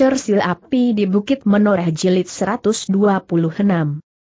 Cersil Api di Bukit Menoreh Jilid 126.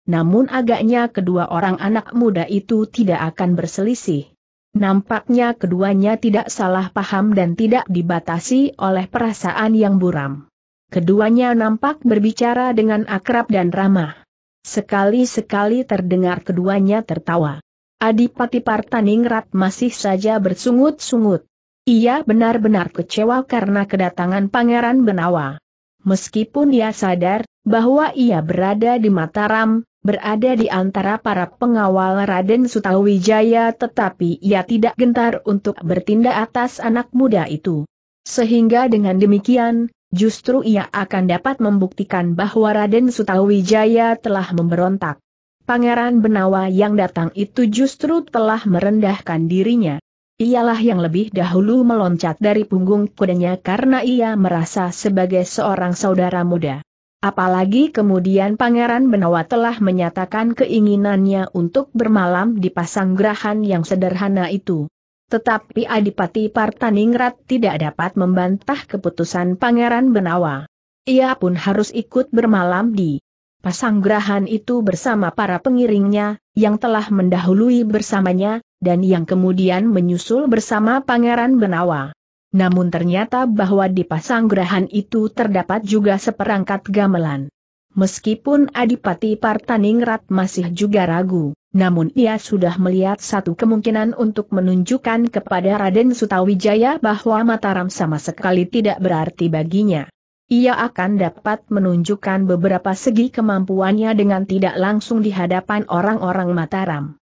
Namun agaknya kedua orang anak muda itu tidak akan berselisih. Nampaknya keduanya tidak salah paham dan tidak dibatasi oleh perasaan yang buram. Keduanya nampak berbicara dengan akrab dan ramah. Sekali-sekali terdengar keduanya tertawa. Adipati Partaningrat masih saja bersungut-sungut. Ia benar-benar kecewa karena kedatangan Pangeran Benawa. Meskipun ia sadar bahwa ia berada di Mataram, berada di antara para pengawal Raden Sutawijaya tetapi ia tidak gentar untuk bertindak atas anak muda itu. Sehingga dengan demikian, justru ia akan dapat membuktikan bahwa Raden Sutawijaya telah memberontak. Pangeran Benawa yang datang itu justru telah merendahkan dirinya. Ialah yang lebih dahulu meloncat dari punggung kudanya karena ia merasa sebagai seorang saudara muda. Apalagi kemudian Pangeran Benawa telah menyatakan keinginannya untuk bermalam di pasanggerahan yang sederhana itu. Tetapi Adipati Partaningrat tidak dapat membantah keputusan Pangeran Benawa. Ia pun harus ikut bermalam di pasanggerahan itu bersama para pengiringnya, yang telah mendahului bersamanya, dan yang kemudian menyusul bersama Pangeran Benawa. Namun ternyata bahwa di Pasanggrahan itu terdapat juga seperangkat gamelan. Meskipun Adipati Partaningrat masih juga ragu, namun ia sudah melihat satu kemungkinan untuk menunjukkan kepada Raden Sutawijaya bahwa Mataram sama sekali tidak berarti baginya. Ia akan dapat menunjukkan beberapa segi kemampuannya dengan tidak langsung di hadapan orang-orang Mataram.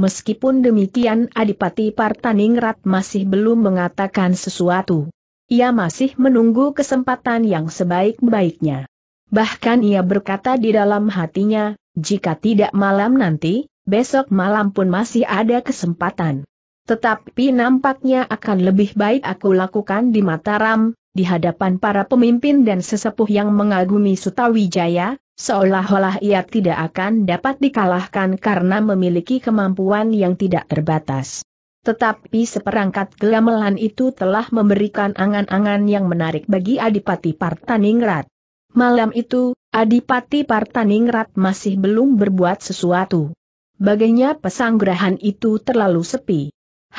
Meskipun demikian Adipati Partaningrat masih belum mengatakan sesuatu. Ia masih menunggu kesempatan yang sebaik-baiknya. Bahkan ia berkata di dalam hatinya, jika tidak malam nanti, besok malam pun masih ada kesempatan. Tetapi nampaknya akan lebih baik aku lakukan di Mataram, di hadapan para pemimpin dan sesepuh yang mengagumi Sutawijaya, Seolah-olah ia tidak akan dapat dikalahkan karena memiliki kemampuan yang tidak terbatas. Tetapi seperangkat gelamelan itu telah memberikan angan-angan yang menarik bagi Adipati Partaningrat. Malam itu, Adipati Partaningrat masih belum berbuat sesuatu. Baginya pesanggrahan itu terlalu sepi.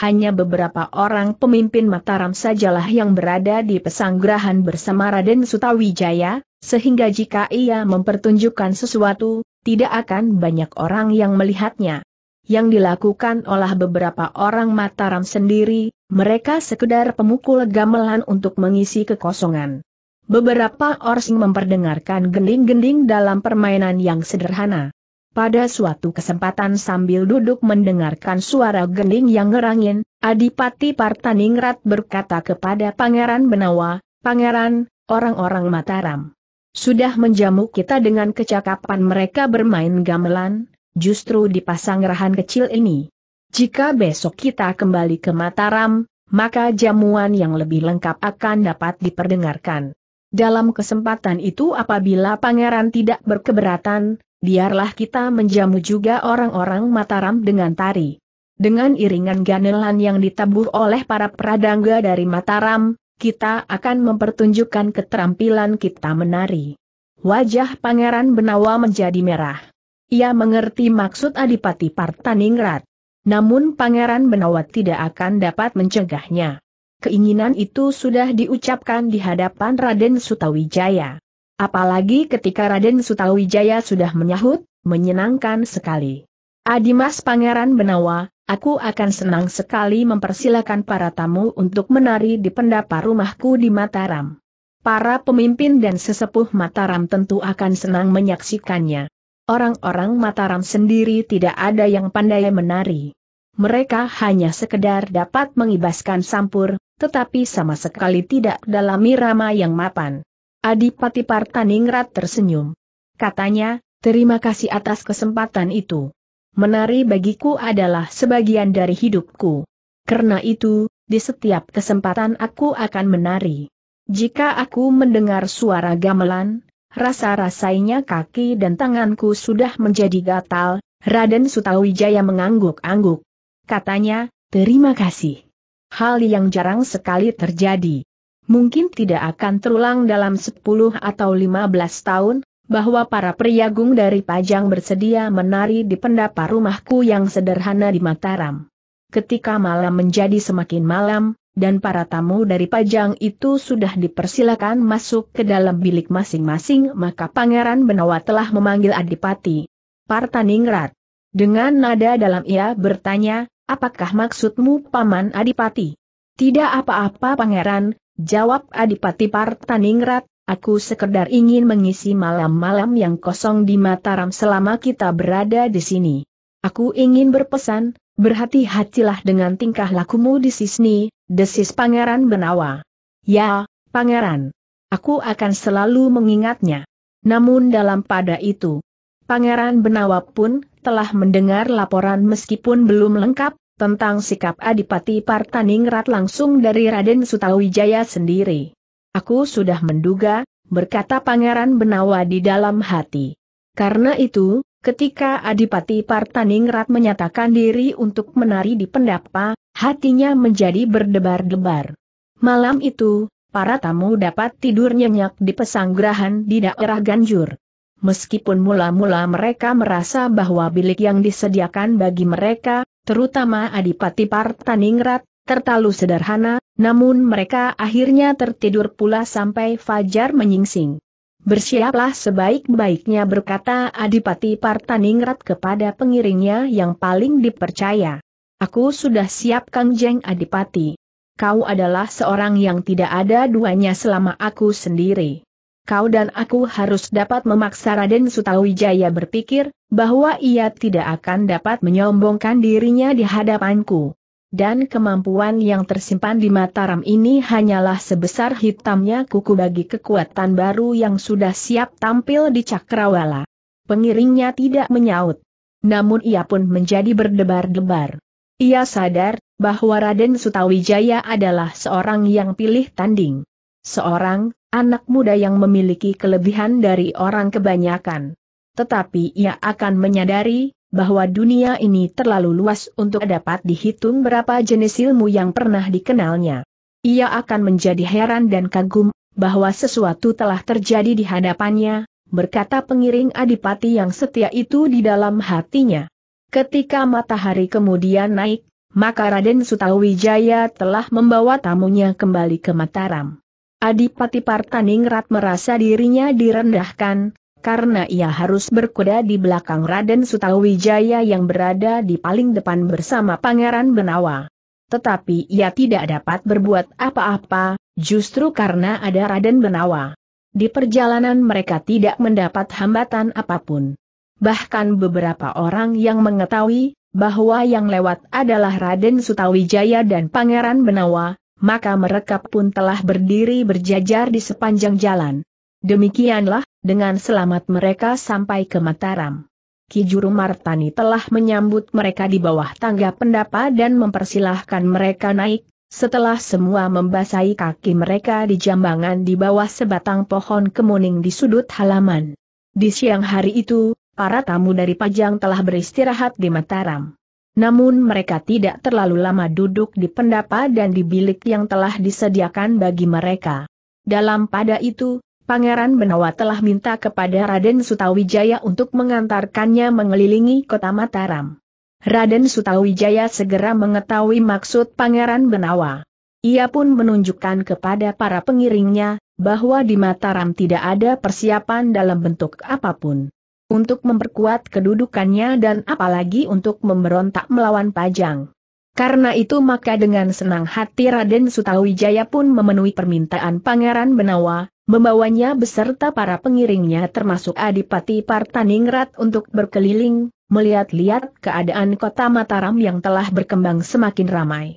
Hanya beberapa orang pemimpin Mataram sajalah yang berada di pesanggrahan bersama Raden Sutawijaya, sehingga jika ia mempertunjukkan sesuatu, tidak akan banyak orang yang melihatnya. Yang dilakukan oleh beberapa orang Mataram sendiri, mereka sekedar pemukul gamelan untuk mengisi kekosongan. Beberapa orang memperdengarkan gending-gending dalam permainan yang sederhana. Pada suatu kesempatan sambil duduk mendengarkan suara gending yang ngerangin, Adipati Partaningrat berkata kepada Pangeran Benawa, Pangeran, orang-orang Mataram sudah menjamu kita dengan kecakapan mereka bermain gamelan, justru di rahan kecil ini. Jika besok kita kembali ke Mataram, maka jamuan yang lebih lengkap akan dapat diperdengarkan. Dalam kesempatan itu apabila pangeran tidak berkeberatan, biarlah kita menjamu juga orang-orang Mataram dengan tari. Dengan iringan ganelan yang ditabur oleh para pradangga dari Mataram, kita akan mempertunjukkan keterampilan kita menari. Wajah Pangeran Benawa menjadi merah. Ia mengerti maksud Adipati Partaningrat. Namun Pangeran Benawa tidak akan dapat mencegahnya. Keinginan itu sudah diucapkan di hadapan Raden Sutawijaya. Apalagi ketika Raden Sutawijaya sudah menyahut, menyenangkan sekali. Adimas Pangeran Benawa, aku akan senang sekali mempersilakan para tamu untuk menari di pendapa rumahku di Mataram. Para pemimpin dan sesepuh Mataram tentu akan senang menyaksikannya. Orang-orang Mataram sendiri tidak ada yang pandai menari. Mereka hanya sekedar dapat mengibaskan sampur, tetapi sama sekali tidak dalam irama yang mapan. Adipati Partaningrat tersenyum. Katanya, terima kasih atas kesempatan itu. Menari bagiku adalah sebagian dari hidupku. Karena itu, di setiap kesempatan aku akan menari. Jika aku mendengar suara gamelan, rasa rasanya kaki dan tanganku sudah menjadi gatal, Raden Sutawijaya mengangguk-angguk. Katanya, terima kasih. Hal yang jarang sekali terjadi. Mungkin tidak akan terulang dalam 10 atau 15 tahun, bahwa para priagung dari Pajang bersedia menari di pendapa rumahku yang sederhana di Mataram. Ketika malam menjadi semakin malam, dan para tamu dari Pajang itu sudah dipersilakan masuk ke dalam bilik masing-masing maka Pangeran Benawa telah memanggil Adipati. Partaningrat. Dengan nada dalam ia bertanya, apakah maksudmu Paman Adipati? Tidak apa-apa Pangeran, jawab Adipati Partaningrat, Aku sekedar ingin mengisi malam-malam yang kosong di Mataram selama kita berada di sini. Aku ingin berpesan, berhati-hatilah dengan tingkah lakumu di sini, desis Pangeran Benawa. Ya, Pangeran. Aku akan selalu mengingatnya. Namun dalam pada itu, Pangeran Benawa pun telah mendengar laporan meskipun belum lengkap, tentang sikap Adipati Partaningrat langsung dari Raden Sutawijaya sendiri. Aku sudah menduga, berkata Pangeran Benawa di dalam hati. Karena itu, ketika Adipati Partaningrat menyatakan diri untuk menari di pendapa, hatinya menjadi berdebar-debar. Malam itu, para tamu dapat tidur nyenyak di pesanggrahan di daerah Ganjur. Meskipun mula-mula mereka merasa bahwa bilik yang disediakan bagi mereka, terutama Adipati Partaningrat, Tertalu sederhana, namun mereka akhirnya tertidur pula sampai fajar menyingsing. Bersiaplah sebaik-baiknya berkata Adipati Partaningrat kepada pengiringnya yang paling dipercaya. Aku sudah siap Kang Jeng Adipati. Kau adalah seorang yang tidak ada duanya selama aku sendiri. Kau dan aku harus dapat memaksa Raden Sutawijaya berpikir, bahwa ia tidak akan dapat menyombongkan dirinya di hadapanku dan kemampuan yang tersimpan di Mataram ini hanyalah sebesar hitamnya kuku bagi kekuatan baru yang sudah siap tampil di Cakrawala. Pengiringnya tidak menyaut. Namun ia pun menjadi berdebar-debar. Ia sadar bahwa Raden Sutawijaya adalah seorang yang pilih tanding. Seorang anak muda yang memiliki kelebihan dari orang kebanyakan. Tetapi ia akan menyadari bahwa dunia ini terlalu luas untuk dapat dihitung berapa jenis ilmu yang pernah dikenalnya. Ia akan menjadi heran dan kagum bahwa sesuatu telah terjadi di hadapannya, berkata pengiring adipati yang setia itu di dalam hatinya. Ketika matahari kemudian naik, maka Raden Sutawijaya telah membawa tamunya kembali ke Mataram. Adipati Partaningrat merasa dirinya direndahkan, karena ia harus berkuda di belakang Raden Sutawijaya yang berada di paling depan bersama Pangeran Benawa. Tetapi ia tidak dapat berbuat apa-apa, justru karena ada Raden Benawa. Di perjalanan mereka tidak mendapat hambatan apapun. Bahkan beberapa orang yang mengetahui bahwa yang lewat adalah Raden Sutawijaya dan Pangeran Benawa, maka mereka pun telah berdiri berjajar di sepanjang jalan. Demikianlah, dengan selamat mereka sampai ke Mataram. Kijuru Martani telah menyambut mereka di bawah tangga pendapa dan mempersilahkan mereka naik, setelah semua membasahi kaki mereka di jambangan di bawah sebatang pohon kemuning di sudut halaman. Di siang hari itu, para tamu dari Pajang telah beristirahat di Mataram. Namun mereka tidak terlalu lama duduk di pendapa dan di bilik yang telah disediakan bagi mereka. Dalam pada itu, Pangeran Benawa telah minta kepada Raden Sutawijaya untuk mengantarkannya mengelilingi kota Mataram. Raden Sutawijaya segera mengetahui maksud Pangeran Benawa. Ia pun menunjukkan kepada para pengiringnya, bahwa di Mataram tidak ada persiapan dalam bentuk apapun. Untuk memperkuat kedudukannya dan apalagi untuk memberontak melawan Pajang. Karena itu maka dengan senang hati Raden Sutawijaya pun memenuhi permintaan Pangeran Benawa, membawanya beserta para pengiringnya termasuk Adipati Partaningrat untuk berkeliling, melihat-lihat keadaan kota Mataram yang telah berkembang semakin ramai.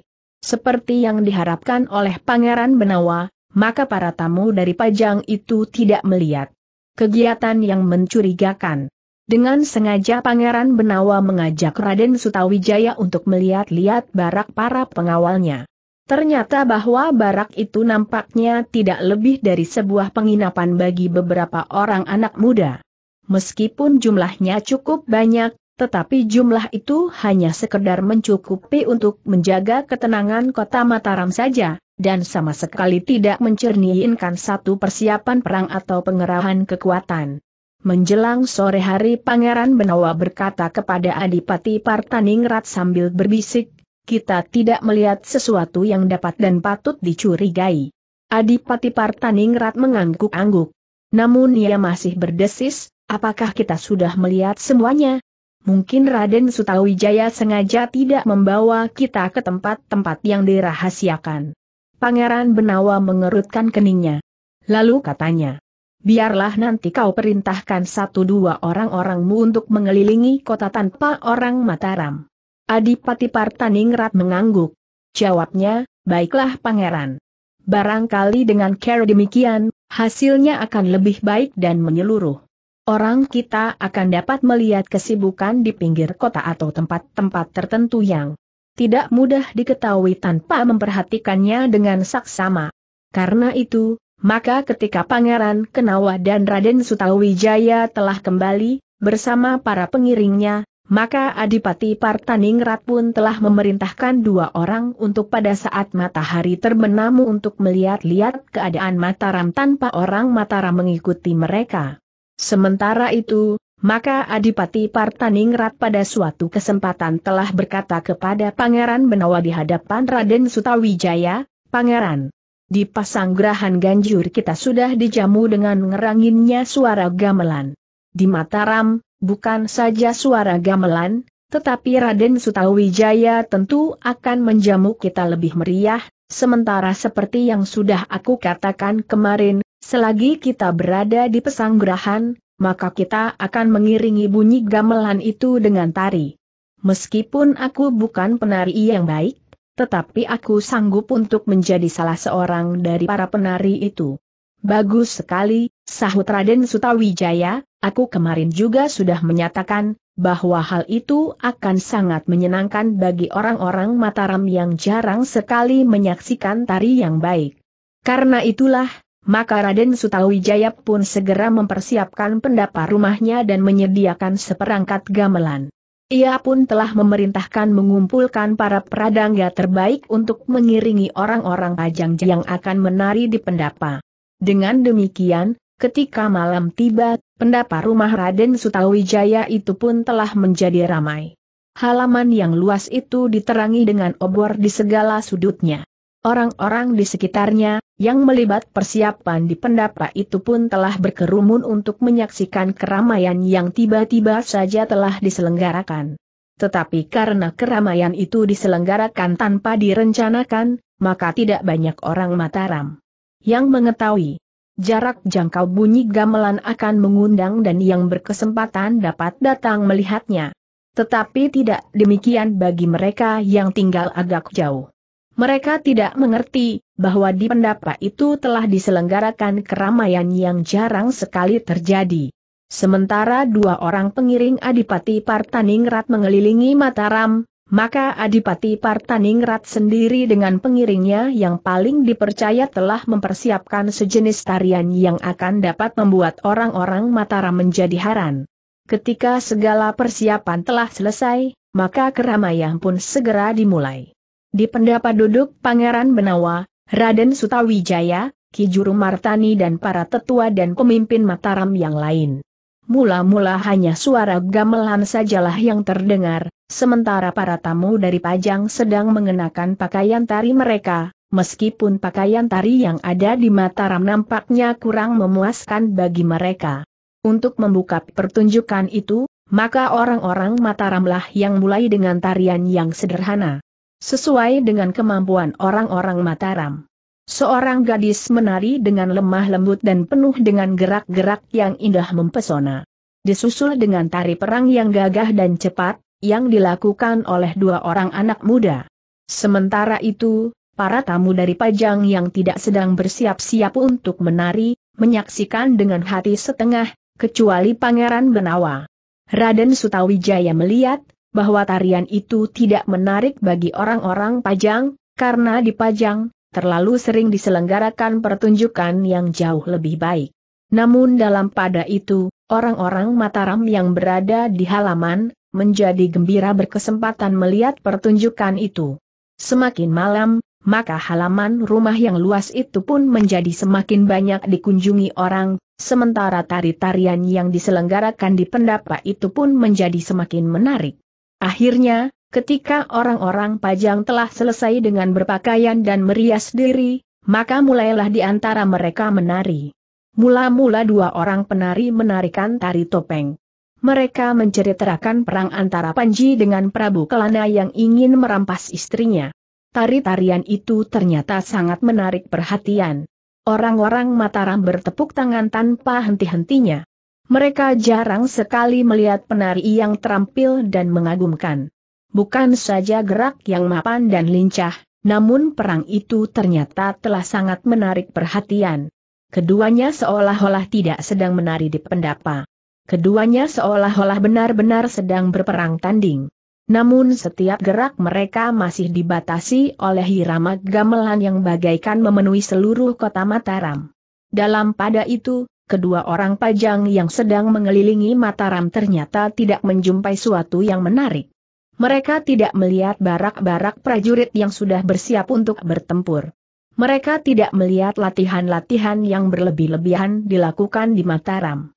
Seperti yang diharapkan oleh Pangeran Benawa, maka para tamu dari Pajang itu tidak melihat kegiatan yang mencurigakan. Dengan sengaja Pangeran Benawa mengajak Raden Sutawijaya untuk melihat-lihat barak para pengawalnya. Ternyata bahwa barak itu nampaknya tidak lebih dari sebuah penginapan bagi beberapa orang anak muda. Meskipun jumlahnya cukup banyak, tetapi jumlah itu hanya sekedar mencukupi untuk menjaga ketenangan kota Mataram saja, dan sama sekali tidak mencerniinkan satu persiapan perang atau pengerahan kekuatan. Menjelang sore hari Pangeran Benawa berkata kepada Adipati Partaningrat sambil berbisik, kita tidak melihat sesuatu yang dapat dan patut dicurigai. Adipati Partaningrat mengangguk-angguk. Namun ia masih berdesis, apakah kita sudah melihat semuanya? Mungkin Raden Sutawijaya sengaja tidak membawa kita ke tempat-tempat yang dirahasiakan. Pangeran Benawa mengerutkan keningnya. Lalu katanya, biarlah nanti kau perintahkan satu dua orang-orangmu untuk mengelilingi kota tanpa orang Mataram. Adipati Partaningrat mengangguk. Jawabnya, baiklah pangeran. Barangkali dengan cara demikian, hasilnya akan lebih baik dan menyeluruh. Orang kita akan dapat melihat kesibukan di pinggir kota atau tempat-tempat tertentu yang tidak mudah diketahui tanpa memperhatikannya dengan saksama. Karena itu, maka ketika Pangeran Kenawa dan Raden Sutawijaya telah kembali, bersama para pengiringnya, maka Adipati Partaningrat pun telah memerintahkan dua orang untuk pada saat matahari terbenam untuk melihat-lihat keadaan Mataram tanpa orang Mataram mengikuti mereka. Sementara itu, maka Adipati Partaningrat pada suatu kesempatan telah berkata kepada Pangeran Benawa di hadapan Raden Sutawijaya, Pangeran, di pasanggrahan Ganjur kita sudah dijamu dengan ngeranginnya suara gamelan. Di Mataram, bukan saja suara gamelan, tetapi Raden Sutawijaya tentu akan menjamu kita lebih meriah, sementara seperti yang sudah aku katakan kemarin, selagi kita berada di pesanggrahan, maka kita akan mengiringi bunyi gamelan itu dengan tari. Meskipun aku bukan penari yang baik, tetapi aku sanggup untuk menjadi salah seorang dari para penari itu. Bagus sekali, sahut Raden Sutawijaya, aku kemarin juga sudah menyatakan, bahwa hal itu akan sangat menyenangkan bagi orang-orang Mataram yang jarang sekali menyaksikan tari yang baik. Karena itulah, maka Raden Sutawijaya pun segera mempersiapkan pendapat rumahnya dan menyediakan seperangkat gamelan. Ia pun telah memerintahkan mengumpulkan para pradangga terbaik untuk mengiringi orang-orang pajang yang akan menari di pendapa. Dengan demikian, ketika malam tiba, pendapa rumah Raden Sutawijaya itu pun telah menjadi ramai. Halaman yang luas itu diterangi dengan obor di segala sudutnya. Orang-orang di sekitarnya, yang melibat persiapan di pendapa itu pun telah berkerumun untuk menyaksikan keramaian yang tiba-tiba saja telah diselenggarakan. Tetapi karena keramaian itu diselenggarakan tanpa direncanakan, maka tidak banyak orang Mataram yang mengetahui. Jarak jangkau bunyi gamelan akan mengundang dan yang berkesempatan dapat datang melihatnya. Tetapi tidak demikian bagi mereka yang tinggal agak jauh. Mereka tidak mengerti bahwa di pendapa itu telah diselenggarakan keramaian yang jarang sekali terjadi. Sementara dua orang pengiring Adipati Partaningrat mengelilingi Mataram, maka Adipati Partaningrat sendiri dengan pengiringnya yang paling dipercaya telah mempersiapkan sejenis tarian yang akan dapat membuat orang-orang Mataram menjadi haran. Ketika segala persiapan telah selesai, maka keramaian pun segera dimulai. Di pendapat duduk Pangeran Benawa, Raden Sutawijaya, Kijuru Martani dan para tetua dan pemimpin Mataram yang lain. Mula-mula hanya suara gamelan sajalah yang terdengar, sementara para tamu dari Pajang sedang mengenakan pakaian tari mereka, meskipun pakaian tari yang ada di Mataram nampaknya kurang memuaskan bagi mereka. Untuk membuka pertunjukan itu, maka orang-orang Mataramlah yang mulai dengan tarian yang sederhana. Sesuai dengan kemampuan orang-orang Mataram. Seorang gadis menari dengan lemah lembut dan penuh dengan gerak-gerak yang indah mempesona. Disusul dengan tari perang yang gagah dan cepat, yang dilakukan oleh dua orang anak muda. Sementara itu, para tamu dari Pajang yang tidak sedang bersiap-siap untuk menari, menyaksikan dengan hati setengah, kecuali Pangeran Benawa. Raden Sutawijaya melihat, bahwa tarian itu tidak menarik bagi orang-orang Pajang, karena di Pajang, terlalu sering diselenggarakan pertunjukan yang jauh lebih baik. Namun dalam pada itu, orang-orang Mataram yang berada di halaman, menjadi gembira berkesempatan melihat pertunjukan itu. Semakin malam, maka halaman rumah yang luas itu pun menjadi semakin banyak dikunjungi orang, sementara tari-tarian yang diselenggarakan di pendapa itu pun menjadi semakin menarik. Akhirnya, Ketika orang-orang pajang telah selesai dengan berpakaian dan merias diri, maka mulailah di antara mereka menari. Mula-mula dua orang penari menarikan tari topeng. Mereka menceritakan perang antara Panji dengan Prabu Kelana yang ingin merampas istrinya. Tari-tarian itu ternyata sangat menarik perhatian. Orang-orang Mataram bertepuk tangan tanpa henti-hentinya. Mereka jarang sekali melihat penari yang terampil dan mengagumkan. Bukan saja gerak yang mapan dan lincah, namun perang itu ternyata telah sangat menarik perhatian. Keduanya seolah-olah tidak sedang menari di pendapa. Keduanya seolah-olah benar-benar sedang berperang tanding. Namun setiap gerak mereka masih dibatasi oleh irama gamelan yang bagaikan memenuhi seluruh kota Mataram. Dalam pada itu, kedua orang pajang yang sedang mengelilingi Mataram ternyata tidak menjumpai suatu yang menarik. Mereka tidak melihat barak-barak prajurit yang sudah bersiap untuk bertempur. Mereka tidak melihat latihan-latihan yang berlebih-lebihan dilakukan di Mataram.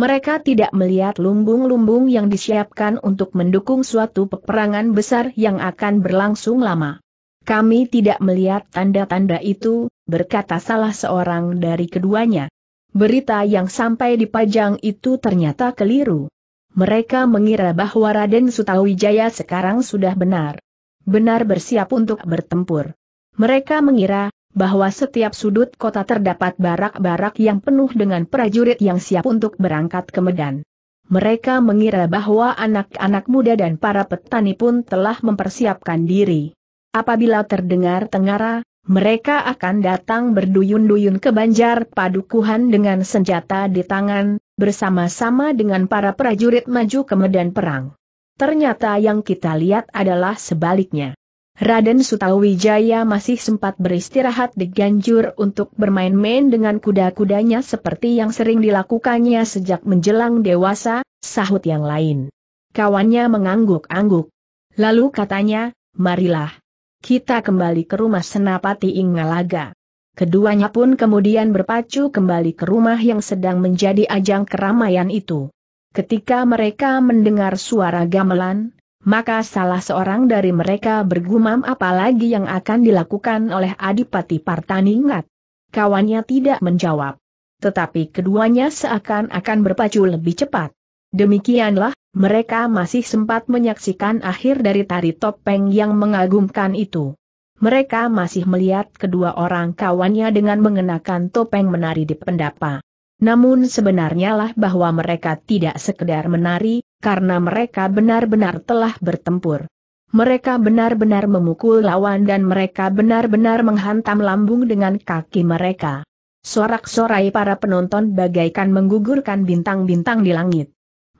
Mereka tidak melihat lumbung-lumbung yang disiapkan untuk mendukung suatu peperangan besar yang akan berlangsung lama. Kami tidak melihat tanda-tanda itu, berkata salah seorang dari keduanya. Berita yang sampai di pajang itu ternyata keliru mereka mengira bahwa Raden Sutawijaya sekarang sudah benar. Benar bersiap untuk bertempur. Mereka mengira bahwa setiap sudut kota terdapat barak-barak yang penuh dengan prajurit yang siap untuk berangkat ke Medan. Mereka mengira bahwa anak-anak muda dan para petani pun telah mempersiapkan diri. Apabila terdengar tengara, mereka akan datang berduyun-duyun ke Banjar Padukuhan dengan senjata di tangan, bersama-sama dengan para prajurit maju ke medan perang. Ternyata yang kita lihat adalah sebaliknya. Raden Sutawijaya masih sempat beristirahat di Ganjur untuk bermain-main dengan kuda-kudanya seperti yang sering dilakukannya sejak menjelang dewasa, sahut yang lain. Kawannya mengangguk-angguk. Lalu katanya, marilah kita kembali ke rumah Senapati Ingalaga. Keduanya pun kemudian berpacu kembali ke rumah yang sedang menjadi ajang keramaian itu. Ketika mereka mendengar suara gamelan, maka salah seorang dari mereka bergumam apalagi yang akan dilakukan oleh Adipati Partaningat. Kawannya tidak menjawab. Tetapi keduanya seakan-akan berpacu lebih cepat. Demikianlah, mereka masih sempat menyaksikan akhir dari tari topeng yang mengagumkan itu. Mereka masih melihat kedua orang kawannya dengan mengenakan topeng menari di pendapa. Namun sebenarnya lah bahwa mereka tidak sekedar menari, karena mereka benar-benar telah bertempur. Mereka benar-benar memukul lawan dan mereka benar-benar menghantam lambung dengan kaki mereka. Sorak-sorai para penonton bagaikan menggugurkan bintang-bintang di langit.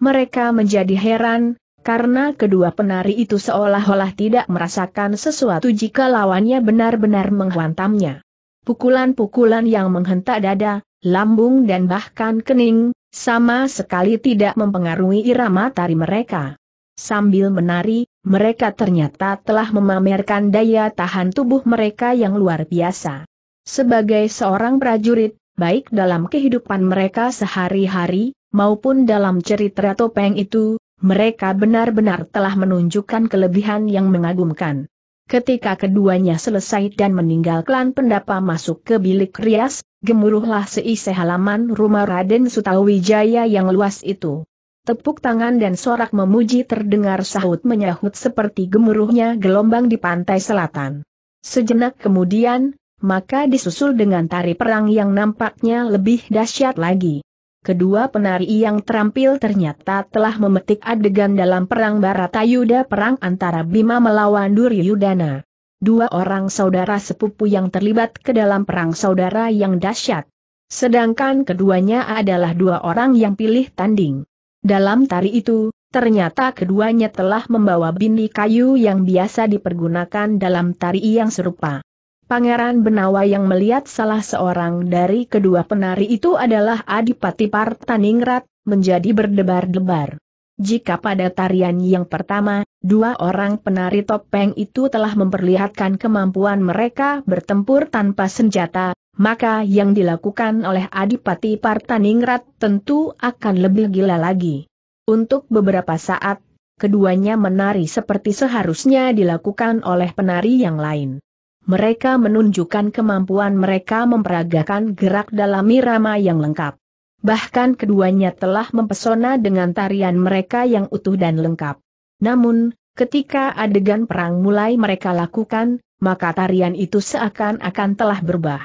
Mereka menjadi heran, karena kedua penari itu seolah-olah tidak merasakan sesuatu jika lawannya benar-benar menghantamnya. Pukulan-pukulan yang menghentak dada, lambung dan bahkan kening, sama sekali tidak mempengaruhi irama tari mereka. Sambil menari, mereka ternyata telah memamerkan daya tahan tubuh mereka yang luar biasa. Sebagai seorang prajurit, baik dalam kehidupan mereka sehari-hari, maupun dalam cerita topeng itu, mereka benar-benar telah menunjukkan kelebihan yang mengagumkan. Ketika keduanya selesai dan meninggal klan pendapa masuk ke bilik rias, gemuruhlah seisi halaman rumah Raden Sutawijaya yang luas itu. Tepuk tangan dan sorak memuji terdengar sahut menyahut seperti gemuruhnya gelombang di pantai selatan. Sejenak kemudian, maka disusul dengan tari perang yang nampaknya lebih dahsyat lagi. Kedua penari yang terampil ternyata telah memetik adegan dalam perang Baratayuda perang antara Bima melawan Duryudana. Dua orang saudara sepupu yang terlibat ke dalam perang saudara yang dahsyat. Sedangkan keduanya adalah dua orang yang pilih tanding. Dalam tari itu, ternyata keduanya telah membawa bini kayu yang biasa dipergunakan dalam tari yang serupa. Pangeran Benawa yang melihat salah seorang dari kedua penari itu adalah Adipati Partaningrat, menjadi berdebar-debar. Jika pada tarian yang pertama, dua orang penari topeng itu telah memperlihatkan kemampuan mereka bertempur tanpa senjata, maka yang dilakukan oleh Adipati Partaningrat tentu akan lebih gila lagi. Untuk beberapa saat, keduanya menari seperti seharusnya dilakukan oleh penari yang lain mereka menunjukkan kemampuan mereka memperagakan gerak dalam irama yang lengkap. Bahkan keduanya telah mempesona dengan tarian mereka yang utuh dan lengkap. Namun, ketika adegan perang mulai mereka lakukan, maka tarian itu seakan-akan telah berubah.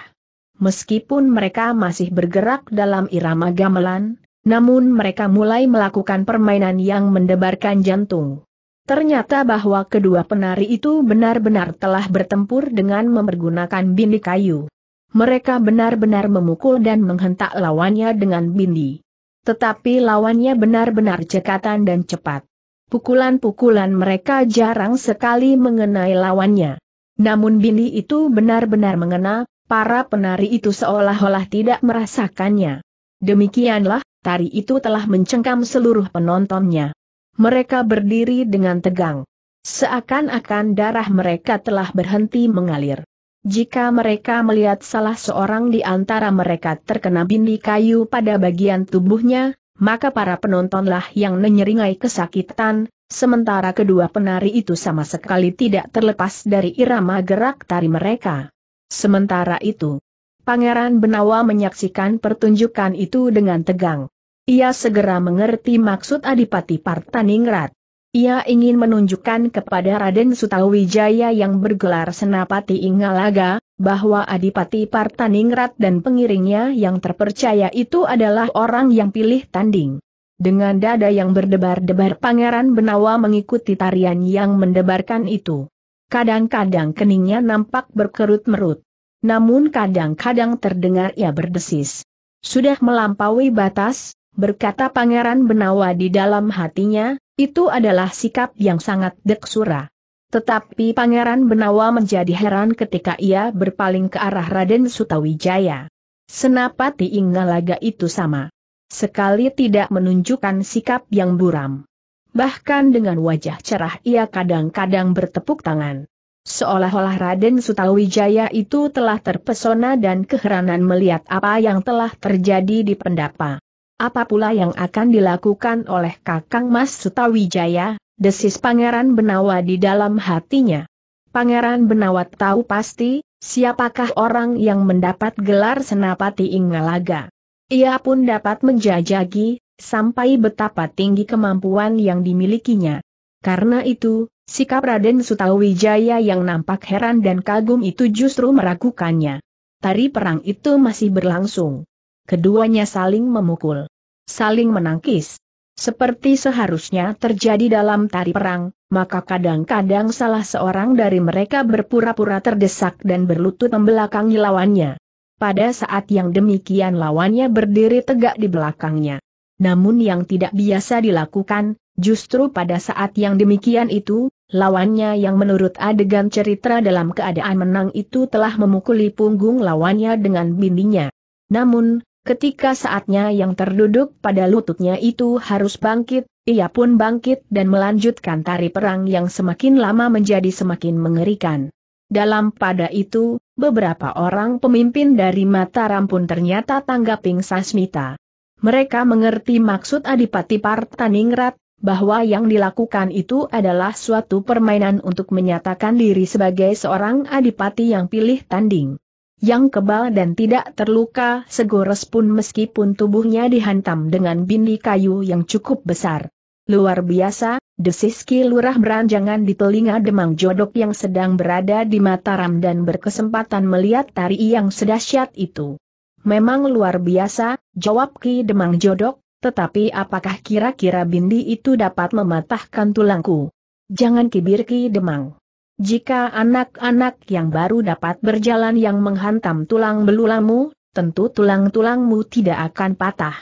Meskipun mereka masih bergerak dalam irama gamelan, namun mereka mulai melakukan permainan yang mendebarkan jantung. Ternyata bahwa kedua penari itu benar-benar telah bertempur dengan mempergunakan bindi kayu. Mereka benar-benar memukul dan menghentak lawannya dengan bindi. Tetapi lawannya benar-benar cekatan dan cepat. Pukulan-pukulan mereka jarang sekali mengenai lawannya. Namun bindi itu benar-benar mengena, para penari itu seolah-olah tidak merasakannya. Demikianlah, tari itu telah mencengkam seluruh penontonnya. Mereka berdiri dengan tegang. Seakan-akan darah mereka telah berhenti mengalir. Jika mereka melihat salah seorang di antara mereka terkena bindi kayu pada bagian tubuhnya, maka para penontonlah yang menyeringai kesakitan, sementara kedua penari itu sama sekali tidak terlepas dari irama gerak tari mereka. Sementara itu, Pangeran Benawa menyaksikan pertunjukan itu dengan tegang. Ia segera mengerti maksud Adipati Partaningrat. Ia ingin menunjukkan kepada Raden Sutawijaya yang bergelar Senapati Ingalaga, bahwa Adipati Partaningrat dan pengiringnya yang terpercaya itu adalah orang yang pilih tanding. Dengan dada yang berdebar-debar Pangeran Benawa mengikuti tarian yang mendebarkan itu. Kadang-kadang keningnya nampak berkerut-merut. Namun kadang-kadang terdengar ia berdesis. Sudah melampaui batas, berkata Pangeran Benawa di dalam hatinya, itu adalah sikap yang sangat deksura. Tetapi Pangeran Benawa menjadi heran ketika ia berpaling ke arah Raden Sutawijaya. Senapati Inggalaga itu sama. Sekali tidak menunjukkan sikap yang buram. Bahkan dengan wajah cerah ia kadang-kadang bertepuk tangan. Seolah-olah Raden Sutawijaya itu telah terpesona dan keheranan melihat apa yang telah terjadi di pendapa. Apa pula yang akan dilakukan oleh Kakang Mas Sutawijaya, desis Pangeran Benawa di dalam hatinya. Pangeran Benawa tahu pasti, siapakah orang yang mendapat gelar Senapati Ingalaga. Ia pun dapat menjajagi, sampai betapa tinggi kemampuan yang dimilikinya. Karena itu, sikap Raden Sutawijaya yang nampak heran dan kagum itu justru meragukannya. Tari perang itu masih berlangsung. Keduanya saling memukul. Saling menangkis. Seperti seharusnya terjadi dalam tari perang, maka kadang-kadang salah seorang dari mereka berpura-pura terdesak dan berlutut membelakangi lawannya. Pada saat yang demikian lawannya berdiri tegak di belakangnya. Namun yang tidak biasa dilakukan, justru pada saat yang demikian itu, lawannya yang menurut adegan cerita dalam keadaan menang itu telah memukuli punggung lawannya dengan bindinya. Namun, Ketika saatnya yang terduduk pada lututnya itu harus bangkit, ia pun bangkit dan melanjutkan tari perang yang semakin lama menjadi semakin mengerikan. Dalam pada itu, beberapa orang pemimpin dari Mataram pun ternyata tanggaping Sasmita. Mereka mengerti maksud Adipati Partaningrat, bahwa yang dilakukan itu adalah suatu permainan untuk menyatakan diri sebagai seorang adipati yang pilih tanding yang kebal dan tidak terluka segores pun meskipun tubuhnya dihantam dengan bindi kayu yang cukup besar. Luar biasa, desiski Lurah beranjangan di telinga Demang Jodok yang sedang berada di Mataram dan berkesempatan melihat tari yang sedahsyat itu. Memang luar biasa, jawab Ki Demang Jodok, tetapi apakah kira-kira bindi itu dapat mematahkan tulangku? Jangan kibir Ki Demang. Jika anak-anak yang baru dapat berjalan yang menghantam tulang belulangmu, tentu tulang-tulangmu tidak akan patah.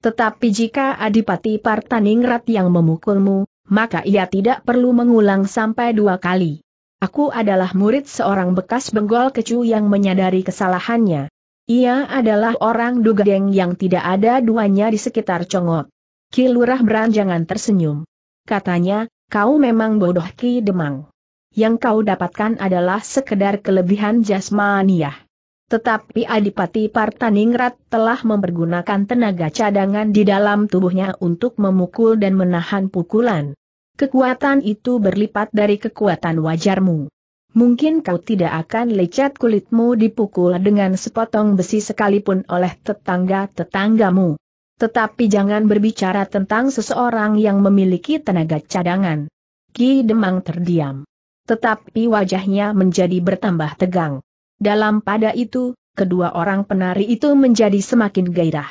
Tetapi jika Adipati Partaningrat yang memukulmu, maka ia tidak perlu mengulang sampai dua kali. Aku adalah murid seorang bekas benggol kecu yang menyadari kesalahannya. Ia adalah orang dugadeng yang tidak ada duanya di sekitar Congot. Kilurah beranjangan tersenyum. Katanya, kau memang bodoh Ki Demang yang kau dapatkan adalah sekedar kelebihan jasmaniah. Tetapi Adipati Partaningrat telah mempergunakan tenaga cadangan di dalam tubuhnya untuk memukul dan menahan pukulan. Kekuatan itu berlipat dari kekuatan wajarmu. Mungkin kau tidak akan lecet kulitmu dipukul dengan sepotong besi sekalipun oleh tetangga-tetanggamu. Tetapi jangan berbicara tentang seseorang yang memiliki tenaga cadangan. Ki Demang terdiam. Tetapi wajahnya menjadi bertambah tegang. Dalam pada itu, kedua orang penari itu menjadi semakin gairah.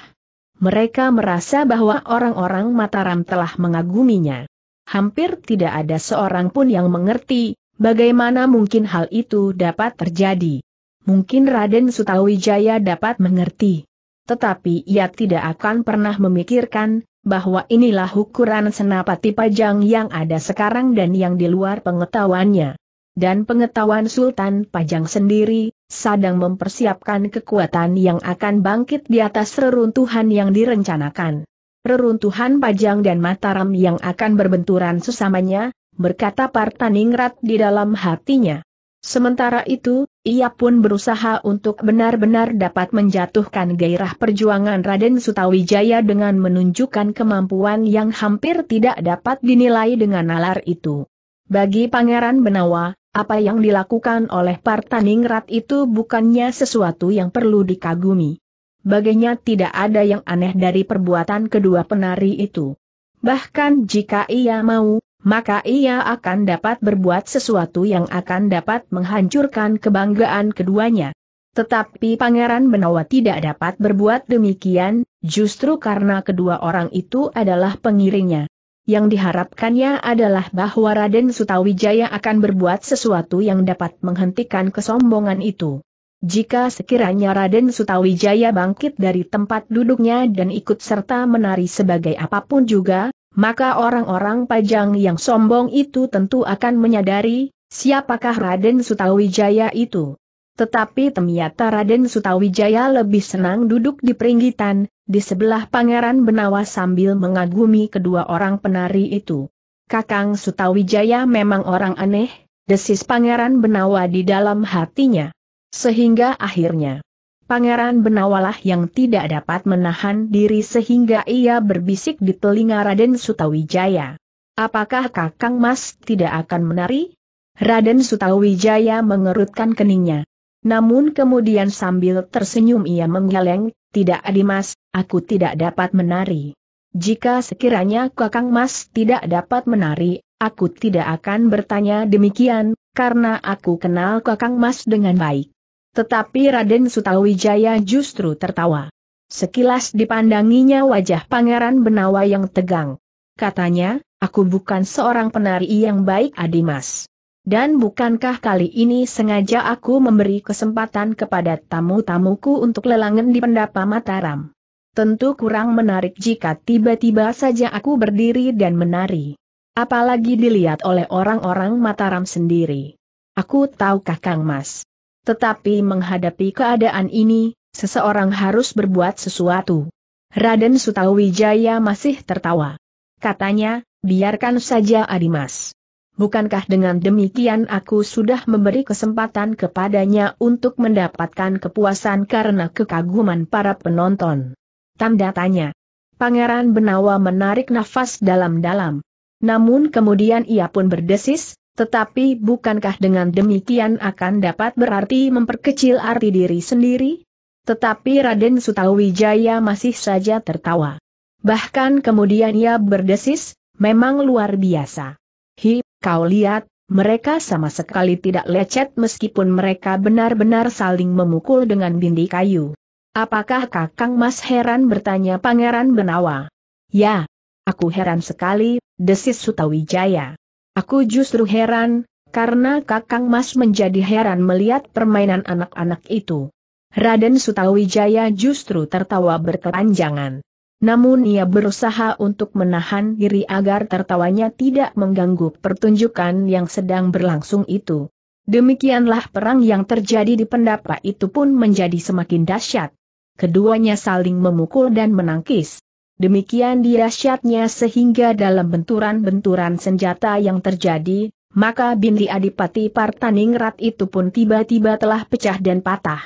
Mereka merasa bahwa orang-orang Mataram telah mengaguminya. Hampir tidak ada seorang pun yang mengerti, bagaimana mungkin hal itu dapat terjadi. Mungkin Raden Sutawijaya dapat mengerti. Tetapi ia tidak akan pernah memikirkan, bahwa inilah ukuran senapati pajang yang ada sekarang dan yang di luar pengetahuannya. Dan pengetahuan Sultan Pajang sendiri, sedang mempersiapkan kekuatan yang akan bangkit di atas reruntuhan yang direncanakan. Reruntuhan Pajang dan Mataram yang akan berbenturan sesamanya, berkata Partaningrat di dalam hatinya. Sementara itu, ia pun berusaha untuk benar-benar dapat menjatuhkan gairah perjuangan Raden Sutawijaya dengan menunjukkan kemampuan yang hampir tidak dapat dinilai dengan nalar itu. Bagi Pangeran Benawa, apa yang dilakukan oleh Partaningrat itu bukannya sesuatu yang perlu dikagumi. Baginya tidak ada yang aneh dari perbuatan kedua penari itu. Bahkan jika ia mau, maka ia akan dapat berbuat sesuatu yang akan dapat menghancurkan kebanggaan keduanya. Tetapi Pangeran Benawa tidak dapat berbuat demikian, justru karena kedua orang itu adalah pengiringnya. Yang diharapkannya adalah bahwa Raden Sutawijaya akan berbuat sesuatu yang dapat menghentikan kesombongan itu. Jika sekiranya Raden Sutawijaya bangkit dari tempat duduknya dan ikut serta menari sebagai apapun juga, maka orang-orang pajang yang sombong itu tentu akan menyadari, siapakah Raden Sutawijaya itu. Tetapi ternyata Raden Sutawijaya lebih senang duduk di peringgitan, di sebelah Pangeran Benawa sambil mengagumi kedua orang penari itu. Kakang Sutawijaya memang orang aneh, desis Pangeran Benawa di dalam hatinya. Sehingga akhirnya, Pangeran Benawalah yang tidak dapat menahan diri sehingga ia berbisik di telinga Raden Sutawijaya. Apakah Kakang Mas tidak akan menari? Raden Sutawijaya mengerutkan keningnya. Namun kemudian sambil tersenyum ia menggeleng, tidak Adimas, aku tidak dapat menari. Jika sekiranya Kakang Mas tidak dapat menari, aku tidak akan bertanya demikian, karena aku kenal Kakang Mas dengan baik. Tetapi Raden Sutawijaya justru tertawa. Sekilas dipandanginya wajah Pangeran Benawa yang tegang. Katanya, aku bukan seorang penari yang baik Adimas. Dan bukankah kali ini sengaja aku memberi kesempatan kepada tamu-tamuku untuk lelangan di pendapa Mataram? Tentu kurang menarik jika tiba-tiba saja aku berdiri dan menari. Apalagi dilihat oleh orang-orang Mataram sendiri. Aku tahu Kakang Mas. Tetapi menghadapi keadaan ini, seseorang harus berbuat sesuatu. Raden Sutawijaya masih tertawa. Katanya, biarkan saja Adimas. Bukankah dengan demikian aku sudah memberi kesempatan kepadanya untuk mendapatkan kepuasan karena kekaguman para penonton? Tanda tanya. Pangeran Benawa menarik nafas dalam-dalam. Namun kemudian ia pun berdesis, tetapi bukankah dengan demikian akan dapat berarti memperkecil arti diri sendiri? Tetapi Raden Sutawijaya masih saja tertawa. Bahkan kemudian ia berdesis, memang luar biasa. Hi, kau lihat, mereka sama sekali tidak lecet meskipun mereka benar-benar saling memukul dengan bindi kayu. Apakah Kakang Mas heran bertanya Pangeran Benawa? Ya, aku heran sekali, desis Sutawijaya. Aku justru heran, karena Kakang Mas menjadi heran melihat permainan anak-anak itu. Raden Sutawijaya justru tertawa berkepanjangan. Namun ia berusaha untuk menahan diri agar tertawanya tidak mengganggu pertunjukan yang sedang berlangsung itu. Demikianlah perang yang terjadi di pendapa itu pun menjadi semakin dahsyat. Keduanya saling memukul dan menangkis. Demikian dirasyatnya sehingga dalam benturan-benturan senjata yang terjadi, maka bindi adipati Partaningrat itu pun tiba-tiba telah pecah dan patah.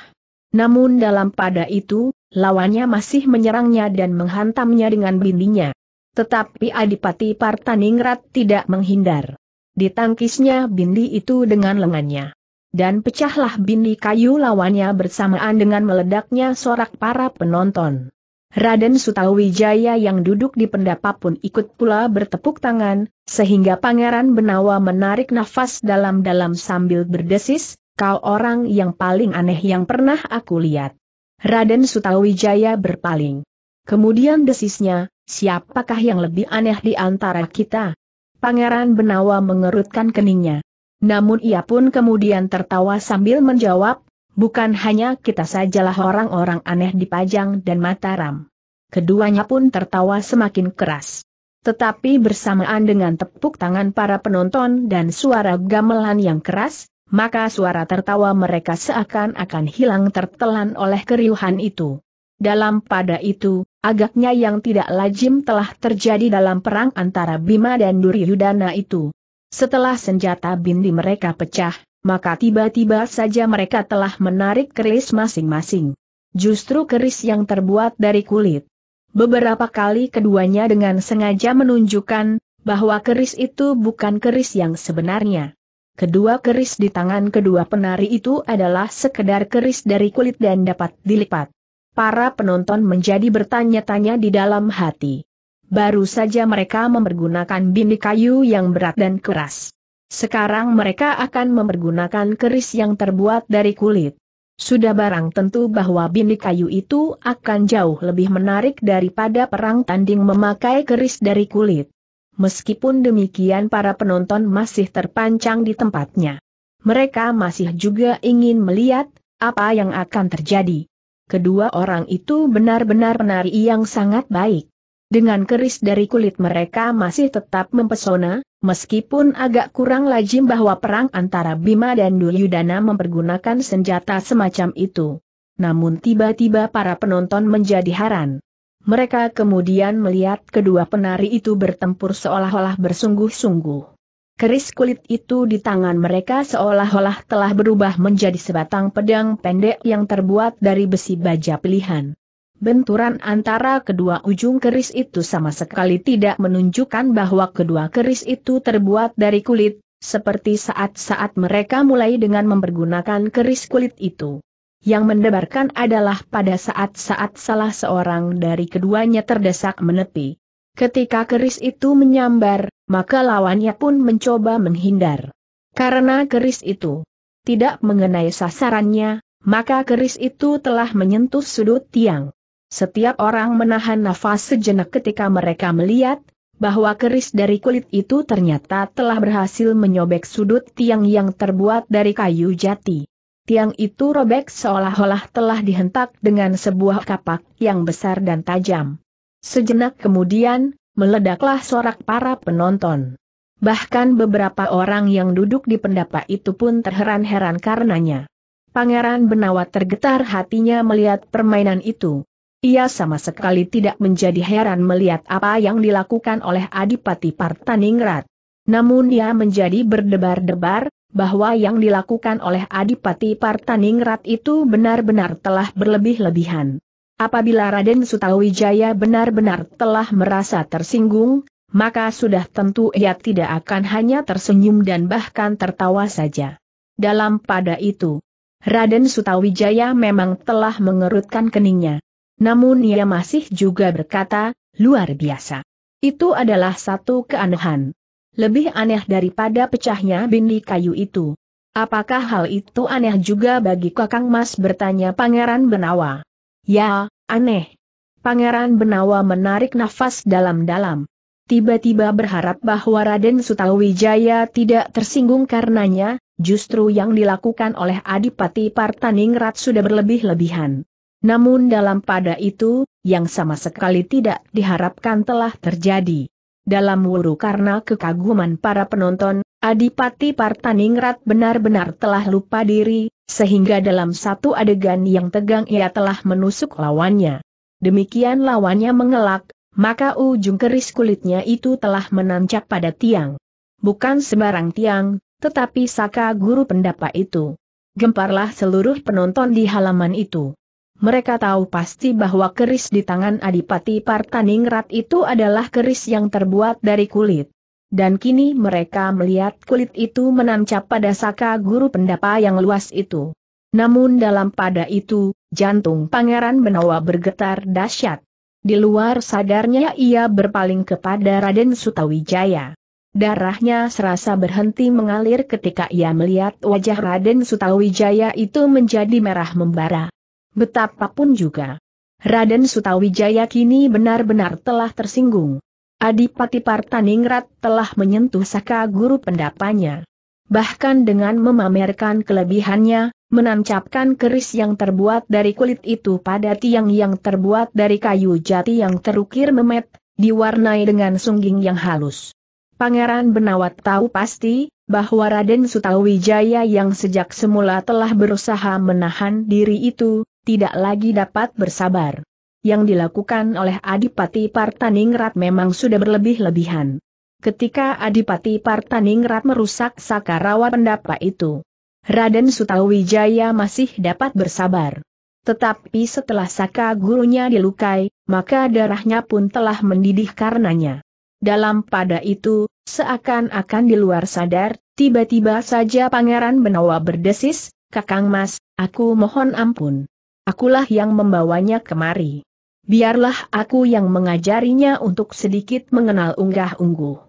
Namun dalam pada itu, lawannya masih menyerangnya dan menghantamnya dengan bindinya. Tetapi adipati Partaningrat tidak menghindar. Ditangkisnya bindi itu dengan lengannya. Dan pecahlah bindi kayu lawannya bersamaan dengan meledaknya sorak para penonton. Raden Sutawijaya yang duduk di pendapa pun ikut pula bertepuk tangan, sehingga Pangeran Benawa menarik nafas dalam-dalam sambil berdesis, kau orang yang paling aneh yang pernah aku lihat. Raden Sutawijaya berpaling. Kemudian desisnya, siapakah yang lebih aneh di antara kita? Pangeran Benawa mengerutkan keningnya. Namun ia pun kemudian tertawa sambil menjawab, Bukan hanya kita sajalah orang-orang aneh di Pajang dan Mataram. Keduanya pun tertawa semakin keras. Tetapi bersamaan dengan tepuk tangan para penonton dan suara gamelan yang keras, maka suara tertawa mereka seakan-akan hilang tertelan oleh keriuhan itu. Dalam pada itu, agaknya yang tidak lazim telah terjadi dalam perang antara Bima dan Duryudana itu. Setelah senjata bindi mereka pecah, maka tiba-tiba saja mereka telah menarik keris masing-masing. Justru keris yang terbuat dari kulit. Beberapa kali keduanya dengan sengaja menunjukkan bahwa keris itu bukan keris yang sebenarnya. Kedua keris di tangan kedua penari itu adalah sekedar keris dari kulit dan dapat dilipat. Para penonton menjadi bertanya-tanya di dalam hati. Baru saja mereka mempergunakan bindi kayu yang berat dan keras. Sekarang mereka akan mempergunakan keris yang terbuat dari kulit. Sudah barang tentu bahwa bini kayu itu akan jauh lebih menarik daripada perang tanding memakai keris dari kulit. Meskipun demikian para penonton masih terpancang di tempatnya. Mereka masih juga ingin melihat apa yang akan terjadi. Kedua orang itu benar-benar penari yang sangat baik. Dengan keris dari kulit mereka masih tetap mempesona, meskipun agak kurang lazim bahwa perang antara Bima dan Duryudana mempergunakan senjata semacam itu. Namun tiba-tiba para penonton menjadi heran. Mereka kemudian melihat kedua penari itu bertempur seolah-olah bersungguh-sungguh. Keris kulit itu di tangan mereka seolah-olah telah berubah menjadi sebatang pedang pendek yang terbuat dari besi baja pilihan. Benturan antara kedua ujung keris itu sama sekali tidak menunjukkan bahwa kedua keris itu terbuat dari kulit, seperti saat-saat mereka mulai dengan mempergunakan keris kulit itu. Yang mendebarkan adalah pada saat-saat salah seorang dari keduanya terdesak menepi. Ketika keris itu menyambar, maka lawannya pun mencoba menghindar. Karena keris itu tidak mengenai sasarannya, maka keris itu telah menyentuh sudut tiang. Setiap orang menahan nafas sejenak ketika mereka melihat, bahwa keris dari kulit itu ternyata telah berhasil menyobek sudut tiang yang terbuat dari kayu jati. Tiang itu robek seolah-olah telah dihentak dengan sebuah kapak yang besar dan tajam. Sejenak kemudian, meledaklah sorak para penonton. Bahkan beberapa orang yang duduk di pendapa itu pun terheran-heran karenanya. Pangeran Benawa tergetar hatinya melihat permainan itu. Ia sama sekali tidak menjadi heran melihat apa yang dilakukan oleh Adipati Partaningrat. Namun ia menjadi berdebar-debar, bahwa yang dilakukan oleh Adipati Partaningrat itu benar-benar telah berlebih-lebihan. Apabila Raden Sutawijaya benar-benar telah merasa tersinggung, maka sudah tentu ia tidak akan hanya tersenyum dan bahkan tertawa saja. Dalam pada itu, Raden Sutawijaya memang telah mengerutkan keningnya. Namun ia masih juga berkata, luar biasa. Itu adalah satu keanehan. Lebih aneh daripada pecahnya bindi kayu itu. Apakah hal itu aneh juga bagi Kakang Mas bertanya Pangeran Benawa? Ya, aneh. Pangeran Benawa menarik nafas dalam-dalam. Tiba-tiba berharap bahwa Raden Sutawijaya tidak tersinggung karenanya, justru yang dilakukan oleh Adipati Partaningrat sudah berlebih-lebihan. Namun dalam pada itu, yang sama sekali tidak diharapkan telah terjadi. Dalam wuru karena kekaguman para penonton, Adipati Partaningrat benar-benar telah lupa diri, sehingga dalam satu adegan yang tegang ia telah menusuk lawannya. Demikian lawannya mengelak, maka ujung keris kulitnya itu telah menancap pada tiang. Bukan sembarang tiang, tetapi saka guru pendapa itu. Gemparlah seluruh penonton di halaman itu. Mereka tahu pasti bahwa keris di tangan Adipati Partaningrat itu adalah keris yang terbuat dari kulit. Dan kini mereka melihat kulit itu menancap pada saka guru pendapa yang luas itu. Namun dalam pada itu, jantung Pangeran Benawa bergetar dahsyat. Di luar sadarnya ia berpaling kepada Raden Sutawijaya. Darahnya serasa berhenti mengalir ketika ia melihat wajah Raden Sutawijaya itu menjadi merah membara. Betapapun juga. Raden Sutawijaya kini benar-benar telah tersinggung. Adipati Partaningrat telah menyentuh saka guru pendapanya. Bahkan dengan memamerkan kelebihannya, menancapkan keris yang terbuat dari kulit itu pada tiang yang terbuat dari kayu jati yang terukir memet, diwarnai dengan sungging yang halus. Pangeran Benawat tahu pasti, bahwa Raden Sutawijaya yang sejak semula telah berusaha menahan diri itu, tidak lagi dapat bersabar. Yang dilakukan oleh Adipati Partaningrat memang sudah berlebih-lebihan. Ketika Adipati Partaningrat merusak Sakarawa pendapa itu, Raden Sutawijaya masih dapat bersabar. Tetapi setelah saka gurunya dilukai, maka darahnya pun telah mendidih karenanya. Dalam pada itu, seakan-akan di luar sadar, tiba-tiba saja Pangeran Benawa berdesis, Kakang Mas, aku mohon ampun akulah yang membawanya kemari. Biarlah aku yang mengajarinya untuk sedikit mengenal unggah-ungguh.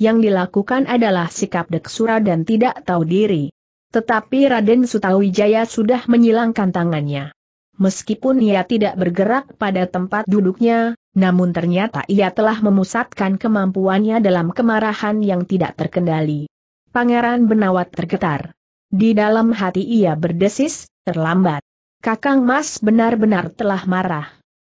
Yang dilakukan adalah sikap deksura dan tidak tahu diri. Tetapi Raden Sutawijaya sudah menyilangkan tangannya. Meskipun ia tidak bergerak pada tempat duduknya, namun ternyata ia telah memusatkan kemampuannya dalam kemarahan yang tidak terkendali. Pangeran Benawat tergetar. Di dalam hati ia berdesis, terlambat. Kakang Mas benar-benar telah marah.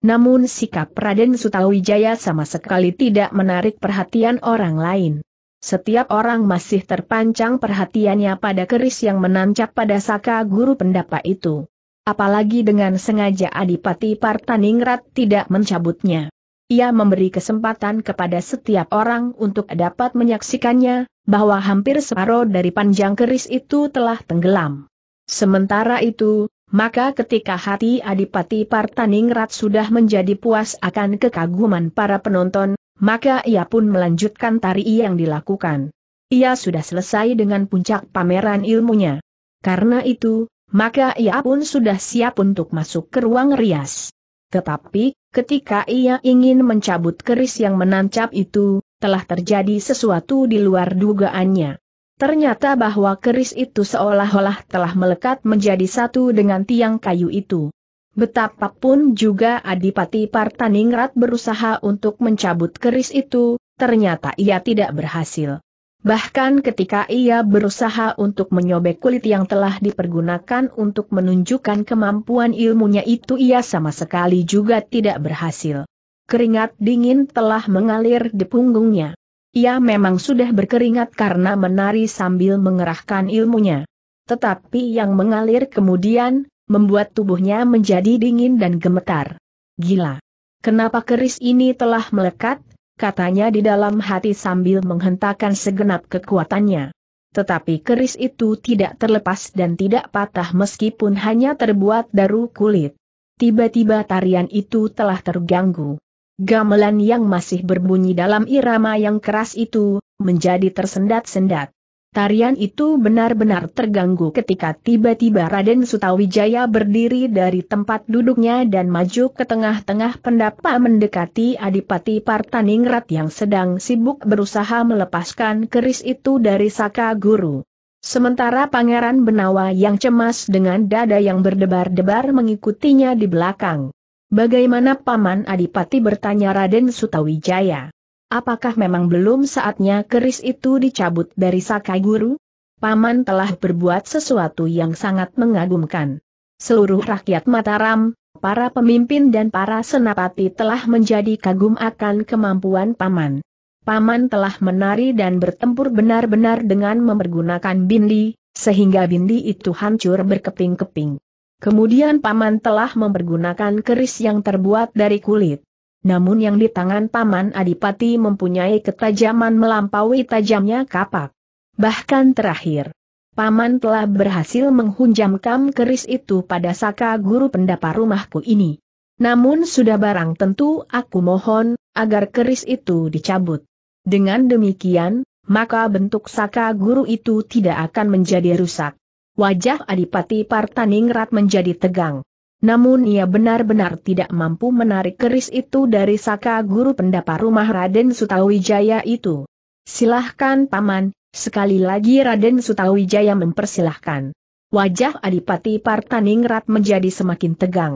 Namun sikap Raden Sutawijaya sama sekali tidak menarik perhatian orang lain. Setiap orang masih terpancang perhatiannya pada keris yang menancap pada saka guru pendapa itu. Apalagi dengan sengaja Adipati Partaningrat tidak mencabutnya. Ia memberi kesempatan kepada setiap orang untuk dapat menyaksikannya, bahwa hampir separuh dari panjang keris itu telah tenggelam. Sementara itu, maka ketika hati Adipati Partaningrat sudah menjadi puas akan kekaguman para penonton, maka ia pun melanjutkan tari yang dilakukan. Ia sudah selesai dengan puncak pameran ilmunya. Karena itu, maka ia pun sudah siap untuk masuk ke ruang rias. Tetapi, ketika ia ingin mencabut keris yang menancap itu, telah terjadi sesuatu di luar dugaannya. Ternyata bahwa keris itu seolah-olah telah melekat menjadi satu dengan tiang kayu itu. Betapapun juga Adipati Partaningrat berusaha untuk mencabut keris itu, ternyata ia tidak berhasil. Bahkan ketika ia berusaha untuk menyobek kulit yang telah dipergunakan untuk menunjukkan kemampuan ilmunya itu ia sama sekali juga tidak berhasil. Keringat dingin telah mengalir di punggungnya. Ia memang sudah berkeringat karena menari sambil mengerahkan ilmunya. Tetapi yang mengalir kemudian, membuat tubuhnya menjadi dingin dan gemetar. Gila. Kenapa keris ini telah melekat, katanya di dalam hati sambil menghentakkan segenap kekuatannya. Tetapi keris itu tidak terlepas dan tidak patah meskipun hanya terbuat dari kulit. Tiba-tiba tarian itu telah terganggu. Gamelan yang masih berbunyi dalam irama yang keras itu, menjadi tersendat-sendat. Tarian itu benar-benar terganggu ketika tiba-tiba Raden Sutawijaya berdiri dari tempat duduknya dan maju ke tengah-tengah pendapa mendekati Adipati Partaningrat yang sedang sibuk berusaha melepaskan keris itu dari Saka Guru. Sementara Pangeran Benawa yang cemas dengan dada yang berdebar-debar mengikutinya di belakang. Bagaimana Paman Adipati bertanya Raden Sutawijaya? Apakah memang belum saatnya keris itu dicabut dari Sakai Guru? Paman telah berbuat sesuatu yang sangat mengagumkan. Seluruh rakyat Mataram, para pemimpin dan para senapati telah menjadi kagum akan kemampuan Paman. Paman telah menari dan bertempur benar-benar dengan mempergunakan bindi, sehingga bindi itu hancur berkeping-keping. Kemudian paman telah mempergunakan keris yang terbuat dari kulit. Namun yang di tangan paman Adipati mempunyai ketajaman melampaui tajamnya kapak. Bahkan terakhir, paman telah berhasil menghunjamkan keris itu pada saka guru pendapa rumahku ini. Namun sudah barang tentu aku mohon, agar keris itu dicabut. Dengan demikian, maka bentuk saka guru itu tidak akan menjadi rusak. Wajah Adipati Partaningrat menjadi tegang. Namun ia benar-benar tidak mampu menarik keris itu dari saka guru pendapat rumah Raden Sutawijaya itu. Silahkan paman, sekali lagi Raden Sutawijaya mempersilahkan. Wajah Adipati Partaningrat menjadi semakin tegang.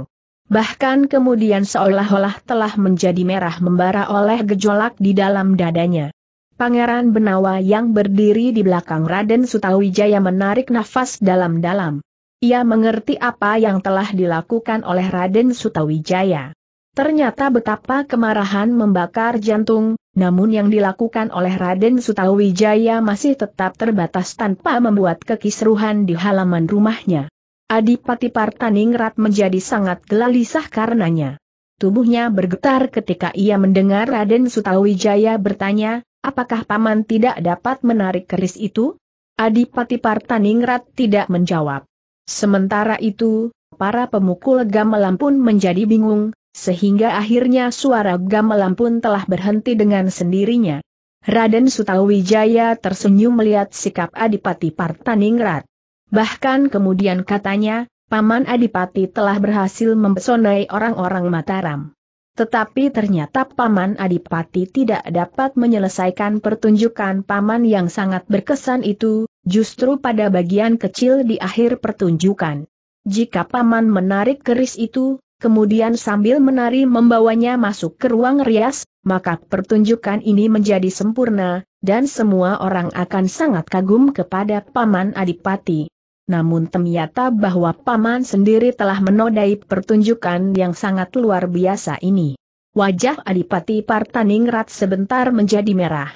Bahkan kemudian seolah-olah telah menjadi merah membara oleh gejolak di dalam dadanya. Pangeran Benawa yang berdiri di belakang Raden Sutawijaya menarik nafas dalam-dalam. Ia mengerti apa yang telah dilakukan oleh Raden Sutawijaya. Ternyata betapa kemarahan membakar jantung, namun yang dilakukan oleh Raden Sutawijaya masih tetap terbatas tanpa membuat kekisruhan di halaman rumahnya. Adipati Partaningrat menjadi sangat gelisah karenanya. Tubuhnya bergetar ketika ia mendengar Raden Sutawijaya bertanya, Apakah paman tidak dapat menarik keris itu? Adipati Partaningrat tidak menjawab. Sementara itu, para pemukul gamelan pun menjadi bingung, sehingga akhirnya suara gamelan pun telah berhenti dengan sendirinya. Raden Sutawijaya tersenyum melihat sikap Adipati Partaningrat. Bahkan kemudian katanya, Paman Adipati telah berhasil mempesonai orang-orang Mataram. Tetapi ternyata Paman Adipati tidak dapat menyelesaikan pertunjukan Paman yang sangat berkesan itu, justru pada bagian kecil di akhir pertunjukan. Jika Paman menarik keris itu, kemudian sambil menari membawanya masuk ke ruang rias, maka pertunjukan ini menjadi sempurna, dan semua orang akan sangat kagum kepada Paman Adipati namun ternyata bahwa paman sendiri telah menodai pertunjukan yang sangat luar biasa ini. Wajah Adipati Partaningrat sebentar menjadi merah.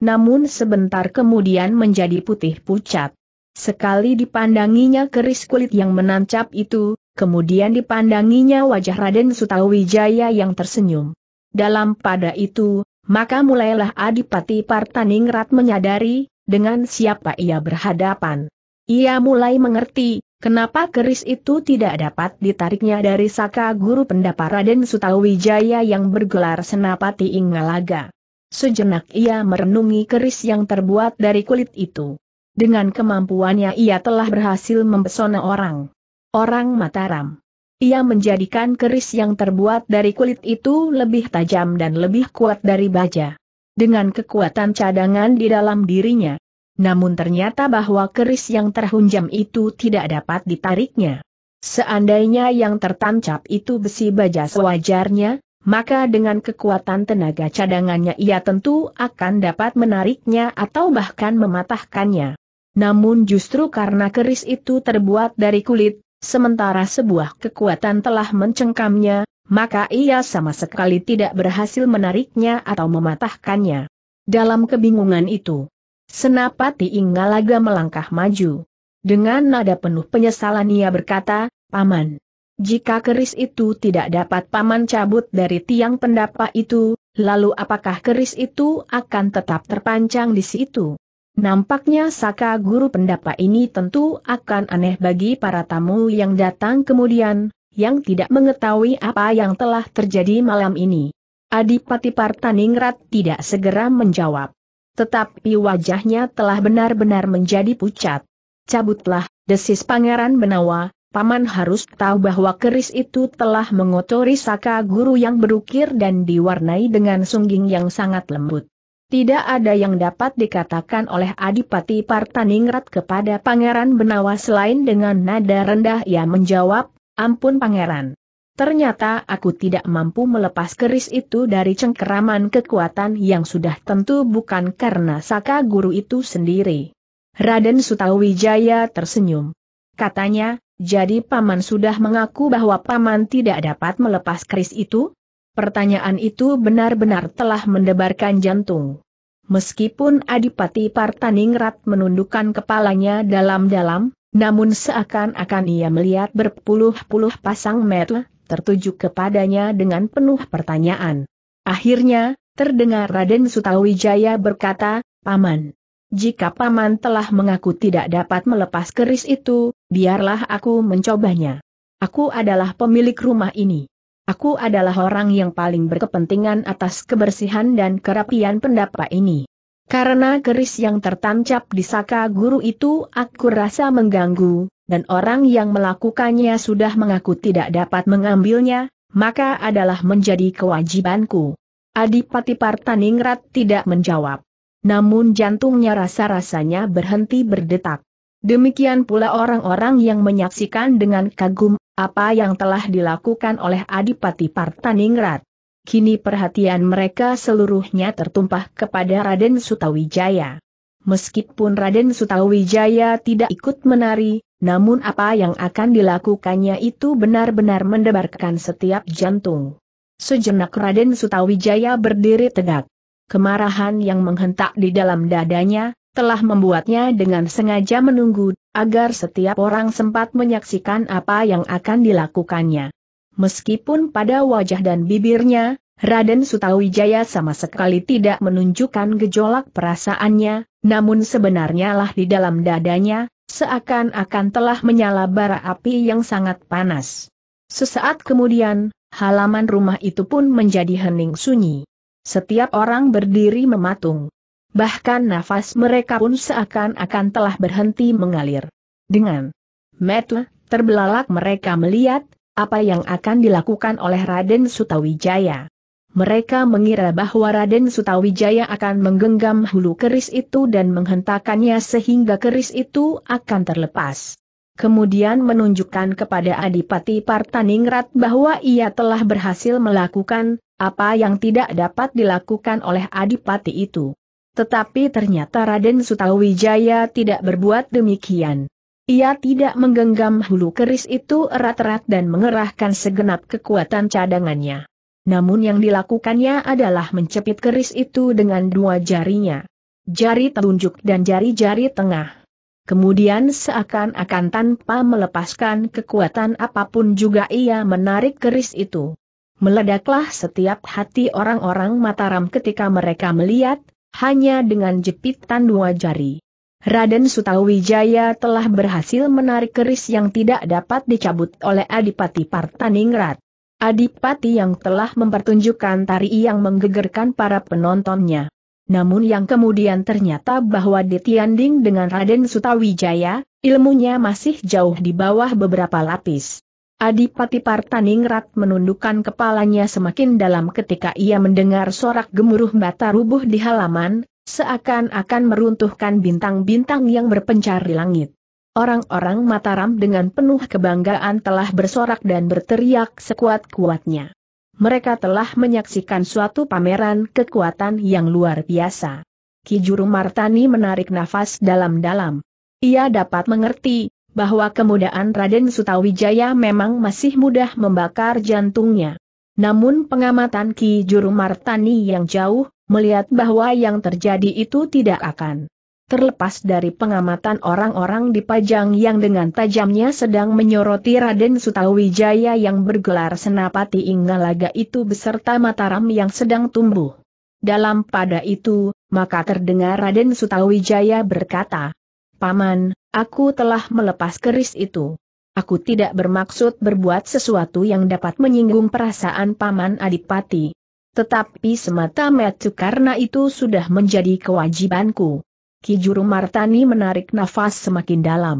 Namun sebentar kemudian menjadi putih pucat. Sekali dipandanginya keris kulit yang menancap itu, kemudian dipandanginya wajah Raden Sutawijaya yang tersenyum. Dalam pada itu, maka mulailah Adipati Partaningrat menyadari, dengan siapa ia berhadapan. Ia mulai mengerti, kenapa keris itu tidak dapat ditariknya dari Saka Guru Raden Raden Sutawijaya yang bergelar Senapati Ingalaga. Sejenak ia merenungi keris yang terbuat dari kulit itu. Dengan kemampuannya ia telah berhasil mempesona orang. Orang Mataram. Ia menjadikan keris yang terbuat dari kulit itu lebih tajam dan lebih kuat dari baja. Dengan kekuatan cadangan di dalam dirinya, namun ternyata bahwa keris yang terhunjam itu tidak dapat ditariknya. Seandainya yang tertancap itu besi baja sewajarnya, maka dengan kekuatan tenaga cadangannya ia tentu akan dapat menariknya atau bahkan mematahkannya. Namun justru karena keris itu terbuat dari kulit, sementara sebuah kekuatan telah mencengkamnya, maka ia sama sekali tidak berhasil menariknya atau mematahkannya. Dalam kebingungan itu, Senapati Inggalaga melangkah maju. Dengan nada penuh penyesalan ia berkata, Paman. Jika keris itu tidak dapat Paman cabut dari tiang pendapa itu, lalu apakah keris itu akan tetap terpancang di situ? Nampaknya Saka Guru Pendapa ini tentu akan aneh bagi para tamu yang datang kemudian, yang tidak mengetahui apa yang telah terjadi malam ini. Adipati Partaningrat tidak segera menjawab tetapi wajahnya telah benar-benar menjadi pucat. Cabutlah, desis Pangeran Benawa, Paman harus tahu bahwa keris itu telah mengotori saka guru yang berukir dan diwarnai dengan sungging yang sangat lembut. Tidak ada yang dapat dikatakan oleh Adipati Partaningrat kepada Pangeran Benawa selain dengan nada rendah ia menjawab, ampun Pangeran. Ternyata aku tidak mampu melepas keris itu dari cengkeraman kekuatan yang sudah tentu bukan karena saka guru itu sendiri. Raden Sutawijaya tersenyum. Katanya, jadi paman sudah mengaku bahwa paman tidak dapat melepas keris itu? Pertanyaan itu benar-benar telah mendebarkan jantung. Meskipun Adipati Partaningrat menundukkan kepalanya dalam-dalam, namun seakan-akan ia melihat berpuluh-puluh pasang mata tertuju kepadanya dengan penuh pertanyaan. Akhirnya, terdengar Raden Sutawijaya berkata, Paman. Jika Paman telah mengaku tidak dapat melepas keris itu, biarlah aku mencobanya. Aku adalah pemilik rumah ini. Aku adalah orang yang paling berkepentingan atas kebersihan dan kerapian pendapa ini. Karena keris yang tertancap di saka guru itu aku rasa mengganggu, dan orang yang melakukannya sudah mengaku tidak dapat mengambilnya, maka adalah menjadi kewajibanku. Adipati Partaningrat tidak menjawab. Namun jantungnya rasa-rasanya berhenti berdetak. Demikian pula orang-orang yang menyaksikan dengan kagum apa yang telah dilakukan oleh Adipati Partaningrat. Kini perhatian mereka seluruhnya tertumpah kepada Raden Sutawijaya. Meskipun Raden Sutawijaya tidak ikut menari, namun apa yang akan dilakukannya itu benar-benar mendebarkan setiap jantung. Sejenak Raden Sutawijaya berdiri tegak. Kemarahan yang menghentak di dalam dadanya, telah membuatnya dengan sengaja menunggu, agar setiap orang sempat menyaksikan apa yang akan dilakukannya. Meskipun pada wajah dan bibirnya, Raden Sutawijaya sama sekali tidak menunjukkan gejolak perasaannya, namun sebenarnya lah di dalam dadanya, Seakan-akan telah menyala bara api yang sangat panas. Sesaat kemudian, halaman rumah itu pun menjadi hening sunyi. Setiap orang berdiri mematung. Bahkan nafas mereka pun seakan-akan telah berhenti mengalir. Dengan metu, terbelalak mereka melihat, apa yang akan dilakukan oleh Raden Sutawijaya mereka mengira bahwa Raden Sutawijaya akan menggenggam hulu keris itu dan menghentakannya sehingga keris itu akan terlepas. Kemudian menunjukkan kepada Adipati Partaningrat bahwa ia telah berhasil melakukan apa yang tidak dapat dilakukan oleh Adipati itu. Tetapi ternyata Raden Sutawijaya tidak berbuat demikian. Ia tidak menggenggam hulu keris itu erat-erat dan mengerahkan segenap kekuatan cadangannya namun yang dilakukannya adalah mencepit keris itu dengan dua jarinya. Jari telunjuk dan jari-jari tengah. Kemudian seakan-akan tanpa melepaskan kekuatan apapun juga ia menarik keris itu. Meledaklah setiap hati orang-orang Mataram ketika mereka melihat, hanya dengan jepitan dua jari. Raden Sutawijaya telah berhasil menarik keris yang tidak dapat dicabut oleh Adipati Partaningrat. Adipati yang telah mempertunjukkan tari yang menggegerkan para penontonnya. Namun yang kemudian ternyata bahwa ditianding dengan Raden Sutawijaya, ilmunya masih jauh di bawah beberapa lapis. Adipati Partaningrat menundukkan kepalanya semakin dalam ketika ia mendengar sorak gemuruh bata rubuh di halaman, seakan-akan meruntuhkan bintang-bintang yang berpencar di langit. Orang-orang Mataram dengan penuh kebanggaan telah bersorak dan berteriak sekuat-kuatnya. Mereka telah menyaksikan suatu pameran kekuatan yang luar biasa. Ki Juru Martani menarik nafas dalam-dalam. Ia dapat mengerti bahwa kemudaan Raden Sutawijaya memang masih mudah membakar jantungnya. Namun pengamatan Ki Juru Martani yang jauh, melihat bahwa yang terjadi itu tidak akan terlepas dari pengamatan orang-orang di Pajang yang dengan tajamnya sedang menyoroti Raden Sutawijaya yang bergelar Senapati Inggalaga itu beserta Mataram yang sedang tumbuh. Dalam pada itu, maka terdengar Raden Sutawijaya berkata, Paman, aku telah melepas keris itu. Aku tidak bermaksud berbuat sesuatu yang dapat menyinggung perasaan Paman Adipati. Tetapi semata-mata karena itu sudah menjadi kewajibanku. Kijuru Martani menarik nafas semakin dalam.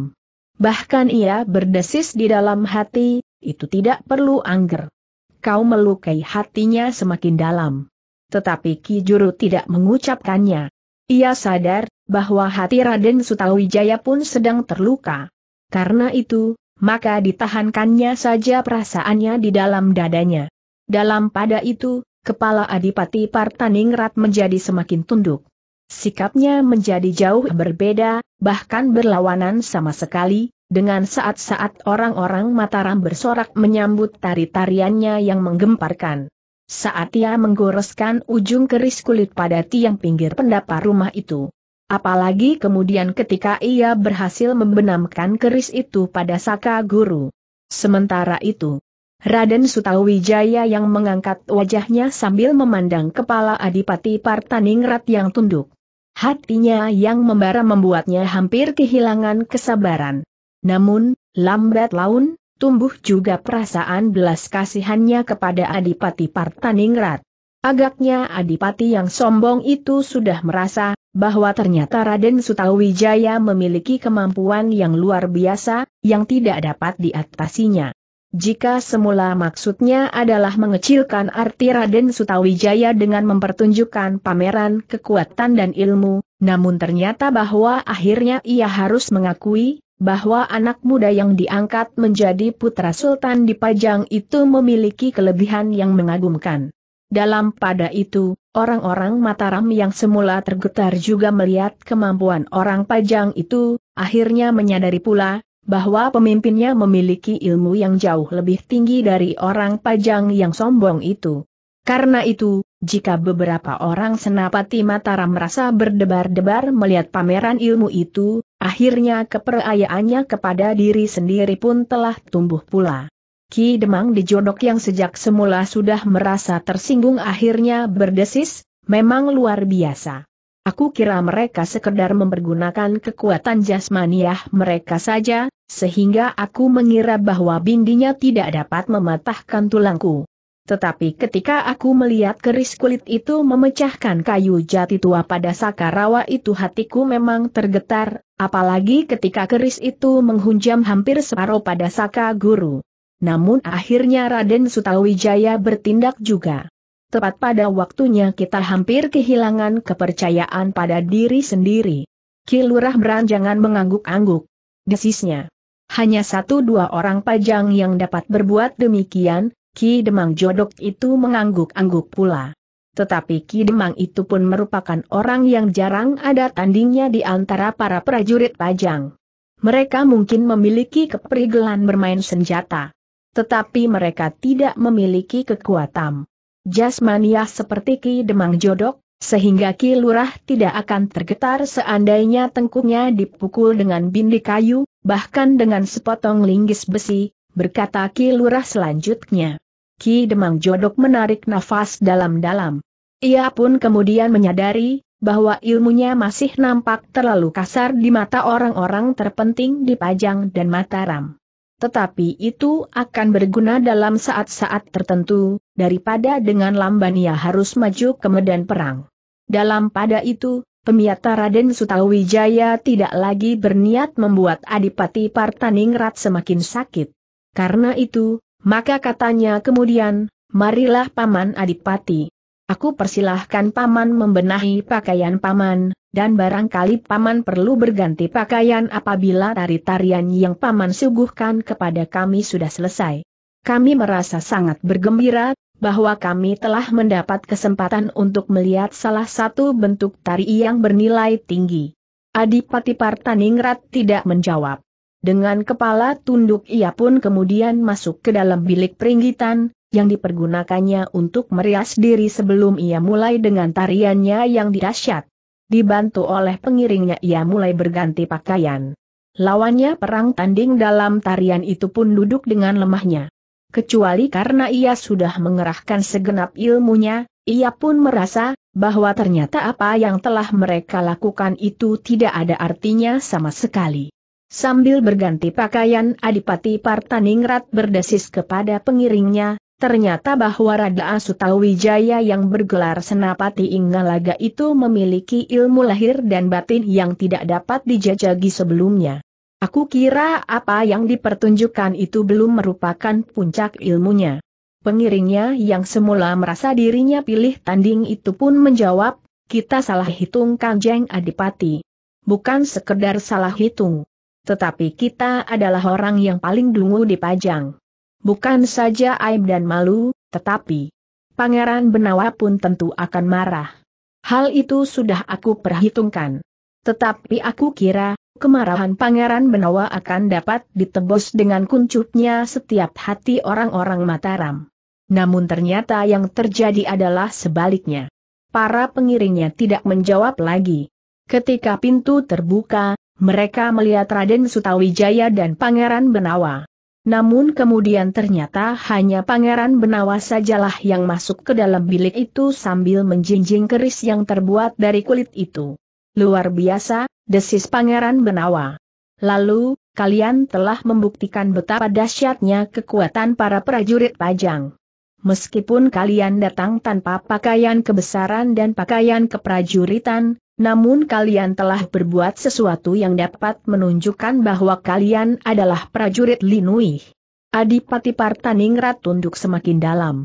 Bahkan ia berdesis di dalam hati, itu tidak perlu angger. Kau melukai hatinya semakin dalam. Tetapi Kijuru tidak mengucapkannya. Ia sadar bahwa hati Raden Sutawijaya pun sedang terluka. Karena itu, maka ditahankannya saja perasaannya di dalam dadanya. Dalam pada itu, kepala Adipati Partaningrat menjadi semakin tunduk. Sikapnya menjadi jauh berbeda, bahkan berlawanan sama sekali, dengan saat-saat orang-orang Mataram bersorak menyambut tari-tariannya yang menggemparkan. Saat ia menggoreskan ujung keris kulit pada tiang pinggir pendapa rumah itu. Apalagi kemudian ketika ia berhasil membenamkan keris itu pada Saka Guru. Sementara itu, Raden Sutawijaya yang mengangkat wajahnya sambil memandang kepala Adipati Partaningrat yang tunduk. Hatinya yang membara membuatnya hampir kehilangan kesabaran. Namun, lambat laun, tumbuh juga perasaan belas kasihannya kepada Adipati Partaningrat. Agaknya Adipati yang sombong itu sudah merasa bahwa ternyata Raden Sutawijaya memiliki kemampuan yang luar biasa, yang tidak dapat diatasinya. Jika semula maksudnya adalah mengecilkan arti Raden Sutawijaya dengan mempertunjukkan pameran kekuatan dan ilmu, namun ternyata bahwa akhirnya ia harus mengakui bahwa anak muda yang diangkat menjadi putra sultan di Pajang itu memiliki kelebihan yang mengagumkan. Dalam pada itu, orang-orang Mataram yang semula tergetar juga melihat kemampuan orang Pajang itu, akhirnya menyadari pula bahwa pemimpinnya memiliki ilmu yang jauh lebih tinggi dari orang pajang yang sombong itu. Karena itu, jika beberapa orang senapati Mataram merasa berdebar-debar melihat pameran ilmu itu, akhirnya keperayaannya kepada diri sendiri pun telah tumbuh pula. Ki Demang dijodok yang sejak semula sudah merasa tersinggung akhirnya berdesis, memang luar biasa. Aku kira mereka sekedar mempergunakan kekuatan jasmaniah mereka saja, sehingga aku mengira bahwa bindinya tidak dapat mematahkan tulangku. Tetapi ketika aku melihat keris kulit itu memecahkan kayu jati tua pada Sakarawa itu hatiku memang tergetar, apalagi ketika keris itu menghunjam hampir separuh pada Saka Guru. Namun akhirnya Raden Sutawijaya bertindak juga. Tepat pada waktunya kita hampir kehilangan kepercayaan pada diri sendiri. Kilurah beranjangan mengangguk-angguk. Desisnya. Hanya satu dua orang pajang yang dapat berbuat demikian, Ki Demang Jodok itu mengangguk-angguk pula. Tetapi Ki Demang itu pun merupakan orang yang jarang ada tandingnya di antara para prajurit Pajang. Mereka mungkin memiliki keperigelan bermain senjata. Tetapi mereka tidak memiliki kekuatan. Jasmania seperti Ki Demang Jodok, sehingga Ki Lurah tidak akan tergetar seandainya tengkuknya dipukul dengan bindi kayu, bahkan dengan sepotong linggis besi, berkata Ki Lurah selanjutnya. Ki Demang Jodok menarik nafas dalam-dalam. Ia pun kemudian menyadari, bahwa ilmunya masih nampak terlalu kasar di mata orang-orang terpenting di Pajang dan Mataram. Tetapi itu akan berguna dalam saat-saat tertentu, daripada dengan lamban ia harus maju ke medan perang. Dalam pada itu, pemiata Raden Sutawijaya tidak lagi berniat membuat Adipati Partaningrat semakin sakit. Karena itu, maka katanya kemudian, marilah Paman Adipati. Aku persilahkan Paman membenahi pakaian Paman, dan barangkali Paman perlu berganti pakaian apabila tari-tarian yang Paman suguhkan kepada kami sudah selesai. Kami merasa sangat bergembira, bahwa kami telah mendapat kesempatan untuk melihat salah satu bentuk tari yang bernilai tinggi. Adipati Partaningrat tidak menjawab. Dengan kepala tunduk ia pun kemudian masuk ke dalam bilik peringgitan, yang dipergunakannya untuk merias diri sebelum ia mulai dengan tariannya yang dirasyat. Dibantu oleh pengiringnya ia mulai berganti pakaian. Lawannya perang tanding dalam tarian itu pun duduk dengan lemahnya kecuali karena ia sudah mengerahkan segenap ilmunya, ia pun merasa, bahwa ternyata apa yang telah mereka lakukan itu tidak ada artinya sama sekali. Sambil berganti pakaian Adipati Partaningrat berdesis kepada pengiringnya, ternyata bahwa Rada Asutawijaya yang bergelar Senapati Inggalaga itu memiliki ilmu lahir dan batin yang tidak dapat dijajagi sebelumnya. Aku kira apa yang dipertunjukkan itu belum merupakan puncak ilmunya. Pengiringnya yang semula merasa dirinya pilih tanding itu pun menjawab, kita salah hitung Kanjeng Adipati. Bukan sekedar salah hitung. Tetapi kita adalah orang yang paling dungu di Pajang. Bukan saja aib dan malu, tetapi Pangeran Benawa pun tentu akan marah. Hal itu sudah aku perhitungkan. Tetapi aku kira, kemarahan Pangeran Benawa akan dapat ditebus dengan kuncupnya setiap hati orang-orang Mataram. Namun ternyata yang terjadi adalah sebaliknya. Para pengiringnya tidak menjawab lagi. Ketika pintu terbuka, mereka melihat Raden Sutawijaya dan Pangeran Benawa. Namun kemudian ternyata hanya Pangeran Benawa sajalah yang masuk ke dalam bilik itu sambil menjinjing keris yang terbuat dari kulit itu. Luar biasa, desis Pangeran Benawa. Lalu, kalian telah membuktikan betapa dahsyatnya kekuatan para prajurit pajang. Meskipun kalian datang tanpa pakaian kebesaran dan pakaian keprajuritan, namun kalian telah berbuat sesuatu yang dapat menunjukkan bahwa kalian adalah prajurit Linui. Adipati Partaningrat tunduk semakin dalam.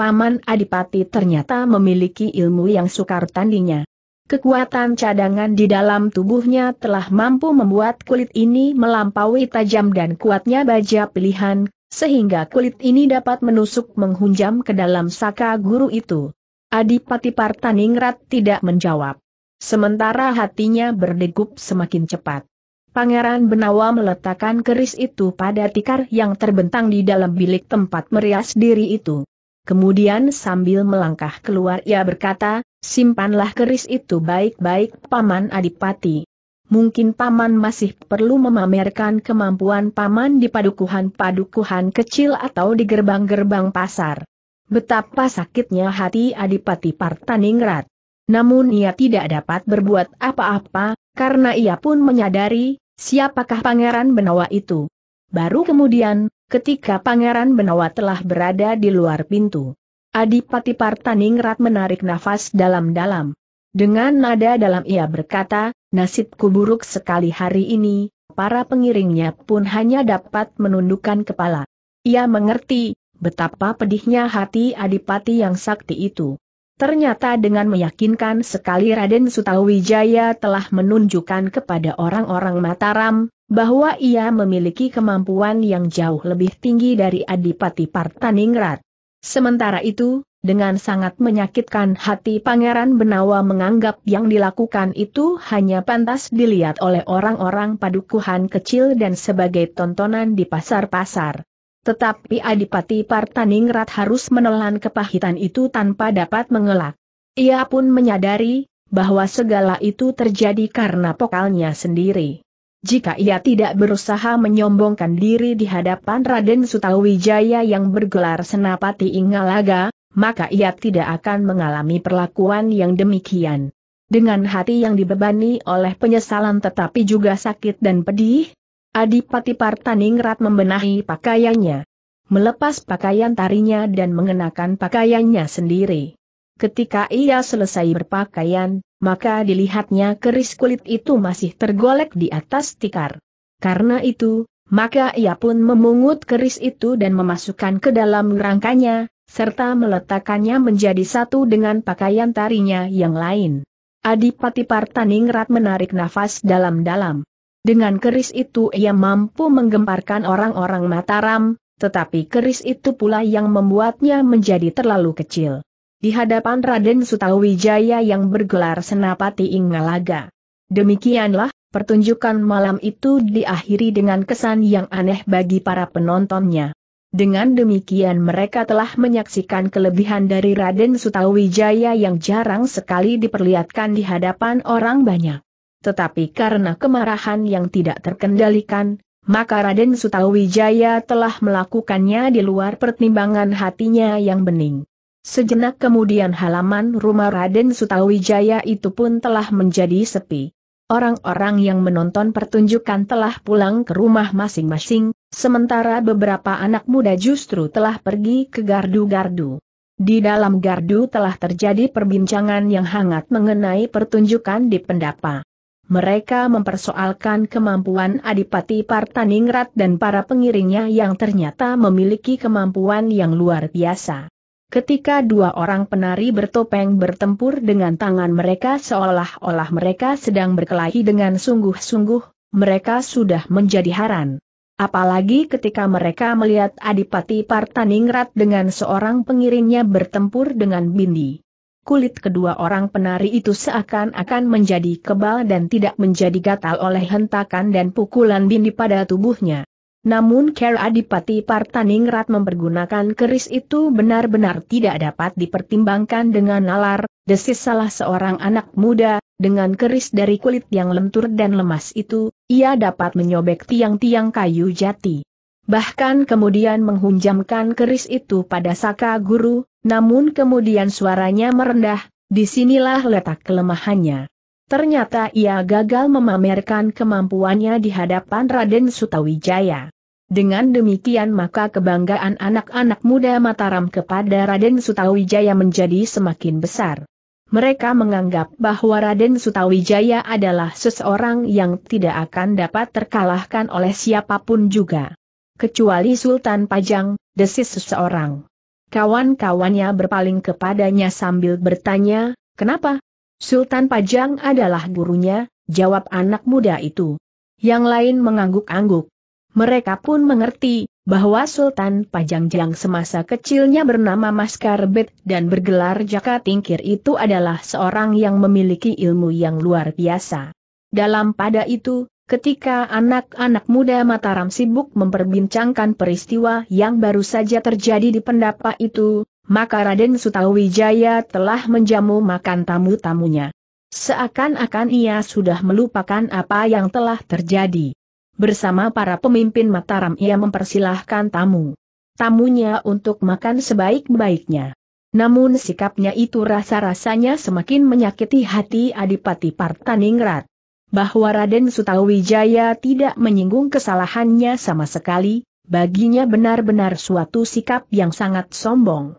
Paman Adipati ternyata memiliki ilmu yang sukar tandingnya. Kekuatan cadangan di dalam tubuhnya telah mampu membuat kulit ini melampaui tajam dan kuatnya baja pilihan, sehingga kulit ini dapat menusuk menghunjam ke dalam saka guru itu. Adipati Partaningrat tidak menjawab. Sementara hatinya berdegup semakin cepat. Pangeran Benawa meletakkan keris itu pada tikar yang terbentang di dalam bilik tempat merias diri itu. Kemudian sambil melangkah keluar ia berkata, simpanlah keris itu baik-baik Paman Adipati. Mungkin Paman masih perlu memamerkan kemampuan Paman di padukuhan-padukuhan kecil atau di gerbang-gerbang pasar. Betapa sakitnya hati Adipati Partaningrat. Namun ia tidak dapat berbuat apa-apa, karena ia pun menyadari, siapakah Pangeran Benawa itu. Baru kemudian, ketika Pangeran Benawa telah berada di luar pintu, Adipati Partaningrat menarik nafas dalam-dalam. Dengan nada dalam ia berkata, nasibku buruk sekali hari ini, para pengiringnya pun hanya dapat menundukkan kepala. Ia mengerti, betapa pedihnya hati Adipati yang sakti itu. Ternyata dengan meyakinkan sekali Raden Sutawijaya telah menunjukkan kepada orang-orang Mataram, bahwa ia memiliki kemampuan yang jauh lebih tinggi dari Adipati Partaningrat. Sementara itu, dengan sangat menyakitkan hati Pangeran Benawa menganggap yang dilakukan itu hanya pantas dilihat oleh orang-orang padukuhan kecil dan sebagai tontonan di pasar-pasar. Tetapi Adipati Partaningrat harus menelan kepahitan itu tanpa dapat mengelak. Ia pun menyadari, bahwa segala itu terjadi karena pokalnya sendiri jika ia tidak berusaha menyombongkan diri di hadapan Raden Sutawijaya yang bergelar Senapati Ingalaga, maka ia tidak akan mengalami perlakuan yang demikian. Dengan hati yang dibebani oleh penyesalan tetapi juga sakit dan pedih, Adipati Partaningrat membenahi pakaiannya. Melepas pakaian tarinya dan mengenakan pakaiannya sendiri. Ketika ia selesai berpakaian, maka dilihatnya keris kulit itu masih tergolek di atas tikar. Karena itu, maka ia pun memungut keris itu dan memasukkan ke dalam rangkanya, serta meletakkannya menjadi satu dengan pakaian tarinya yang lain. Adipati Partaningrat menarik nafas dalam-dalam. Dengan keris itu ia mampu menggemparkan orang-orang Mataram, tetapi keris itu pula yang membuatnya menjadi terlalu kecil di hadapan Raden Sutawijaya yang bergelar Senapati Ingalaga. Demikianlah, pertunjukan malam itu diakhiri dengan kesan yang aneh bagi para penontonnya. Dengan demikian mereka telah menyaksikan kelebihan dari Raden Sutawijaya yang jarang sekali diperlihatkan di hadapan orang banyak. Tetapi karena kemarahan yang tidak terkendalikan, maka Raden Sutawijaya telah melakukannya di luar pertimbangan hatinya yang bening. Sejenak kemudian halaman rumah Raden Sutawijaya itu pun telah menjadi sepi. Orang-orang yang menonton pertunjukan telah pulang ke rumah masing-masing, sementara beberapa anak muda justru telah pergi ke gardu-gardu. Di dalam gardu telah terjadi perbincangan yang hangat mengenai pertunjukan di pendapa. Mereka mempersoalkan kemampuan Adipati Partaningrat dan para pengiringnya yang ternyata memiliki kemampuan yang luar biasa. Ketika dua orang penari bertopeng bertempur dengan tangan mereka seolah-olah mereka sedang berkelahi dengan sungguh-sungguh, mereka sudah menjadi haran. Apalagi ketika mereka melihat Adipati Partaningrat dengan seorang pengiringnya bertempur dengan Bindi. Kulit kedua orang penari itu seakan-akan menjadi kebal dan tidak menjadi gatal oleh hentakan dan pukulan Bindi pada tubuhnya. Namun Kera Adipati Partaningrat mempergunakan keris itu benar-benar tidak dapat dipertimbangkan dengan nalar, desis salah seorang anak muda, dengan keris dari kulit yang lentur dan lemas itu, ia dapat menyobek tiang-tiang kayu jati. Bahkan kemudian menghunjamkan keris itu pada Saka Guru, namun kemudian suaranya merendah, disinilah letak kelemahannya. Ternyata ia gagal memamerkan kemampuannya di hadapan Raden Sutawijaya. Dengan demikian maka kebanggaan anak-anak muda Mataram kepada Raden Sutawijaya menjadi semakin besar. Mereka menganggap bahwa Raden Sutawijaya adalah seseorang yang tidak akan dapat terkalahkan oleh siapapun juga. Kecuali Sultan Pajang, desis seseorang. Kawan-kawannya berpaling kepadanya sambil bertanya, kenapa? Sultan Pajang adalah gurunya, jawab anak muda itu. Yang lain mengangguk-angguk. Mereka pun mengerti, bahwa Sultan Pajang Pajangjang semasa kecilnya bernama Mas Karbet dan bergelar Jaka Tingkir itu adalah seorang yang memiliki ilmu yang luar biasa. Dalam pada itu, ketika anak-anak muda Mataram sibuk memperbincangkan peristiwa yang baru saja terjadi di pendapa itu, maka Raden Sutawijaya telah menjamu makan tamu-tamunya. Seakan-akan ia sudah melupakan apa yang telah terjadi. Bersama para pemimpin Mataram ia mempersilahkan tamu. Tamunya untuk makan sebaik-baiknya. Namun sikapnya itu rasa-rasanya semakin menyakiti hati Adipati Partaningrat. Bahwa Raden Sutawijaya tidak menyinggung kesalahannya sama sekali, baginya benar-benar suatu sikap yang sangat sombong.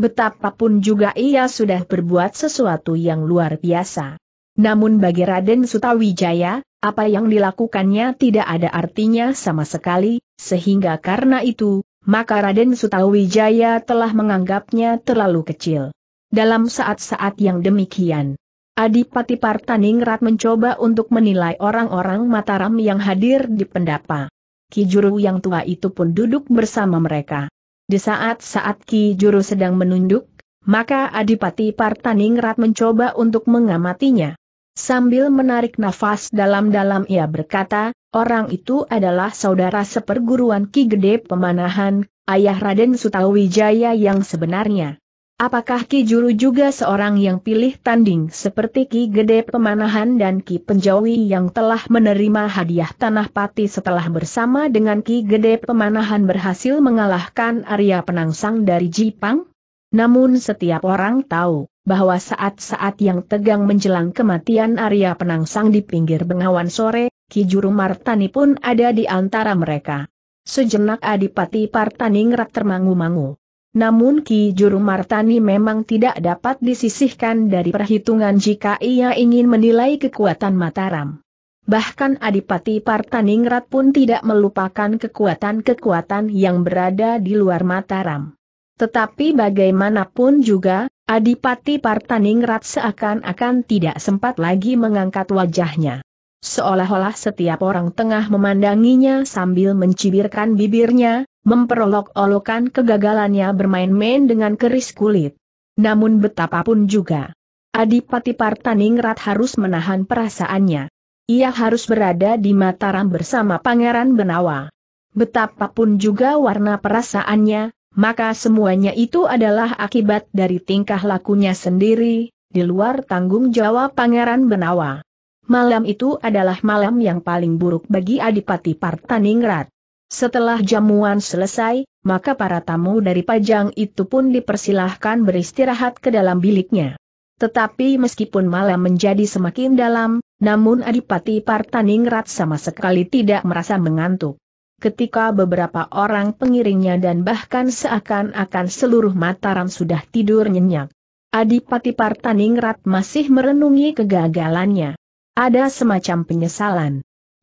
Betapapun juga ia sudah berbuat sesuatu yang luar biasa. Namun bagi Raden Sutawijaya, apa yang dilakukannya tidak ada artinya sama sekali, sehingga karena itu, maka Raden Sutawijaya telah menganggapnya terlalu kecil. Dalam saat-saat yang demikian, Adipati Partaningrat mencoba untuk menilai orang-orang Mataram yang hadir di pendapa. Kijuru yang tua itu pun duduk bersama mereka. Di saat-saat Ki Juru sedang menunduk, maka Adipati Partaningrat mencoba untuk mengamatinya. Sambil menarik nafas dalam-dalam ia berkata, orang itu adalah saudara seperguruan Ki Gede Pemanahan, ayah Raden Sutawijaya yang sebenarnya. Apakah Ki Juru juga seorang yang pilih tanding seperti Ki Gede Pemanahan dan Ki Penjawi yang telah menerima hadiah Tanah Pati setelah bersama dengan Ki Gede Pemanahan berhasil mengalahkan Arya Penangsang dari Jipang? Namun setiap orang tahu bahwa saat-saat yang tegang menjelang kematian Arya Penangsang di pinggir bengawan sore, Ki Juru Martani pun ada di antara mereka. Sejenak Adipati Partani ngerat termangu-mangu. Namun Ki Juru Martani memang tidak dapat disisihkan dari perhitungan jika ia ingin menilai kekuatan Mataram. Bahkan Adipati Partaningrat pun tidak melupakan kekuatan-kekuatan yang berada di luar Mataram. Tetapi bagaimanapun juga, Adipati Partaningrat seakan-akan tidak sempat lagi mengangkat wajahnya. Seolah-olah setiap orang tengah memandanginya sambil mencibirkan bibirnya, memperolok-olokan kegagalannya bermain-main dengan keris kulit. Namun betapapun juga, Adipati Partaningrat harus menahan perasaannya. Ia harus berada di Mataram bersama Pangeran Benawa. Betapapun juga warna perasaannya, maka semuanya itu adalah akibat dari tingkah lakunya sendiri, di luar tanggung jawab Pangeran Benawa. Malam itu adalah malam yang paling buruk bagi Adipati Partaningrat. Setelah jamuan selesai, maka para tamu dari Pajang itu pun dipersilahkan beristirahat ke dalam biliknya. Tetapi meskipun malam menjadi semakin dalam, namun Adipati Partaningrat sama sekali tidak merasa mengantuk. Ketika beberapa orang pengiringnya dan bahkan seakan-akan seluruh Mataram sudah tidur nyenyak. Adipati Partaningrat masih merenungi kegagalannya. Ada semacam penyesalan.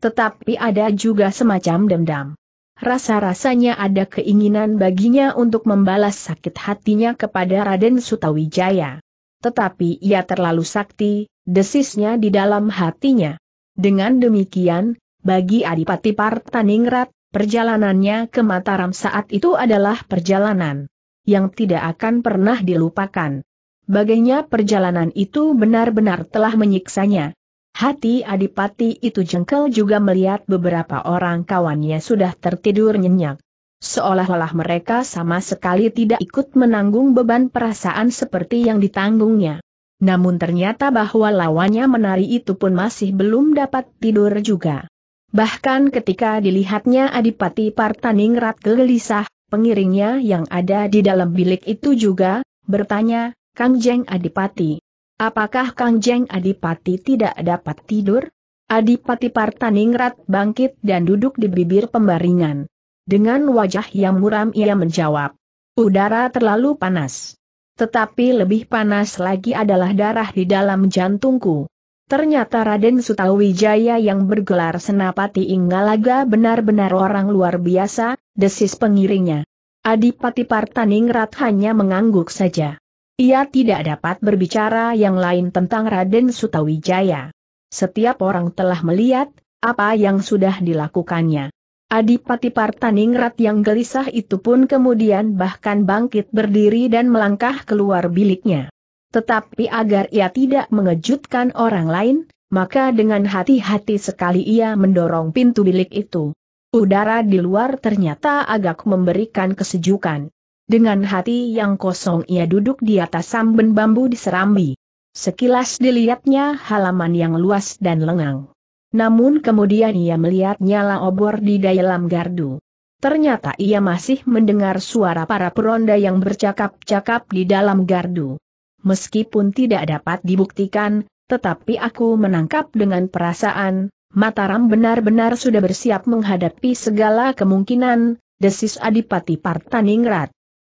Tetapi ada juga semacam dendam. Rasa-rasanya ada keinginan baginya untuk membalas sakit hatinya kepada Raden Sutawijaya. Tetapi ia terlalu sakti, desisnya di dalam hatinya. Dengan demikian, bagi Adipati Partaningrat, perjalanannya ke Mataram saat itu adalah perjalanan yang tidak akan pernah dilupakan. Bagainya perjalanan itu benar-benar telah menyiksanya. Hati adipati itu jengkel juga melihat beberapa orang kawannya sudah tertidur nyenyak. Seolah-olah mereka sama sekali tidak ikut menanggung beban perasaan seperti yang ditanggungnya. Namun ternyata bahwa lawannya menari itu pun masih belum dapat tidur juga. Bahkan ketika dilihatnya Adipati Partaningrat gelisah, pengiringnya yang ada di dalam bilik itu juga, bertanya, Kang Jeng Adipati, Apakah Kang Jeng Adipati tidak dapat tidur? Adipati Partaningrat bangkit dan duduk di bibir pembaringan. Dengan wajah yang muram ia menjawab, udara terlalu panas. Tetapi lebih panas lagi adalah darah di dalam jantungku. Ternyata Raden Sutawijaya yang bergelar Senapati Inggalaga benar-benar orang luar biasa, desis pengiringnya. Adipati Partaningrat hanya mengangguk saja. Ia tidak dapat berbicara yang lain tentang Raden Sutawijaya. Setiap orang telah melihat, apa yang sudah dilakukannya. Adipati Partaningrat yang gelisah itu pun kemudian bahkan bangkit berdiri dan melangkah keluar biliknya. Tetapi agar ia tidak mengejutkan orang lain, maka dengan hati-hati sekali ia mendorong pintu bilik itu. Udara di luar ternyata agak memberikan kesejukan. Dengan hati yang kosong ia duduk di atas samben bambu di serambi. Sekilas dilihatnya halaman yang luas dan lengang. Namun kemudian ia melihat nyala obor di dalam gardu. Ternyata ia masih mendengar suara para peronda yang bercakap-cakap di dalam gardu. Meskipun tidak dapat dibuktikan, tetapi aku menangkap dengan perasaan, Mataram benar-benar sudah bersiap menghadapi segala kemungkinan, desis Adipati Partaningrat.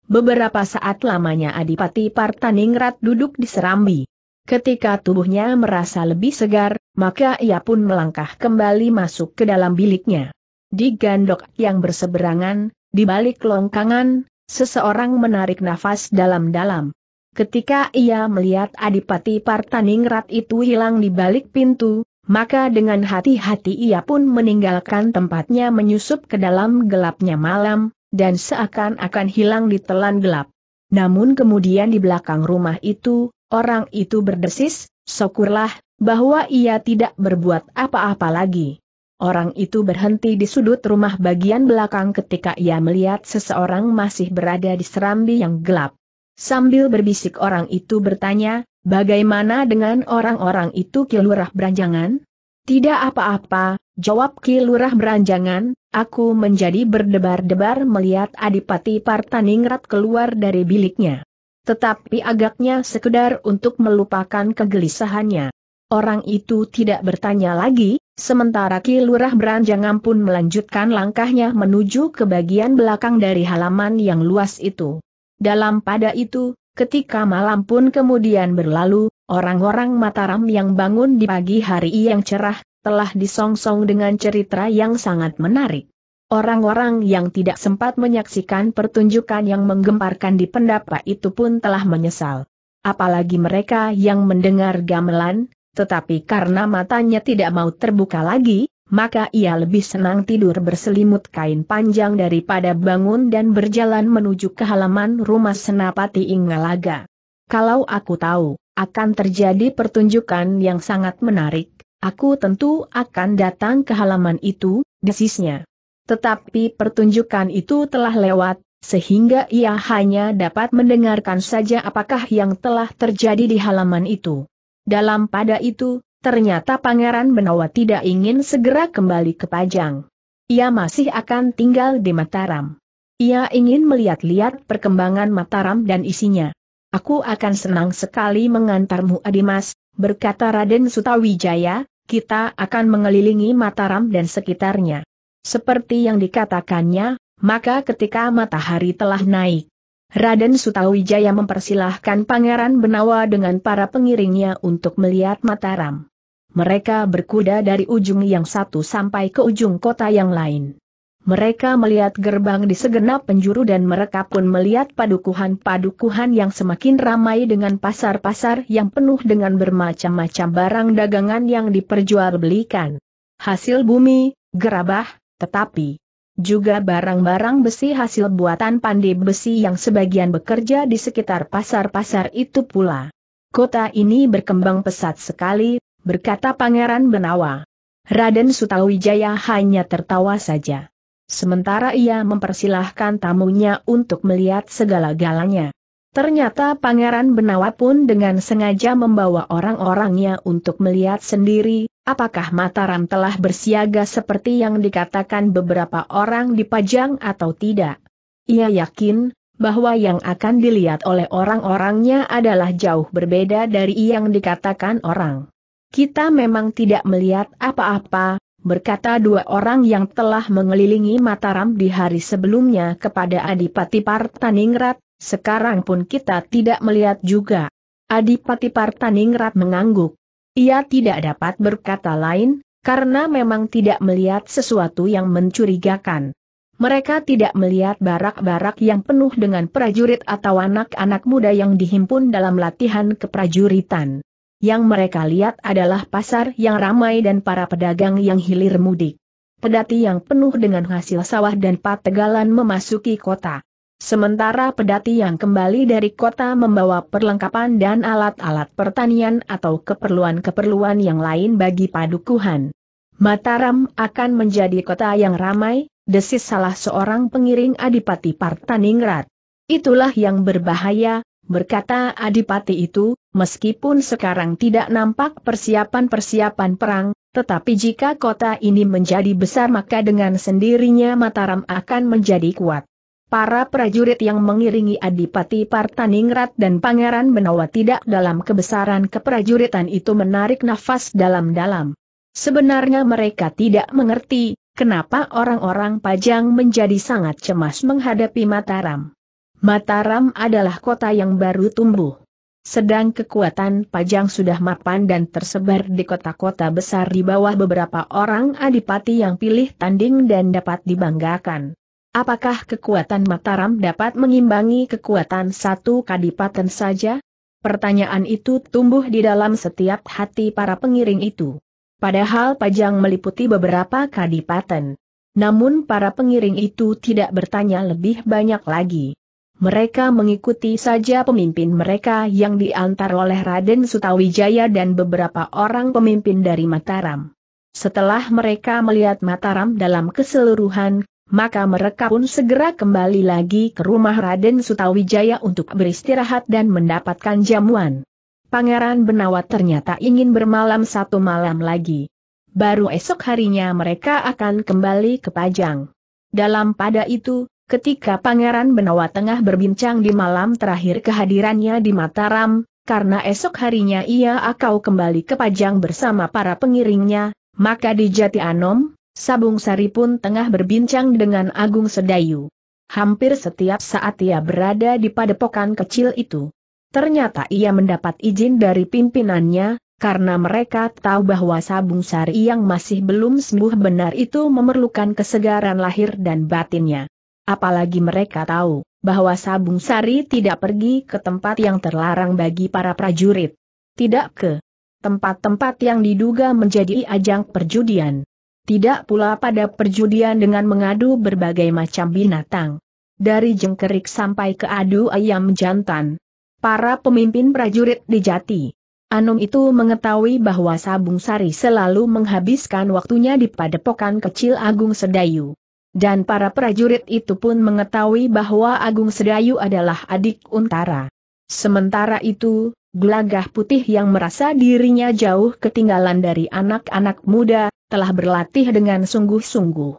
Beberapa saat lamanya Adipati Partaningrat duduk di serambi. Ketika tubuhnya merasa lebih segar, maka ia pun melangkah kembali masuk ke dalam biliknya. Di gandok yang berseberangan, di balik longkangan, seseorang menarik nafas dalam-dalam. Ketika ia melihat Adipati Partaningrat itu hilang di balik pintu, maka dengan hati-hati ia pun meninggalkan tempatnya menyusup ke dalam gelapnya malam, dan seakan-akan hilang di telan gelap. Namun kemudian di belakang rumah itu, orang itu berdesis, syukurlah, bahwa ia tidak berbuat apa-apa lagi. Orang itu berhenti di sudut rumah bagian belakang ketika ia melihat seseorang masih berada di serambi yang gelap. Sambil berbisik orang itu bertanya, bagaimana dengan orang-orang itu kilurah beranjangan? Tidak apa-apa, Jawab Ki Lurah beranjangan, aku menjadi berdebar-debar melihat Adipati Partaningrat keluar dari biliknya. Tetapi agaknya sekedar untuk melupakan kegelisahannya. Orang itu tidak bertanya lagi, sementara Ki Lurah Beranjangan pun melanjutkan langkahnya menuju ke bagian belakang dari halaman yang luas itu. Dalam pada itu, ketika malam pun kemudian berlalu, orang-orang Mataram yang bangun di pagi hari yang cerah telah disongsong dengan cerita yang sangat menarik. Orang-orang yang tidak sempat menyaksikan pertunjukan yang menggemparkan di pendapa itu pun telah menyesal. Apalagi mereka yang mendengar gamelan, tetapi karena matanya tidak mau terbuka lagi, maka ia lebih senang tidur berselimut kain panjang daripada bangun dan berjalan menuju ke halaman rumah Senapati Ingalaga. Kalau aku tahu, akan terjadi pertunjukan yang sangat menarik, Aku tentu akan datang ke halaman itu, desisnya. Tetapi pertunjukan itu telah lewat, sehingga ia hanya dapat mendengarkan saja apakah yang telah terjadi di halaman itu. Dalam pada itu, ternyata Pangeran Benawa tidak ingin segera kembali ke Pajang. Ia masih akan tinggal di Mataram. Ia ingin melihat-lihat perkembangan Mataram dan isinya. Aku akan senang sekali mengantarmu Adimas, berkata Raden Sutawijaya, kita akan mengelilingi Mataram dan sekitarnya. Seperti yang dikatakannya, maka ketika matahari telah naik, Raden Sutawijaya mempersilahkan Pangeran Benawa dengan para pengiringnya untuk melihat Mataram. Mereka berkuda dari ujung yang satu sampai ke ujung kota yang lain. Mereka melihat gerbang di segenap penjuru dan mereka pun melihat padukuhan-padukuhan yang semakin ramai dengan pasar-pasar yang penuh dengan bermacam-macam barang dagangan yang diperjualbelikan. Hasil bumi, gerabah, tetapi juga barang-barang besi hasil buatan pandai besi yang sebagian bekerja di sekitar pasar-pasar itu pula. Kota ini berkembang pesat sekali, berkata Pangeran Benawa. Raden Sutawijaya hanya tertawa saja. Sementara ia mempersilahkan tamunya untuk melihat segala-galanya. Ternyata Pangeran Benawa pun dengan sengaja membawa orang-orangnya untuk melihat sendiri, apakah Mataram telah bersiaga seperti yang dikatakan beberapa orang di pajang atau tidak. Ia yakin, bahwa yang akan dilihat oleh orang-orangnya adalah jauh berbeda dari yang dikatakan orang. Kita memang tidak melihat apa-apa, berkata dua orang yang telah mengelilingi Mataram di hari sebelumnya kepada Adipati Partaningrat, sekarang pun kita tidak melihat juga. Adipati Partaningrat mengangguk. Ia tidak dapat berkata lain, karena memang tidak melihat sesuatu yang mencurigakan. Mereka tidak melihat barak-barak yang penuh dengan prajurit atau anak-anak muda yang dihimpun dalam latihan keprajuritan. Yang mereka lihat adalah pasar yang ramai dan para pedagang yang hilir mudik. Pedati yang penuh dengan hasil sawah dan pategalan memasuki kota. Sementara pedati yang kembali dari kota membawa perlengkapan dan alat-alat pertanian atau keperluan-keperluan yang lain bagi padukuhan. Mataram akan menjadi kota yang ramai, desis salah seorang pengiring Adipati Partaningrat. Itulah yang berbahaya, berkata Adipati itu, meskipun sekarang tidak nampak persiapan-persiapan perang, tetapi jika kota ini menjadi besar maka dengan sendirinya Mataram akan menjadi kuat. Para prajurit yang mengiringi Adipati Partaningrat dan Pangeran Benawa tidak dalam kebesaran keprajuritan itu menarik nafas dalam-dalam. Sebenarnya mereka tidak mengerti, kenapa orang-orang Pajang menjadi sangat cemas menghadapi Mataram. Mataram adalah kota yang baru tumbuh. Sedang kekuatan Pajang sudah mapan dan tersebar di kota-kota besar di bawah beberapa orang adipati yang pilih tanding dan dapat dibanggakan. Apakah kekuatan Mataram dapat mengimbangi kekuatan satu kadipaten saja? Pertanyaan itu tumbuh di dalam setiap hati para pengiring itu. Padahal Pajang meliputi beberapa kadipaten. Namun para pengiring itu tidak bertanya lebih banyak lagi. Mereka mengikuti saja pemimpin mereka yang diantar oleh Raden Sutawijaya dan beberapa orang pemimpin dari Mataram. Setelah mereka melihat Mataram dalam keseluruhan, maka mereka pun segera kembali lagi ke rumah Raden Sutawijaya untuk beristirahat dan mendapatkan jamuan. Pangeran Benawa ternyata ingin bermalam satu malam lagi. Baru esok harinya mereka akan kembali ke Pajang. Dalam pada itu, Ketika Pangeran Benawa tengah berbincang di malam terakhir kehadirannya di Mataram, karena esok harinya ia akan kembali ke Pajang bersama para pengiringnya, maka di Jati Anom, Sabung Sari pun tengah berbincang dengan Agung Sedayu. Hampir setiap saat ia berada di padepokan kecil itu. Ternyata ia mendapat izin dari pimpinannya, karena mereka tahu bahwa Sabung Sari yang masih belum sembuh benar itu memerlukan kesegaran lahir dan batinnya. Apalagi mereka tahu bahwa Sabung Sari tidak pergi ke tempat yang terlarang bagi para prajurit. Tidak ke tempat-tempat yang diduga menjadi ajang perjudian. Tidak pula pada perjudian dengan mengadu berbagai macam binatang. Dari jengkerik sampai ke adu ayam jantan. Para pemimpin prajurit di Jati. Anum itu mengetahui bahwa Sabung Sari selalu menghabiskan waktunya di padepokan kecil Agung Sedayu dan para prajurit itu pun mengetahui bahwa Agung Sedayu adalah adik Untara. Sementara itu, Gelagah putih yang merasa dirinya jauh ketinggalan dari anak-anak muda, telah berlatih dengan sungguh-sungguh.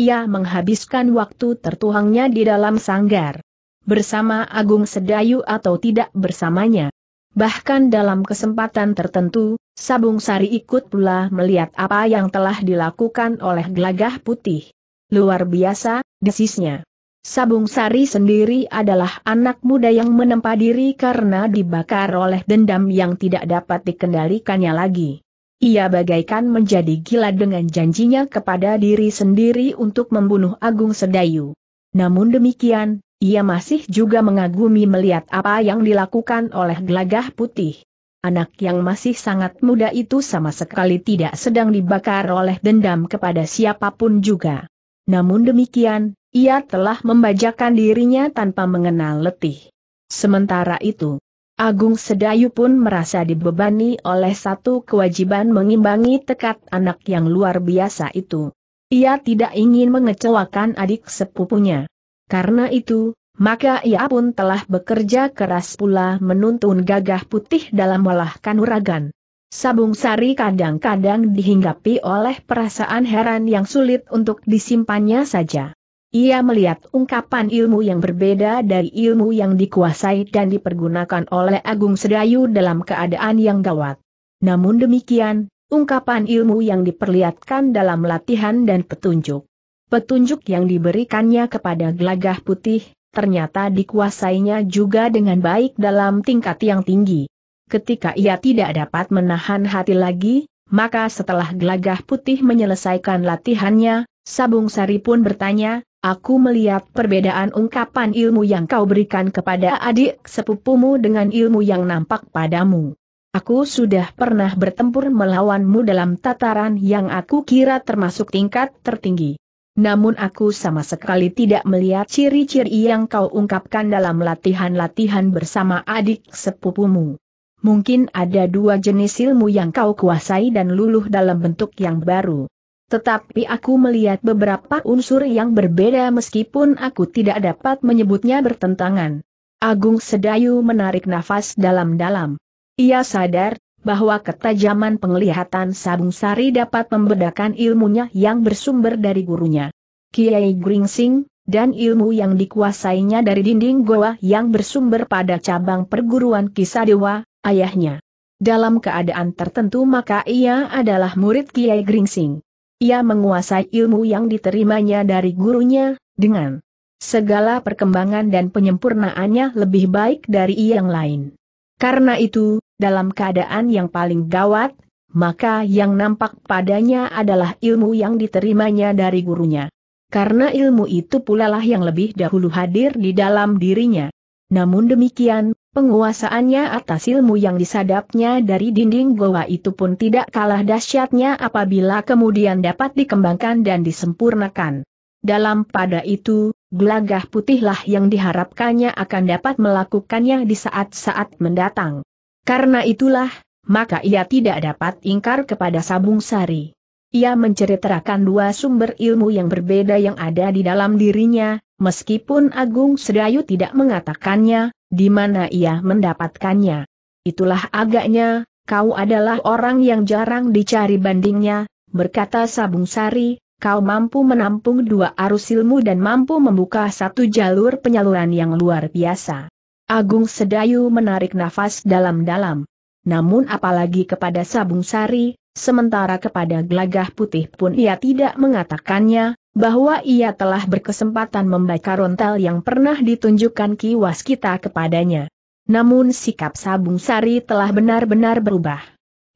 Ia menghabiskan waktu tertuangnya di dalam sanggar. Bersama Agung Sedayu atau tidak bersamanya. Bahkan dalam kesempatan tertentu, Sabung Sari ikut pula melihat apa yang telah dilakukan oleh gelagah putih. Luar biasa, desisnya. Sabung Sari sendiri adalah anak muda yang menempa diri karena dibakar oleh dendam yang tidak dapat dikendalikannya lagi. Ia bagaikan menjadi gila dengan janjinya kepada diri sendiri untuk membunuh Agung Sedayu. Namun demikian, ia masih juga mengagumi melihat apa yang dilakukan oleh gelagah putih. Anak yang masih sangat muda itu sama sekali tidak sedang dibakar oleh dendam kepada siapapun juga. Namun demikian, ia telah membajakan dirinya tanpa mengenal letih. Sementara itu, Agung Sedayu pun merasa dibebani oleh satu kewajiban mengimbangi tekad anak yang luar biasa itu. Ia tidak ingin mengecewakan adik sepupunya. Karena itu, maka ia pun telah bekerja keras pula menuntun gagah putih dalam melahkan uragan. Sabung sari kadang-kadang dihinggapi oleh perasaan heran yang sulit untuk disimpannya saja. Ia melihat ungkapan ilmu yang berbeda dari ilmu yang dikuasai dan dipergunakan oleh Agung Sedayu dalam keadaan yang gawat. Namun demikian, ungkapan ilmu yang diperlihatkan dalam latihan dan petunjuk. Petunjuk yang diberikannya kepada gelagah putih, ternyata dikuasainya juga dengan baik dalam tingkat yang tinggi. Ketika ia tidak dapat menahan hati lagi, maka setelah gelagah putih menyelesaikan latihannya, Sabung Sari pun bertanya, aku melihat perbedaan ungkapan ilmu yang kau berikan kepada adik sepupumu dengan ilmu yang nampak padamu. Aku sudah pernah bertempur melawanmu dalam tataran yang aku kira termasuk tingkat tertinggi. Namun aku sama sekali tidak melihat ciri-ciri yang kau ungkapkan dalam latihan-latihan bersama adik sepupumu mungkin ada dua jenis ilmu yang kau kuasai dan luluh dalam bentuk yang baru. Tetapi aku melihat beberapa unsur yang berbeda meskipun aku tidak dapat menyebutnya bertentangan. Agung Sedayu menarik nafas dalam-dalam. Ia sadar bahwa ketajaman penglihatan Sabung Sari dapat membedakan ilmunya yang bersumber dari gurunya. Kiai Gringsing, dan ilmu yang dikuasainya dari dinding goa yang bersumber pada cabang perguruan Dewa ayahnya. Dalam keadaan tertentu maka ia adalah murid Kiai Gringsing. Ia menguasai ilmu yang diterimanya dari gurunya, dengan segala perkembangan dan penyempurnaannya lebih baik dari yang lain. Karena itu, dalam keadaan yang paling gawat, maka yang nampak padanya adalah ilmu yang diterimanya dari gurunya. Karena ilmu itu pula lah yang lebih dahulu hadir di dalam dirinya. Namun demikian, Penguasaannya atas ilmu yang disadapnya dari dinding goa itu pun tidak kalah dahsyatnya apabila kemudian dapat dikembangkan dan disempurnakan. Dalam pada itu, gelagah putihlah yang diharapkannya akan dapat melakukannya di saat-saat mendatang. Karena itulah, maka ia tidak dapat ingkar kepada Sabung Sari. Ia menceritakan dua sumber ilmu yang berbeda yang ada di dalam dirinya, meskipun Agung Sedayu tidak mengatakannya, di mana ia mendapatkannya? Itulah agaknya, kau adalah orang yang jarang dicari bandingnya, berkata Sabung Sari, kau mampu menampung dua arus ilmu dan mampu membuka satu jalur penyaluran yang luar biasa. Agung Sedayu menarik nafas dalam-dalam. Namun apalagi kepada Sabung Sari, sementara kepada Glagah Putih pun ia tidak mengatakannya, bahwa ia telah berkesempatan membakar rontel yang pernah ditunjukkan kiwas kita kepadanya. Namun sikap Sabung Sari telah benar-benar berubah.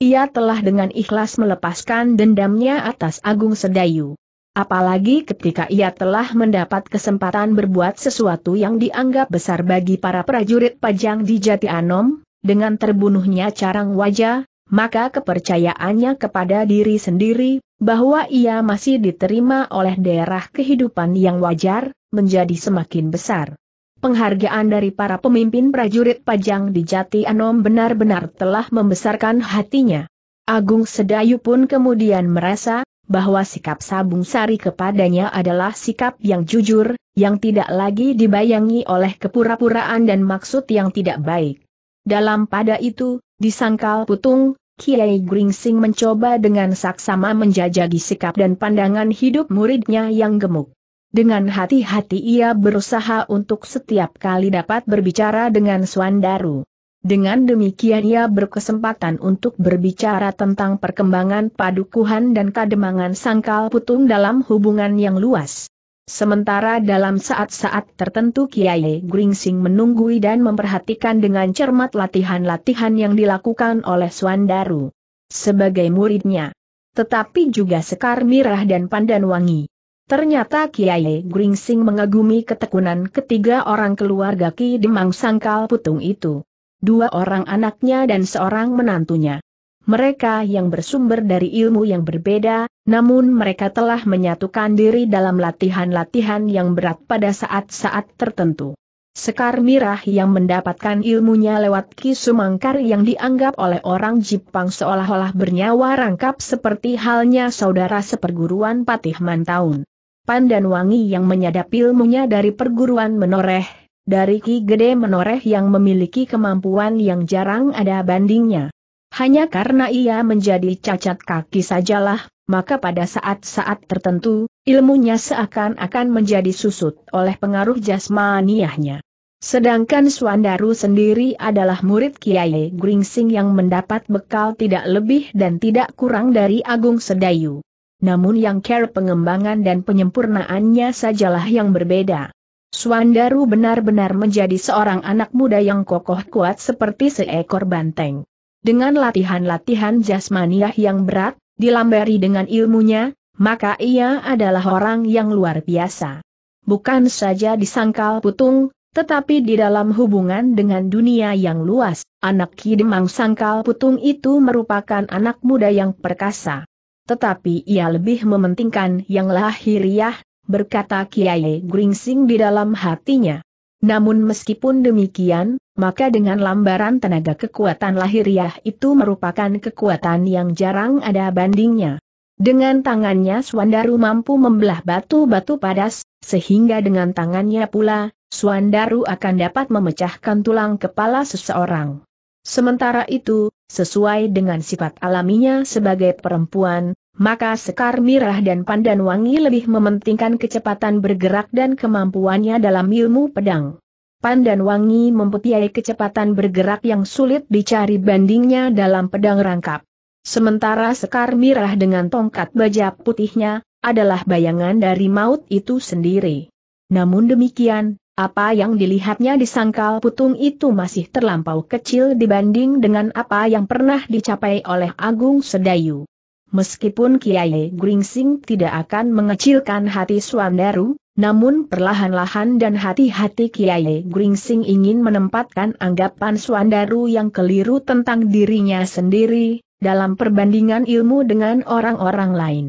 Ia telah dengan ikhlas melepaskan dendamnya atas Agung Sedayu. Apalagi ketika ia telah mendapat kesempatan berbuat sesuatu yang dianggap besar bagi para prajurit pajang di Jati Anom, dengan terbunuhnya Carang Wajah, maka kepercayaannya kepada diri sendiri bahwa ia masih diterima oleh daerah kehidupan yang wajar, menjadi semakin besar. Penghargaan dari para pemimpin prajurit pajang di Jati Anom benar-benar telah membesarkan hatinya. Agung Sedayu pun kemudian merasa, bahwa sikap Sabung Sari kepadanya adalah sikap yang jujur, yang tidak lagi dibayangi oleh kepura-puraan dan maksud yang tidak baik. Dalam pada itu, disangkal putung, Kiai Gringsing mencoba dengan saksama menjajagi sikap dan pandangan hidup muridnya yang gemuk. Dengan hati-hati ia berusaha untuk setiap kali dapat berbicara dengan Swandaru. Dengan demikian ia berkesempatan untuk berbicara tentang perkembangan padukuhan dan kademangan sangkal putung dalam hubungan yang luas. Sementara dalam saat-saat tertentu Kiai Gringsing menunggui dan memperhatikan dengan cermat latihan-latihan yang dilakukan oleh Suandaru sebagai muridnya. Tetapi juga Sekar Mirah dan Pandan Wangi. Ternyata Kiai Gringsing mengagumi ketekunan ketiga orang keluarga Ki Demang Sangkal Putung itu. Dua orang anaknya dan seorang menantunya mereka yang bersumber dari ilmu yang berbeda, namun mereka telah menyatukan diri dalam latihan-latihan yang berat pada saat-saat tertentu. Sekar Mirah yang mendapatkan ilmunya lewat Ki Sumangkar yang dianggap oleh orang Jepang seolah-olah bernyawa rangkap seperti halnya saudara seperguruan Patih Mantaun. Wangi yang menyadap ilmunya dari perguruan menoreh, dari Ki Gede menoreh yang memiliki kemampuan yang jarang ada bandingnya. Hanya karena ia menjadi cacat kaki sajalah, maka pada saat-saat tertentu, ilmunya seakan-akan menjadi susut oleh pengaruh jasmaniahnya. Sedangkan Swandaru sendiri adalah murid Kiai Gringsing yang mendapat bekal tidak lebih dan tidak kurang dari Agung Sedayu. Namun yang care pengembangan dan penyempurnaannya sajalah yang berbeda. Swandaru benar-benar menjadi seorang anak muda yang kokoh kuat seperti seekor banteng. Dengan latihan-latihan jasmaniah yang berat, dilambari dengan ilmunya, maka ia adalah orang yang luar biasa. Bukan saja disangkal putung, tetapi di dalam hubungan dengan dunia yang luas, anak Kidemang Sangkal Putung itu merupakan anak muda yang perkasa. Tetapi ia lebih mementingkan yang lahiriah, berkata Kiai Gringsing di dalam hatinya. Namun meskipun demikian, maka dengan lambaran tenaga kekuatan lahiriah itu merupakan kekuatan yang jarang ada bandingnya. Dengan tangannya Swandaru mampu membelah batu-batu padas, sehingga dengan tangannya pula, Swandaru akan dapat memecahkan tulang kepala seseorang. Sementara itu, sesuai dengan sifat alaminya sebagai perempuan, maka Sekar Mirah dan Pandan Wangi lebih mementingkan kecepatan bergerak dan kemampuannya dalam ilmu pedang. Pandan Wangi mempunyai kecepatan bergerak yang sulit dicari bandingnya dalam pedang rangkap. Sementara Sekar Mirah dengan tongkat baja putihnya, adalah bayangan dari maut itu sendiri. Namun demikian, apa yang dilihatnya di sangkal putung itu masih terlampau kecil dibanding dengan apa yang pernah dicapai oleh Agung Sedayu. Meskipun Kiai Gringsing tidak akan mengecilkan hati Suandaru, namun perlahan-lahan dan hati-hati Kiai Gringsing ingin menempatkan anggapan Suandaru yang keliru tentang dirinya sendiri, dalam perbandingan ilmu dengan orang-orang lain.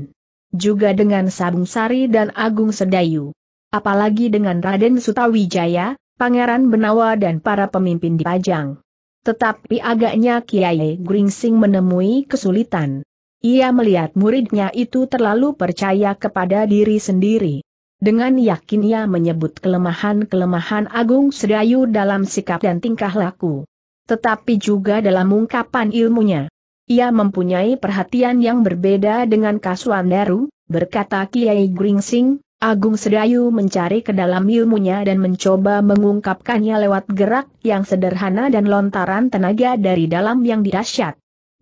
Juga dengan Sabung Sari dan Agung Sedayu. Apalagi dengan Raden Sutawijaya, Pangeran Benawa dan para pemimpin di Pajang. Tetapi agaknya Kiai Gringsing menemui kesulitan. Ia melihat muridnya itu terlalu percaya kepada diri sendiri. Dengan yakin ia menyebut kelemahan-kelemahan Agung Sedayu dalam sikap dan tingkah laku. Tetapi juga dalam ungkapan ilmunya. Ia mempunyai perhatian yang berbeda dengan Kaswandaru, berkata Kiai Gringsing, Agung Sedayu mencari ke dalam ilmunya dan mencoba mengungkapkannya lewat gerak yang sederhana dan lontaran tenaga dari dalam yang dirasyat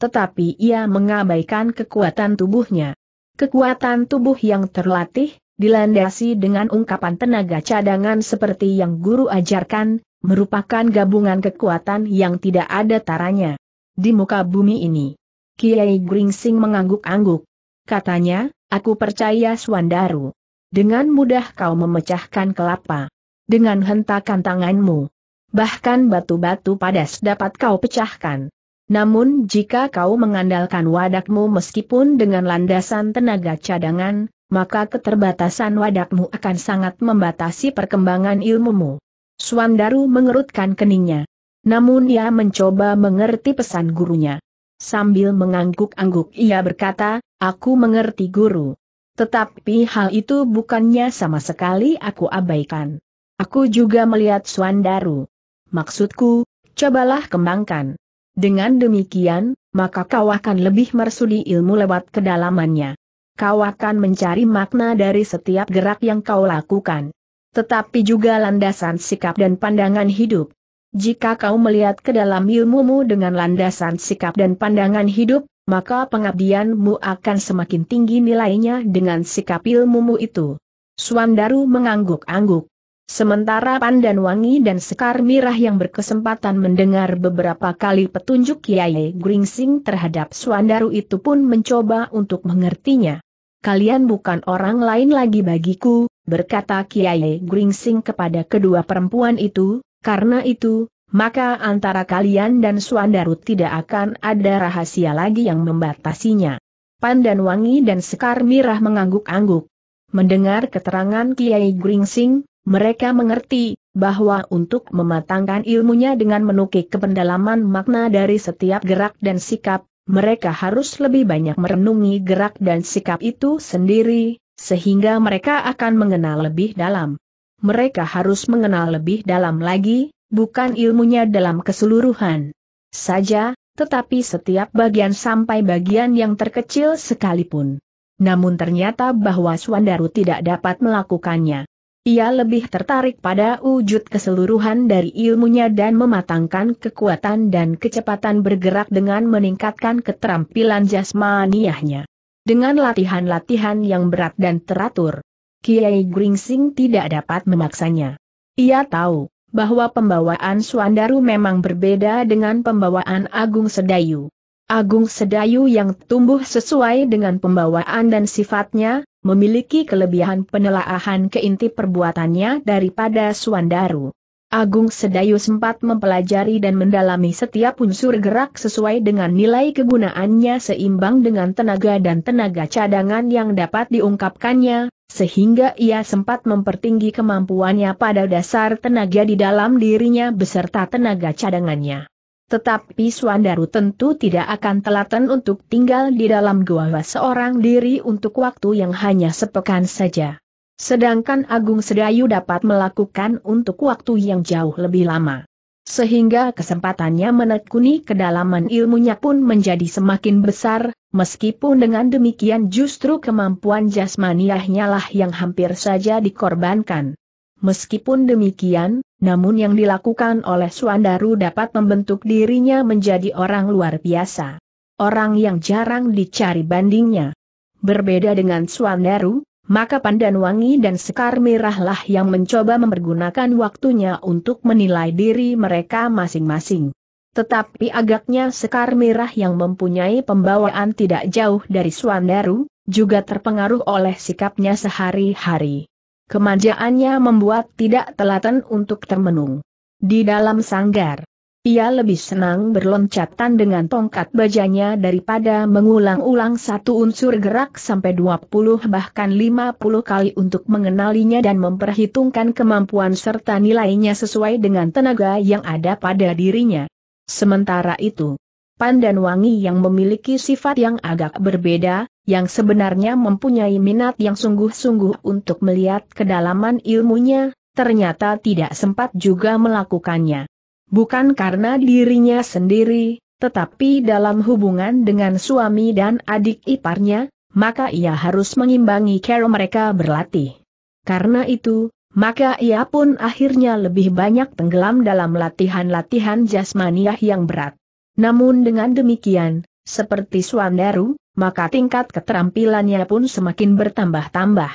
tetapi ia mengabaikan kekuatan tubuhnya. Kekuatan tubuh yang terlatih, dilandasi dengan ungkapan tenaga cadangan seperti yang guru ajarkan, merupakan gabungan kekuatan yang tidak ada taranya. Di muka bumi ini, Kiai Gringsing mengangguk-angguk. Katanya, aku percaya Swandaru. Dengan mudah kau memecahkan kelapa. Dengan hentakan tanganmu. Bahkan batu-batu padas dapat kau pecahkan. Namun jika kau mengandalkan wadakmu meskipun dengan landasan tenaga cadangan, maka keterbatasan wadakmu akan sangat membatasi perkembangan ilmumu. Suandaru mengerutkan keningnya. Namun ia mencoba mengerti pesan gurunya. Sambil mengangguk-angguk ia berkata, aku mengerti guru. Tetapi hal itu bukannya sama sekali aku abaikan. Aku juga melihat Suandaru. Maksudku, cobalah kembangkan. Dengan demikian, maka kau akan lebih mersudi ilmu lewat kedalamannya. Kau akan mencari makna dari setiap gerak yang kau lakukan. Tetapi juga landasan sikap dan pandangan hidup. Jika kau melihat ke dalam ilmumu dengan landasan sikap dan pandangan hidup, maka pengabdianmu akan semakin tinggi nilainya dengan sikap ilmumu itu. Suandaru mengangguk-angguk. Sementara Pandan Wangi dan Sekar Mirah yang berkesempatan mendengar beberapa kali petunjuk Kiai Gringsing terhadap Suandaru itu pun mencoba untuk mengertinya. Kalian bukan orang lain lagi bagiku, berkata Kiai Gringsing kepada kedua perempuan itu, karena itu, maka antara kalian dan Suandaru tidak akan ada rahasia lagi yang membatasinya. Pandan Wangi dan Sekar Mirah mengangguk-angguk. Mendengar keterangan Kiai Gringsing, mereka mengerti bahwa untuk mematangkan ilmunya dengan menukik ke pendalaman makna dari setiap gerak dan sikap, mereka harus lebih banyak merenungi gerak dan sikap itu sendiri, sehingga mereka akan mengenal lebih dalam. Mereka harus mengenal lebih dalam lagi, bukan ilmunya dalam keseluruhan saja, tetapi setiap bagian sampai bagian yang terkecil sekalipun. Namun ternyata bahwa Swandaru tidak dapat melakukannya. Ia lebih tertarik pada wujud keseluruhan dari ilmunya dan mematangkan kekuatan dan kecepatan bergerak dengan meningkatkan keterampilan jasmaniahnya. Dengan latihan-latihan yang berat dan teratur, Kiai Gringsing tidak dapat memaksanya. Ia tahu bahwa pembawaan Suandaru memang berbeda dengan pembawaan Agung Sedayu. Agung Sedayu yang tumbuh sesuai dengan pembawaan dan sifatnya, memiliki kelebihan penelaahan keinti perbuatannya daripada Suandaru. Agung Sedayu sempat mempelajari dan mendalami setiap unsur gerak sesuai dengan nilai kegunaannya seimbang dengan tenaga dan tenaga cadangan yang dapat diungkapkannya, sehingga ia sempat mempertinggi kemampuannya pada dasar tenaga di dalam dirinya beserta tenaga cadangannya. Tetapi Suandaru tentu tidak akan telaten untuk tinggal di dalam gua seorang diri untuk waktu yang hanya sepekan saja. Sedangkan Agung Sedayu dapat melakukan untuk waktu yang jauh lebih lama. Sehingga kesempatannya menekuni kedalaman ilmunya pun menjadi semakin besar, meskipun dengan demikian justru kemampuan jasmaniahnya lah yang hampir saja dikorbankan. Meskipun demikian, namun yang dilakukan oleh Suandaru dapat membentuk dirinya menjadi orang luar biasa. Orang yang jarang dicari bandingnya. Berbeda dengan Suandaru, maka Pandanwangi dan Sekar Mirahlah yang mencoba mempergunakan waktunya untuk menilai diri mereka masing-masing. Tetapi agaknya Sekar Mirah yang mempunyai pembawaan tidak jauh dari Suandaru, juga terpengaruh oleh sikapnya sehari-hari. Kemanjaannya membuat tidak telaten untuk termenung. Di dalam sanggar, ia lebih senang berloncatan dengan tongkat bajanya daripada mengulang-ulang satu unsur gerak sampai 20 bahkan 50 kali untuk mengenalinya dan memperhitungkan kemampuan serta nilainya sesuai dengan tenaga yang ada pada dirinya. Sementara itu, pandan wangi yang memiliki sifat yang agak berbeda, yang sebenarnya mempunyai minat yang sungguh-sungguh untuk melihat kedalaman ilmunya, ternyata tidak sempat juga melakukannya. Bukan karena dirinya sendiri, tetapi dalam hubungan dengan suami dan adik iparnya, maka ia harus mengimbangi cara mereka berlatih. Karena itu, maka ia pun akhirnya lebih banyak tenggelam dalam latihan-latihan jasmaniah yang berat. Namun dengan demikian, seperti Swandaru, maka tingkat keterampilannya pun semakin bertambah-tambah.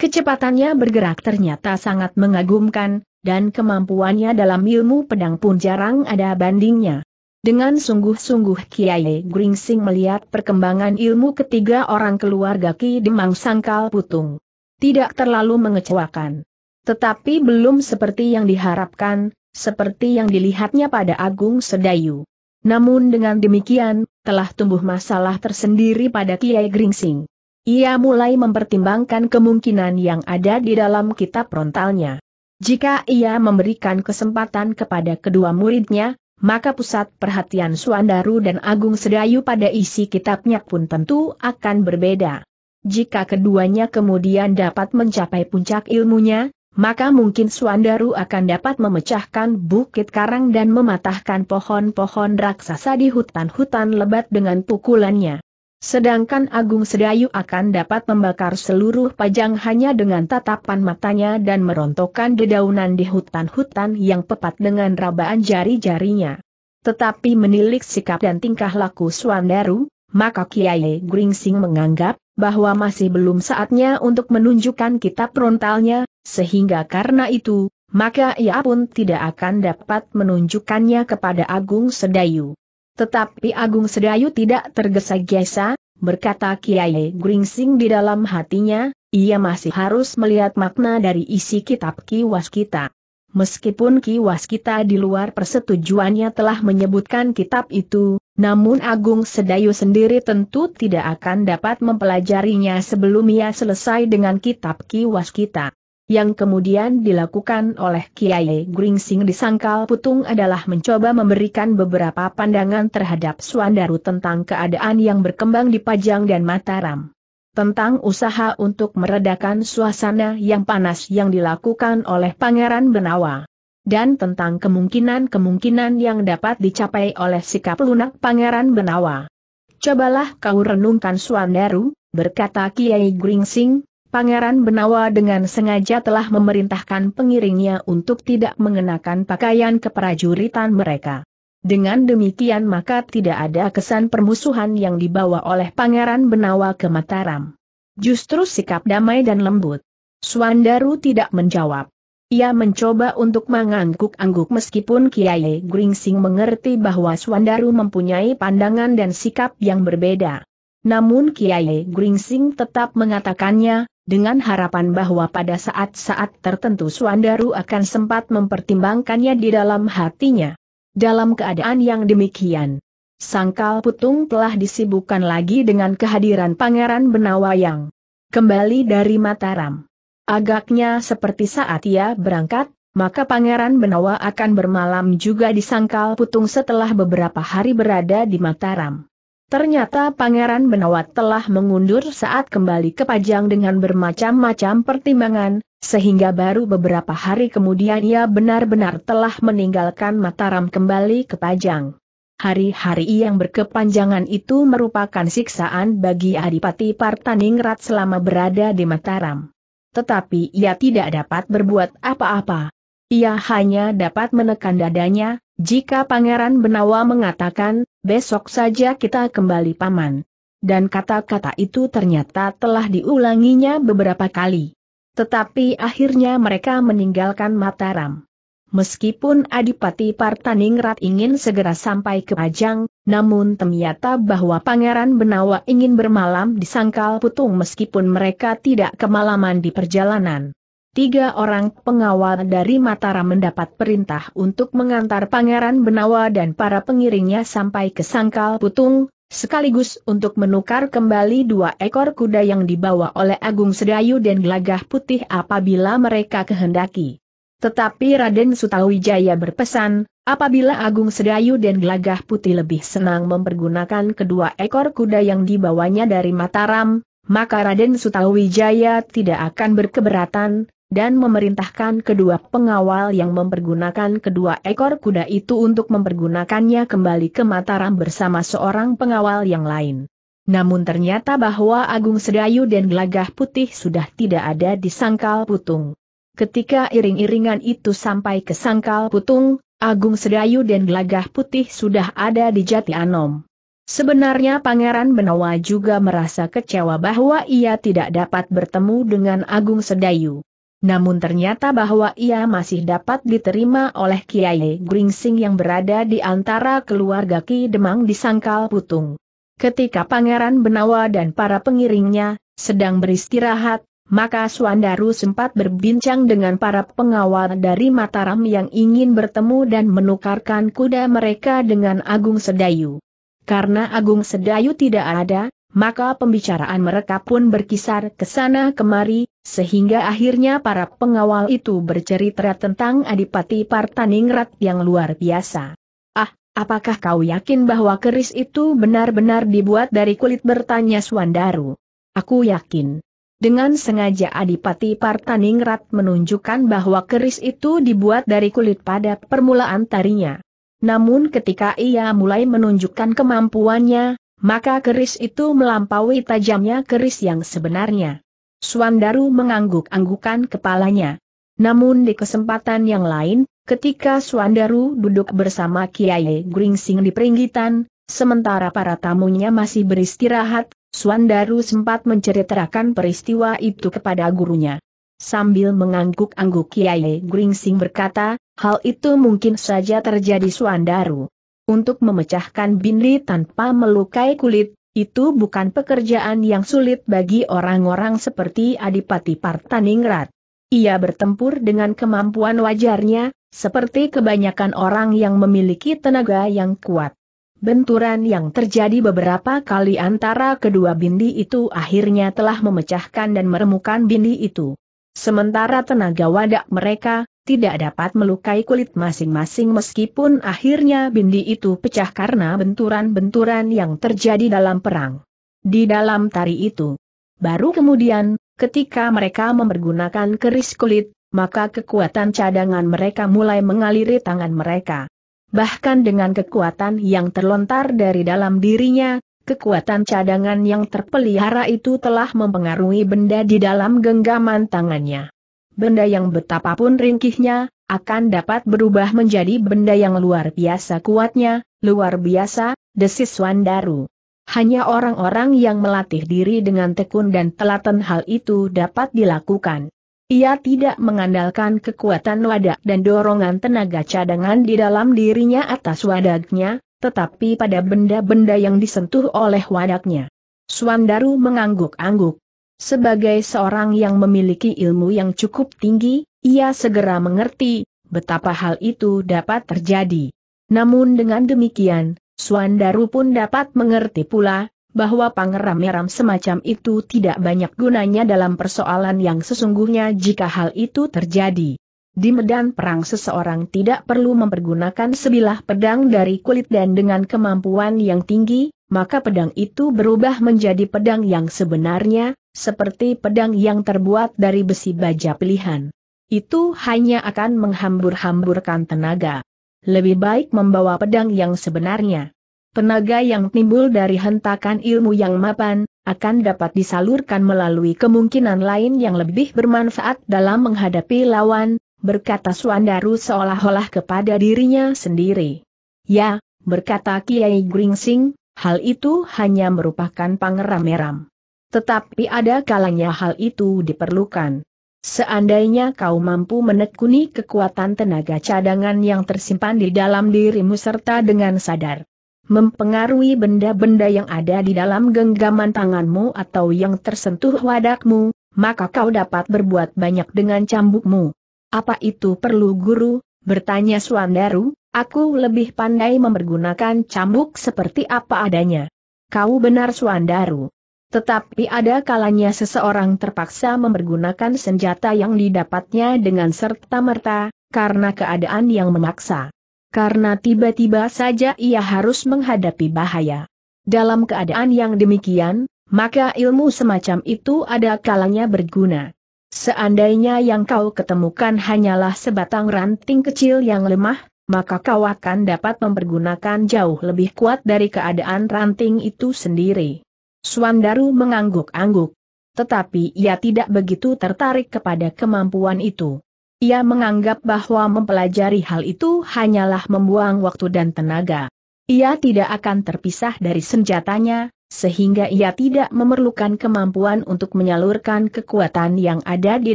Kecepatannya bergerak ternyata sangat mengagumkan, dan kemampuannya dalam ilmu pedang pun jarang ada bandingnya. Dengan sungguh-sungguh Kiai Gringsing melihat perkembangan ilmu ketiga orang keluarga Ki Demang Sangkal Putung. Tidak terlalu mengecewakan. Tetapi belum seperti yang diharapkan, seperti yang dilihatnya pada Agung Sedayu. Namun dengan demikian, telah tumbuh masalah tersendiri pada Kiai Gringsing. Ia mulai mempertimbangkan kemungkinan yang ada di dalam kitab frontalnya. Jika ia memberikan kesempatan kepada kedua muridnya, maka pusat perhatian Suandaru dan Agung Sedayu pada isi kitabnya pun tentu akan berbeda. Jika keduanya kemudian dapat mencapai puncak ilmunya, maka mungkin Suandaru akan dapat memecahkan bukit karang dan mematahkan pohon-pohon raksasa di hutan-hutan lebat dengan pukulannya. Sedangkan Agung Sedayu akan dapat membakar seluruh pajang hanya dengan tatapan matanya dan merontokkan dedaunan di hutan-hutan yang pepat dengan rabaan jari-jarinya. Tetapi menilik sikap dan tingkah laku Suandaru, maka Kiai Gringsing menganggap bahwa masih belum saatnya untuk menunjukkan kitab rontalnya, sehingga karena itu, maka ia pun tidak akan dapat menunjukkannya kepada Agung Sedayu. Tetapi Agung Sedayu tidak tergesa-gesa, berkata Kiai Gringsing di dalam hatinya, ia masih harus melihat makna dari isi kitab kiwas kita. Meskipun kiwas kita di luar persetujuannya telah menyebutkan kitab itu, namun Agung Sedayu sendiri tentu tidak akan dapat mempelajarinya sebelum ia selesai dengan kitab kiwas kita yang kemudian dilakukan oleh Kiai Gringsing di Sangkal Putung adalah mencoba memberikan beberapa pandangan terhadap Suandaru tentang keadaan yang berkembang di Pajang dan Mataram. Tentang usaha untuk meredakan suasana yang panas yang dilakukan oleh Pangeran Benawa. Dan tentang kemungkinan-kemungkinan yang dapat dicapai oleh sikap lunak Pangeran Benawa. Cobalah kau renungkan Suandaru, berkata Kiai Gringsing, Pangeran Benawa dengan sengaja telah memerintahkan pengiringnya untuk tidak mengenakan pakaian keprajuritan mereka. Dengan demikian maka tidak ada kesan permusuhan yang dibawa oleh Pangeran Benawa ke Mataram. Justru sikap damai dan lembut. Swandaru tidak menjawab. Ia mencoba untuk mengangguk-angguk meskipun Kiai Gringsing mengerti bahwa Swandaru mempunyai pandangan dan sikap yang berbeda. Namun Kiai Gringsing tetap mengatakannya, dengan harapan bahwa pada saat-saat tertentu Suandaru akan sempat mempertimbangkannya di dalam hatinya. Dalam keadaan yang demikian, Sangkal Putung telah disibukkan lagi dengan kehadiran Pangeran Benawayang. Kembali dari Mataram. Agaknya seperti saat ia berangkat, maka Pangeran Benawa akan bermalam juga di Sangkal Putung setelah beberapa hari berada di Mataram. Ternyata Pangeran Benawat telah mengundur saat kembali ke Pajang dengan bermacam-macam pertimbangan, sehingga baru beberapa hari kemudian ia benar-benar telah meninggalkan Mataram kembali ke Pajang. Hari-hari yang berkepanjangan itu merupakan siksaan bagi Adipati Partaningrat selama berada di Mataram. Tetapi ia tidak dapat berbuat apa-apa. Ia hanya dapat menekan dadanya, jika Pangeran Benawa mengatakan, Besok saja kita kembali paman. Dan kata-kata itu ternyata telah diulanginya beberapa kali. Tetapi akhirnya mereka meninggalkan Mataram. Meskipun Adipati Partaningrat ingin segera sampai ke Pajang, namun ternyata bahwa Pangeran Benawa ingin bermalam di Sangkal Putung meskipun mereka tidak kemalaman di perjalanan. Tiga orang pengawal dari Mataram mendapat perintah untuk mengantar Pangeran Benawa dan para pengiringnya sampai ke Sangkal Putung, sekaligus untuk menukar kembali dua ekor kuda yang dibawa oleh Agung Sedayu dan Gelagah Putih apabila mereka kehendaki. Tetapi Raden Sutawijaya berpesan, apabila Agung Sedayu dan Gelagah Putih lebih senang mempergunakan kedua ekor kuda yang dibawanya dari Mataram, maka Raden Sutawijaya tidak akan berkeberatan, dan memerintahkan kedua pengawal yang mempergunakan kedua ekor kuda itu untuk mempergunakannya kembali ke Mataram bersama seorang pengawal yang lain. Namun ternyata bahwa Agung Sedayu dan Gelagah Putih sudah tidak ada di Sangkal Putung. Ketika iring-iringan itu sampai ke Sangkal Putung, Agung Sedayu dan Gelagah Putih sudah ada di Jati Anom. Sebenarnya Pangeran Benawa juga merasa kecewa bahwa ia tidak dapat bertemu dengan Agung Sedayu. Namun ternyata bahwa ia masih dapat diterima oleh Kiai Gringsing yang berada di antara keluarga Ki Demang di Sangkal Putung. Ketika Pangeran Benawa dan para pengiringnya sedang beristirahat, maka Suandaru sempat berbincang dengan para pengawal dari Mataram yang ingin bertemu dan menukarkan kuda mereka dengan Agung Sedayu. Karena Agung Sedayu tidak ada, maka pembicaraan mereka pun berkisar ke sana kemari, sehingga akhirnya para pengawal itu bercerita tentang Adipati Partaningrat yang luar biasa. Ah, apakah kau yakin bahwa keris itu benar-benar dibuat dari kulit bertanya Swandaru? Aku yakin. Dengan sengaja Adipati Partaningrat menunjukkan bahwa keris itu dibuat dari kulit pada permulaan tarinya. Namun ketika ia mulai menunjukkan kemampuannya, maka keris itu melampaui tajamnya keris yang sebenarnya. Suandaru mengangguk-anggukan kepalanya. Namun di kesempatan yang lain, ketika Suandaru duduk bersama Kiai Gringsing di peringgitan, sementara para tamunya masih beristirahat, Suandaru sempat menceritakan peristiwa itu kepada gurunya. Sambil mengangguk-angguk Kiai Gringsing berkata, hal itu mungkin saja terjadi Suandaru untuk memecahkan bindi tanpa melukai kulit, itu bukan pekerjaan yang sulit bagi orang-orang seperti Adipati Partaningrat. Ia bertempur dengan kemampuan wajarnya, seperti kebanyakan orang yang memiliki tenaga yang kuat. Benturan yang terjadi beberapa kali antara kedua bindi itu akhirnya telah memecahkan dan meremukan bindi itu. Sementara tenaga wadak mereka, tidak dapat melukai kulit masing-masing meskipun akhirnya bindi itu pecah karena benturan-benturan yang terjadi dalam perang. Di dalam tari itu. Baru kemudian, ketika mereka mempergunakan keris kulit, maka kekuatan cadangan mereka mulai mengaliri tangan mereka. Bahkan dengan kekuatan yang terlontar dari dalam dirinya, kekuatan cadangan yang terpelihara itu telah mempengaruhi benda di dalam genggaman tangannya benda yang betapapun ringkihnya, akan dapat berubah menjadi benda yang luar biasa kuatnya, luar biasa, desis Wandaru. Hanya orang-orang yang melatih diri dengan tekun dan telaten hal itu dapat dilakukan. Ia tidak mengandalkan kekuatan wadah dan dorongan tenaga cadangan di dalam dirinya atas wadahnya, tetapi pada benda-benda yang disentuh oleh wadahnya. Swandaru mengangguk-angguk, sebagai seorang yang memiliki ilmu yang cukup tinggi, ia segera mengerti betapa hal itu dapat terjadi. Namun dengan demikian, Suandaru pun dapat mengerti pula bahwa pangeram-meram semacam itu tidak banyak gunanya dalam persoalan yang sesungguhnya jika hal itu terjadi. Di medan perang seseorang tidak perlu mempergunakan sebilah pedang dari kulit dan dengan kemampuan yang tinggi, maka pedang itu berubah menjadi pedang yang sebenarnya, seperti pedang yang terbuat dari besi baja pilihan. Itu hanya akan menghambur-hamburkan tenaga. Lebih baik membawa pedang yang sebenarnya. Tenaga yang timbul dari hentakan ilmu yang mapan, akan dapat disalurkan melalui kemungkinan lain yang lebih bermanfaat dalam menghadapi lawan, berkata Suandaru seolah-olah kepada dirinya sendiri. Ya, berkata Kiai Gringsing, hal itu hanya merupakan pangeram-meram. Tetapi ada kalanya hal itu diperlukan. Seandainya kau mampu menekuni kekuatan tenaga cadangan yang tersimpan di dalam dirimu serta dengan sadar mempengaruhi benda-benda yang ada di dalam genggaman tanganmu atau yang tersentuh wadakmu, maka kau dapat berbuat banyak dengan cambukmu. Apa itu perlu guru? bertanya Suandaru, aku lebih pandai mempergunakan cambuk seperti apa adanya. Kau benar Suandaru, tetapi ada kalanya seseorang terpaksa mempergunakan senjata yang didapatnya dengan serta-merta, karena keadaan yang memaksa. Karena tiba-tiba saja ia harus menghadapi bahaya. Dalam keadaan yang demikian, maka ilmu semacam itu ada kalanya berguna. Seandainya yang kau ketemukan hanyalah sebatang ranting kecil yang lemah, maka kau akan dapat mempergunakan jauh lebih kuat dari keadaan ranting itu sendiri. Suandaru mengangguk-angguk. Tetapi ia tidak begitu tertarik kepada kemampuan itu. Ia menganggap bahwa mempelajari hal itu hanyalah membuang waktu dan tenaga. Ia tidak akan terpisah dari senjatanya, sehingga ia tidak memerlukan kemampuan untuk menyalurkan kekuatan yang ada di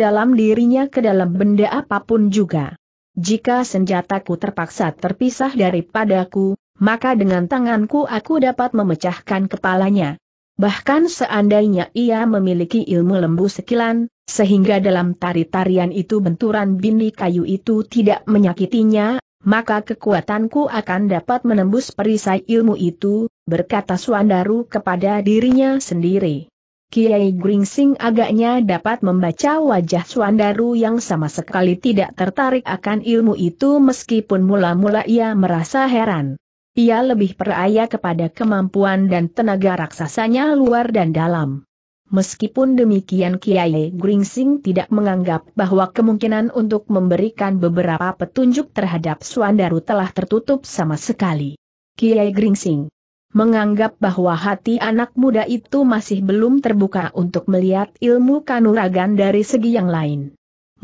dalam dirinya ke dalam benda apapun juga. Jika senjataku terpaksa terpisah daripadaku, maka dengan tanganku aku dapat memecahkan kepalanya. Bahkan seandainya ia memiliki ilmu lembu sekilan, sehingga dalam tari-tarian itu benturan bini kayu itu tidak menyakitinya, maka kekuatanku akan dapat menembus perisai ilmu itu, berkata Suandaru kepada dirinya sendiri. Kiai Gringsing agaknya dapat membaca wajah Suandaru yang sama sekali tidak tertarik akan ilmu itu meskipun mula-mula ia merasa heran. Ia lebih peraya kepada kemampuan dan tenaga raksasanya luar dan dalam. Meskipun demikian Kiai Gringsing tidak menganggap bahwa kemungkinan untuk memberikan beberapa petunjuk terhadap Suandaru telah tertutup sama sekali. Kiai Gringsing menganggap bahwa hati anak muda itu masih belum terbuka untuk melihat ilmu kanuragan dari segi yang lain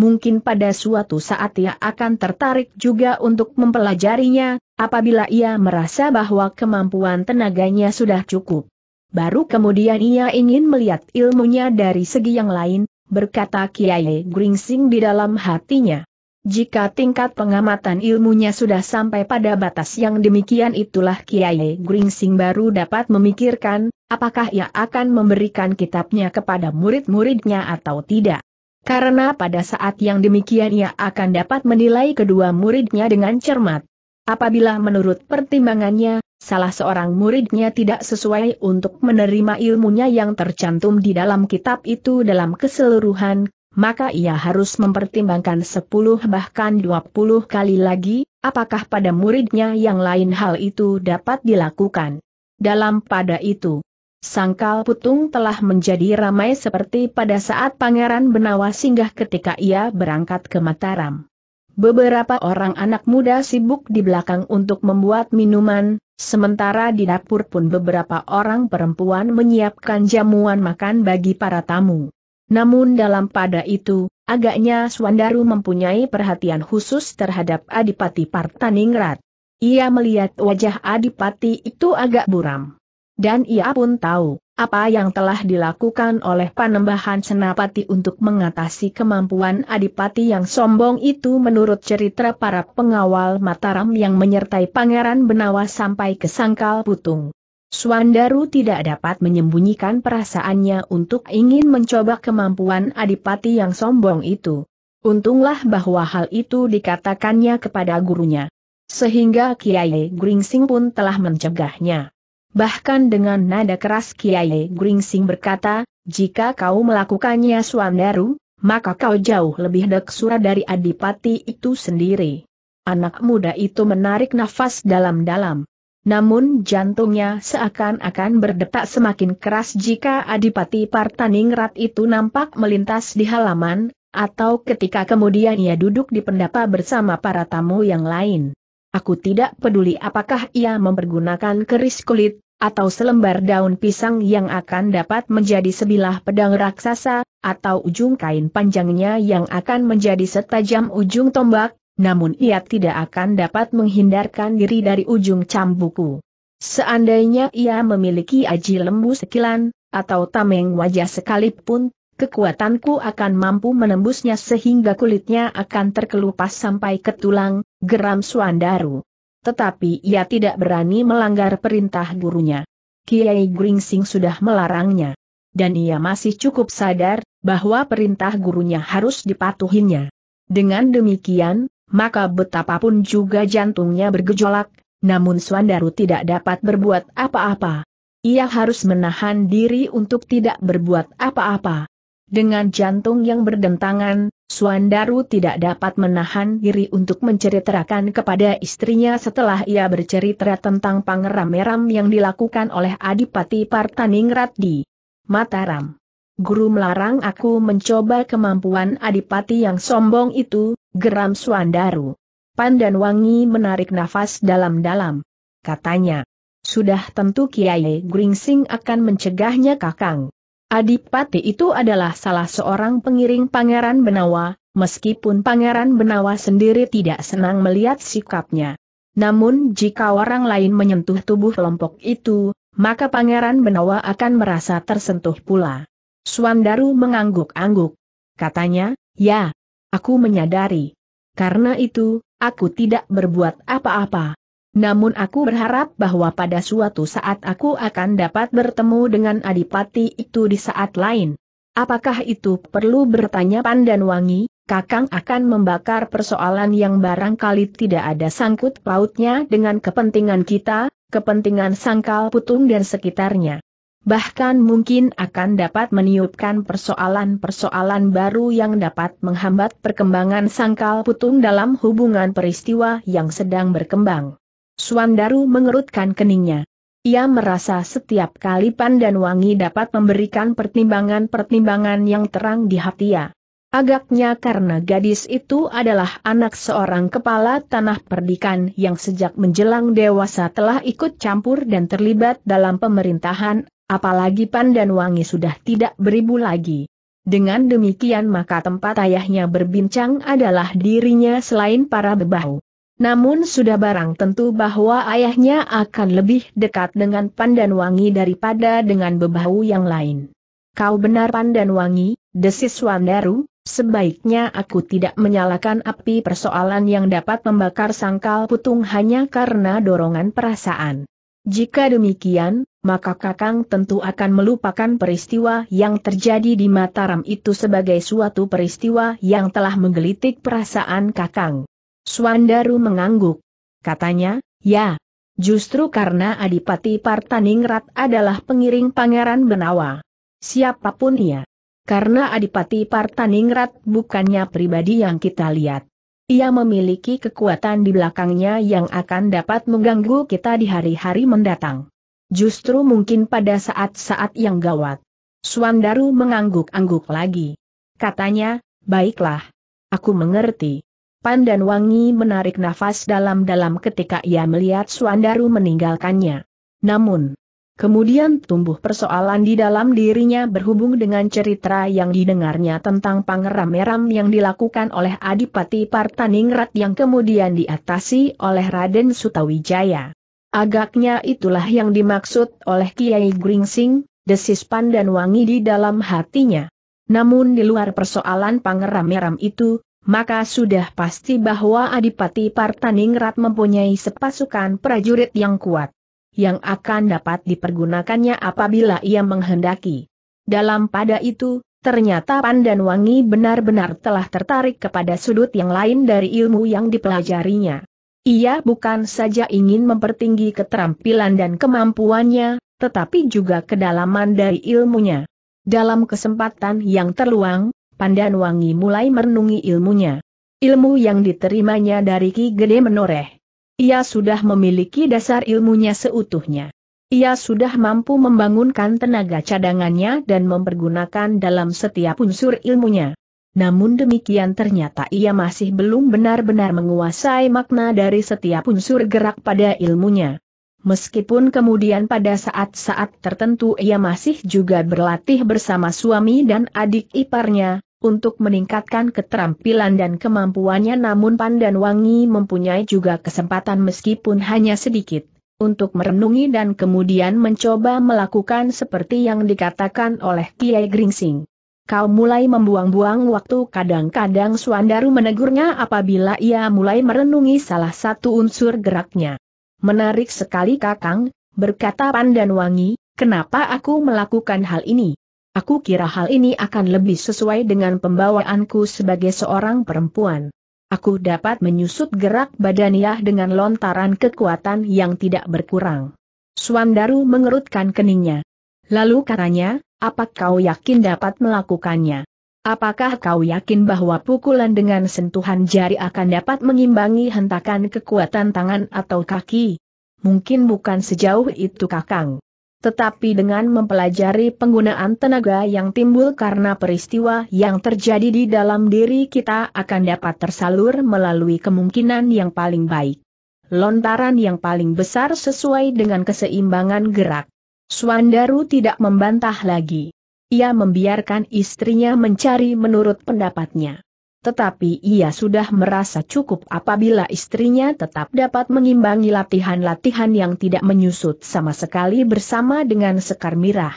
mungkin pada suatu saat ia akan tertarik juga untuk mempelajarinya, apabila ia merasa bahwa kemampuan tenaganya sudah cukup. Baru kemudian ia ingin melihat ilmunya dari segi yang lain, berkata Kiai Gringsing di dalam hatinya. Jika tingkat pengamatan ilmunya sudah sampai pada batas yang demikian itulah Kiai Gringsing baru dapat memikirkan, apakah ia akan memberikan kitabnya kepada murid-muridnya atau tidak. Karena pada saat yang demikian ia akan dapat menilai kedua muridnya dengan cermat. Apabila menurut pertimbangannya, salah seorang muridnya tidak sesuai untuk menerima ilmunya yang tercantum di dalam kitab itu dalam keseluruhan, maka ia harus mempertimbangkan 10 bahkan 20 kali lagi, apakah pada muridnya yang lain hal itu dapat dilakukan. Dalam pada itu, Sangkal Putung telah menjadi ramai seperti pada saat Pangeran Benawa singgah ketika ia berangkat ke Mataram. Beberapa orang anak muda sibuk di belakang untuk membuat minuman, sementara di dapur pun beberapa orang perempuan menyiapkan jamuan makan bagi para tamu. Namun dalam pada itu, agaknya Swandaru mempunyai perhatian khusus terhadap Adipati Partaningrat. Ia melihat wajah Adipati itu agak buram. Dan ia pun tahu, apa yang telah dilakukan oleh panembahan Senapati untuk mengatasi kemampuan Adipati yang sombong itu menurut cerita para pengawal Mataram yang menyertai Pangeran Benawa sampai ke Sangkal Putung. Suandaru tidak dapat menyembunyikan perasaannya untuk ingin mencoba kemampuan Adipati yang sombong itu. Untunglah bahwa hal itu dikatakannya kepada gurunya. Sehingga Kiai Gringsing pun telah mencegahnya. Bahkan dengan nada keras Kiai Gringsing berkata, jika kau melakukannya Swandaru, maka kau jauh lebih deksura dari adipati itu sendiri. Anak muda itu menarik nafas dalam-dalam. Namun jantungnya seakan-akan berdetak semakin keras jika Adipati Partaningrat itu nampak melintas di halaman, atau ketika kemudian ia duduk di pendapa bersama para tamu yang lain. Aku tidak peduli apakah ia mempergunakan keris kulit, atau selembar daun pisang yang akan dapat menjadi sebilah pedang raksasa, atau ujung kain panjangnya yang akan menjadi setajam ujung tombak, namun ia tidak akan dapat menghindarkan diri dari ujung cambuku. Seandainya ia memiliki aji lembu sekilan, atau tameng wajah sekalipun, kekuatanku akan mampu menembusnya sehingga kulitnya akan terkelupas sampai ke tulang, geram Suandaru. Tetapi ia tidak berani melanggar perintah gurunya. Kiai Gringsing sudah melarangnya. Dan ia masih cukup sadar, bahwa perintah gurunya harus dipatuhinya. Dengan demikian, maka betapapun juga jantungnya bergejolak, namun Suandaru tidak dapat berbuat apa-apa. Ia harus menahan diri untuk tidak berbuat apa-apa. Dengan jantung yang berdentangan, Suandaru tidak dapat menahan diri untuk menceritakan kepada istrinya setelah ia bercerita tentang pangeram-meram yang dilakukan oleh Adipati Partaningrat di Mataram. Guru melarang aku mencoba kemampuan Adipati yang sombong itu, geram Suandaru. Pandan Wangi menarik nafas dalam-dalam. Katanya, sudah tentu Kiai Gringsing akan mencegahnya Kakang. Adipati itu adalah salah seorang pengiring Pangeran Benawa, meskipun Pangeran Benawa sendiri tidak senang melihat sikapnya. Namun jika orang lain menyentuh tubuh kelompok itu, maka Pangeran Benawa akan merasa tersentuh pula. Suandaru mengangguk-angguk. Katanya, ya, aku menyadari. Karena itu, aku tidak berbuat apa-apa. Namun aku berharap bahwa pada suatu saat aku akan dapat bertemu dengan adipati itu di saat lain. Apakah itu perlu bertanya Pandan Wangi? Kakang akan membakar persoalan yang barangkali tidak ada sangkut pautnya dengan kepentingan kita, kepentingan sangkal putung dan sekitarnya. Bahkan mungkin akan dapat meniupkan persoalan-persoalan baru yang dapat menghambat perkembangan sangkal putung dalam hubungan peristiwa yang sedang berkembang. Suandaru mengerutkan keningnya. Ia merasa setiap kali Pandan Wangi dapat memberikan pertimbangan-pertimbangan yang terang di hati ia. Agaknya karena gadis itu adalah anak seorang kepala tanah perdikan yang sejak menjelang dewasa telah ikut campur dan terlibat dalam pemerintahan, apalagi Pandan Wangi sudah tidak beribu lagi. Dengan demikian maka tempat ayahnya berbincang adalah dirinya selain para bebahu. Namun sudah barang tentu bahwa ayahnya akan lebih dekat dengan Pandan Wangi daripada dengan bebau yang lain. Kau benar Pandan Wangi, desis Wandaru, sebaiknya aku tidak menyalakan api persoalan yang dapat membakar sangkal putung hanya karena dorongan perasaan. Jika demikian, maka Kakang tentu akan melupakan peristiwa yang terjadi di Mataram itu sebagai suatu peristiwa yang telah menggelitik perasaan Kakang. Swandaru mengangguk. Katanya, ya. Justru karena Adipati Partaningrat adalah pengiring Pangeran Benawa. Siapapun ia. Karena Adipati Partaningrat bukannya pribadi yang kita lihat. Ia memiliki kekuatan di belakangnya yang akan dapat mengganggu kita di hari-hari mendatang. Justru mungkin pada saat-saat yang gawat. Swandaru mengangguk-angguk lagi. Katanya, baiklah. Aku mengerti. Pandan Wangi menarik nafas dalam-dalam ketika ia melihat Suandaru meninggalkannya. Namun, kemudian tumbuh persoalan di dalam dirinya berhubung dengan cerita yang didengarnya tentang pangeram-meram yang dilakukan oleh Adipati Partaningrat yang kemudian diatasi oleh Raden Sutawijaya. Agaknya itulah yang dimaksud oleh Kiai Gringsing, desis Pandan Wangi di dalam hatinya. Namun di luar persoalan pangeram-meram itu, maka sudah pasti bahwa Adipati Partaningrat mempunyai sepasukan prajurit yang kuat, yang akan dapat dipergunakannya apabila ia menghendaki. Dalam pada itu, ternyata Pandan Wangi benar-benar telah tertarik kepada sudut yang lain dari ilmu yang dipelajarinya. Ia bukan saja ingin mempertinggi keterampilan dan kemampuannya, tetapi juga kedalaman dari ilmunya. Dalam kesempatan yang terluang, Pandan Wangi mulai merenungi ilmunya. Ilmu yang diterimanya dari Ki Gede Menoreh. Ia sudah memiliki dasar ilmunya seutuhnya. Ia sudah mampu membangunkan tenaga cadangannya dan mempergunakan dalam setiap unsur ilmunya. Namun demikian ternyata ia masih belum benar-benar menguasai makna dari setiap unsur gerak pada ilmunya. Meskipun kemudian pada saat-saat tertentu ia masih juga berlatih bersama suami dan adik iparnya, untuk meningkatkan keterampilan dan kemampuannya namun Pandan Wangi mempunyai juga kesempatan meskipun hanya sedikit, untuk merenungi dan kemudian mencoba melakukan seperti yang dikatakan oleh Kiai Gringsing. Kau mulai membuang-buang waktu kadang-kadang Suandaru menegurnya apabila ia mulai merenungi salah satu unsur geraknya. Menarik sekali Kakang, berkata Pandan Wangi, kenapa aku melakukan hal ini? Aku kira hal ini akan lebih sesuai dengan pembawaanku sebagai seorang perempuan. Aku dapat menyusut gerak badaniah dengan lontaran kekuatan yang tidak berkurang. Suandaru mengerutkan keningnya. Lalu katanya, apa kau yakin dapat melakukannya? Apakah kau yakin bahwa pukulan dengan sentuhan jari akan dapat mengimbangi hentakan kekuatan tangan atau kaki? Mungkin bukan sejauh itu kakang. Tetapi dengan mempelajari penggunaan tenaga yang timbul karena peristiwa yang terjadi di dalam diri kita akan dapat tersalur melalui kemungkinan yang paling baik. Lontaran yang paling besar sesuai dengan keseimbangan gerak. Swandaru tidak membantah lagi. Ia membiarkan istrinya mencari menurut pendapatnya tetapi ia sudah merasa cukup apabila istrinya tetap dapat mengimbangi latihan-latihan yang tidak menyusut sama sekali bersama dengan Sekar Mirah.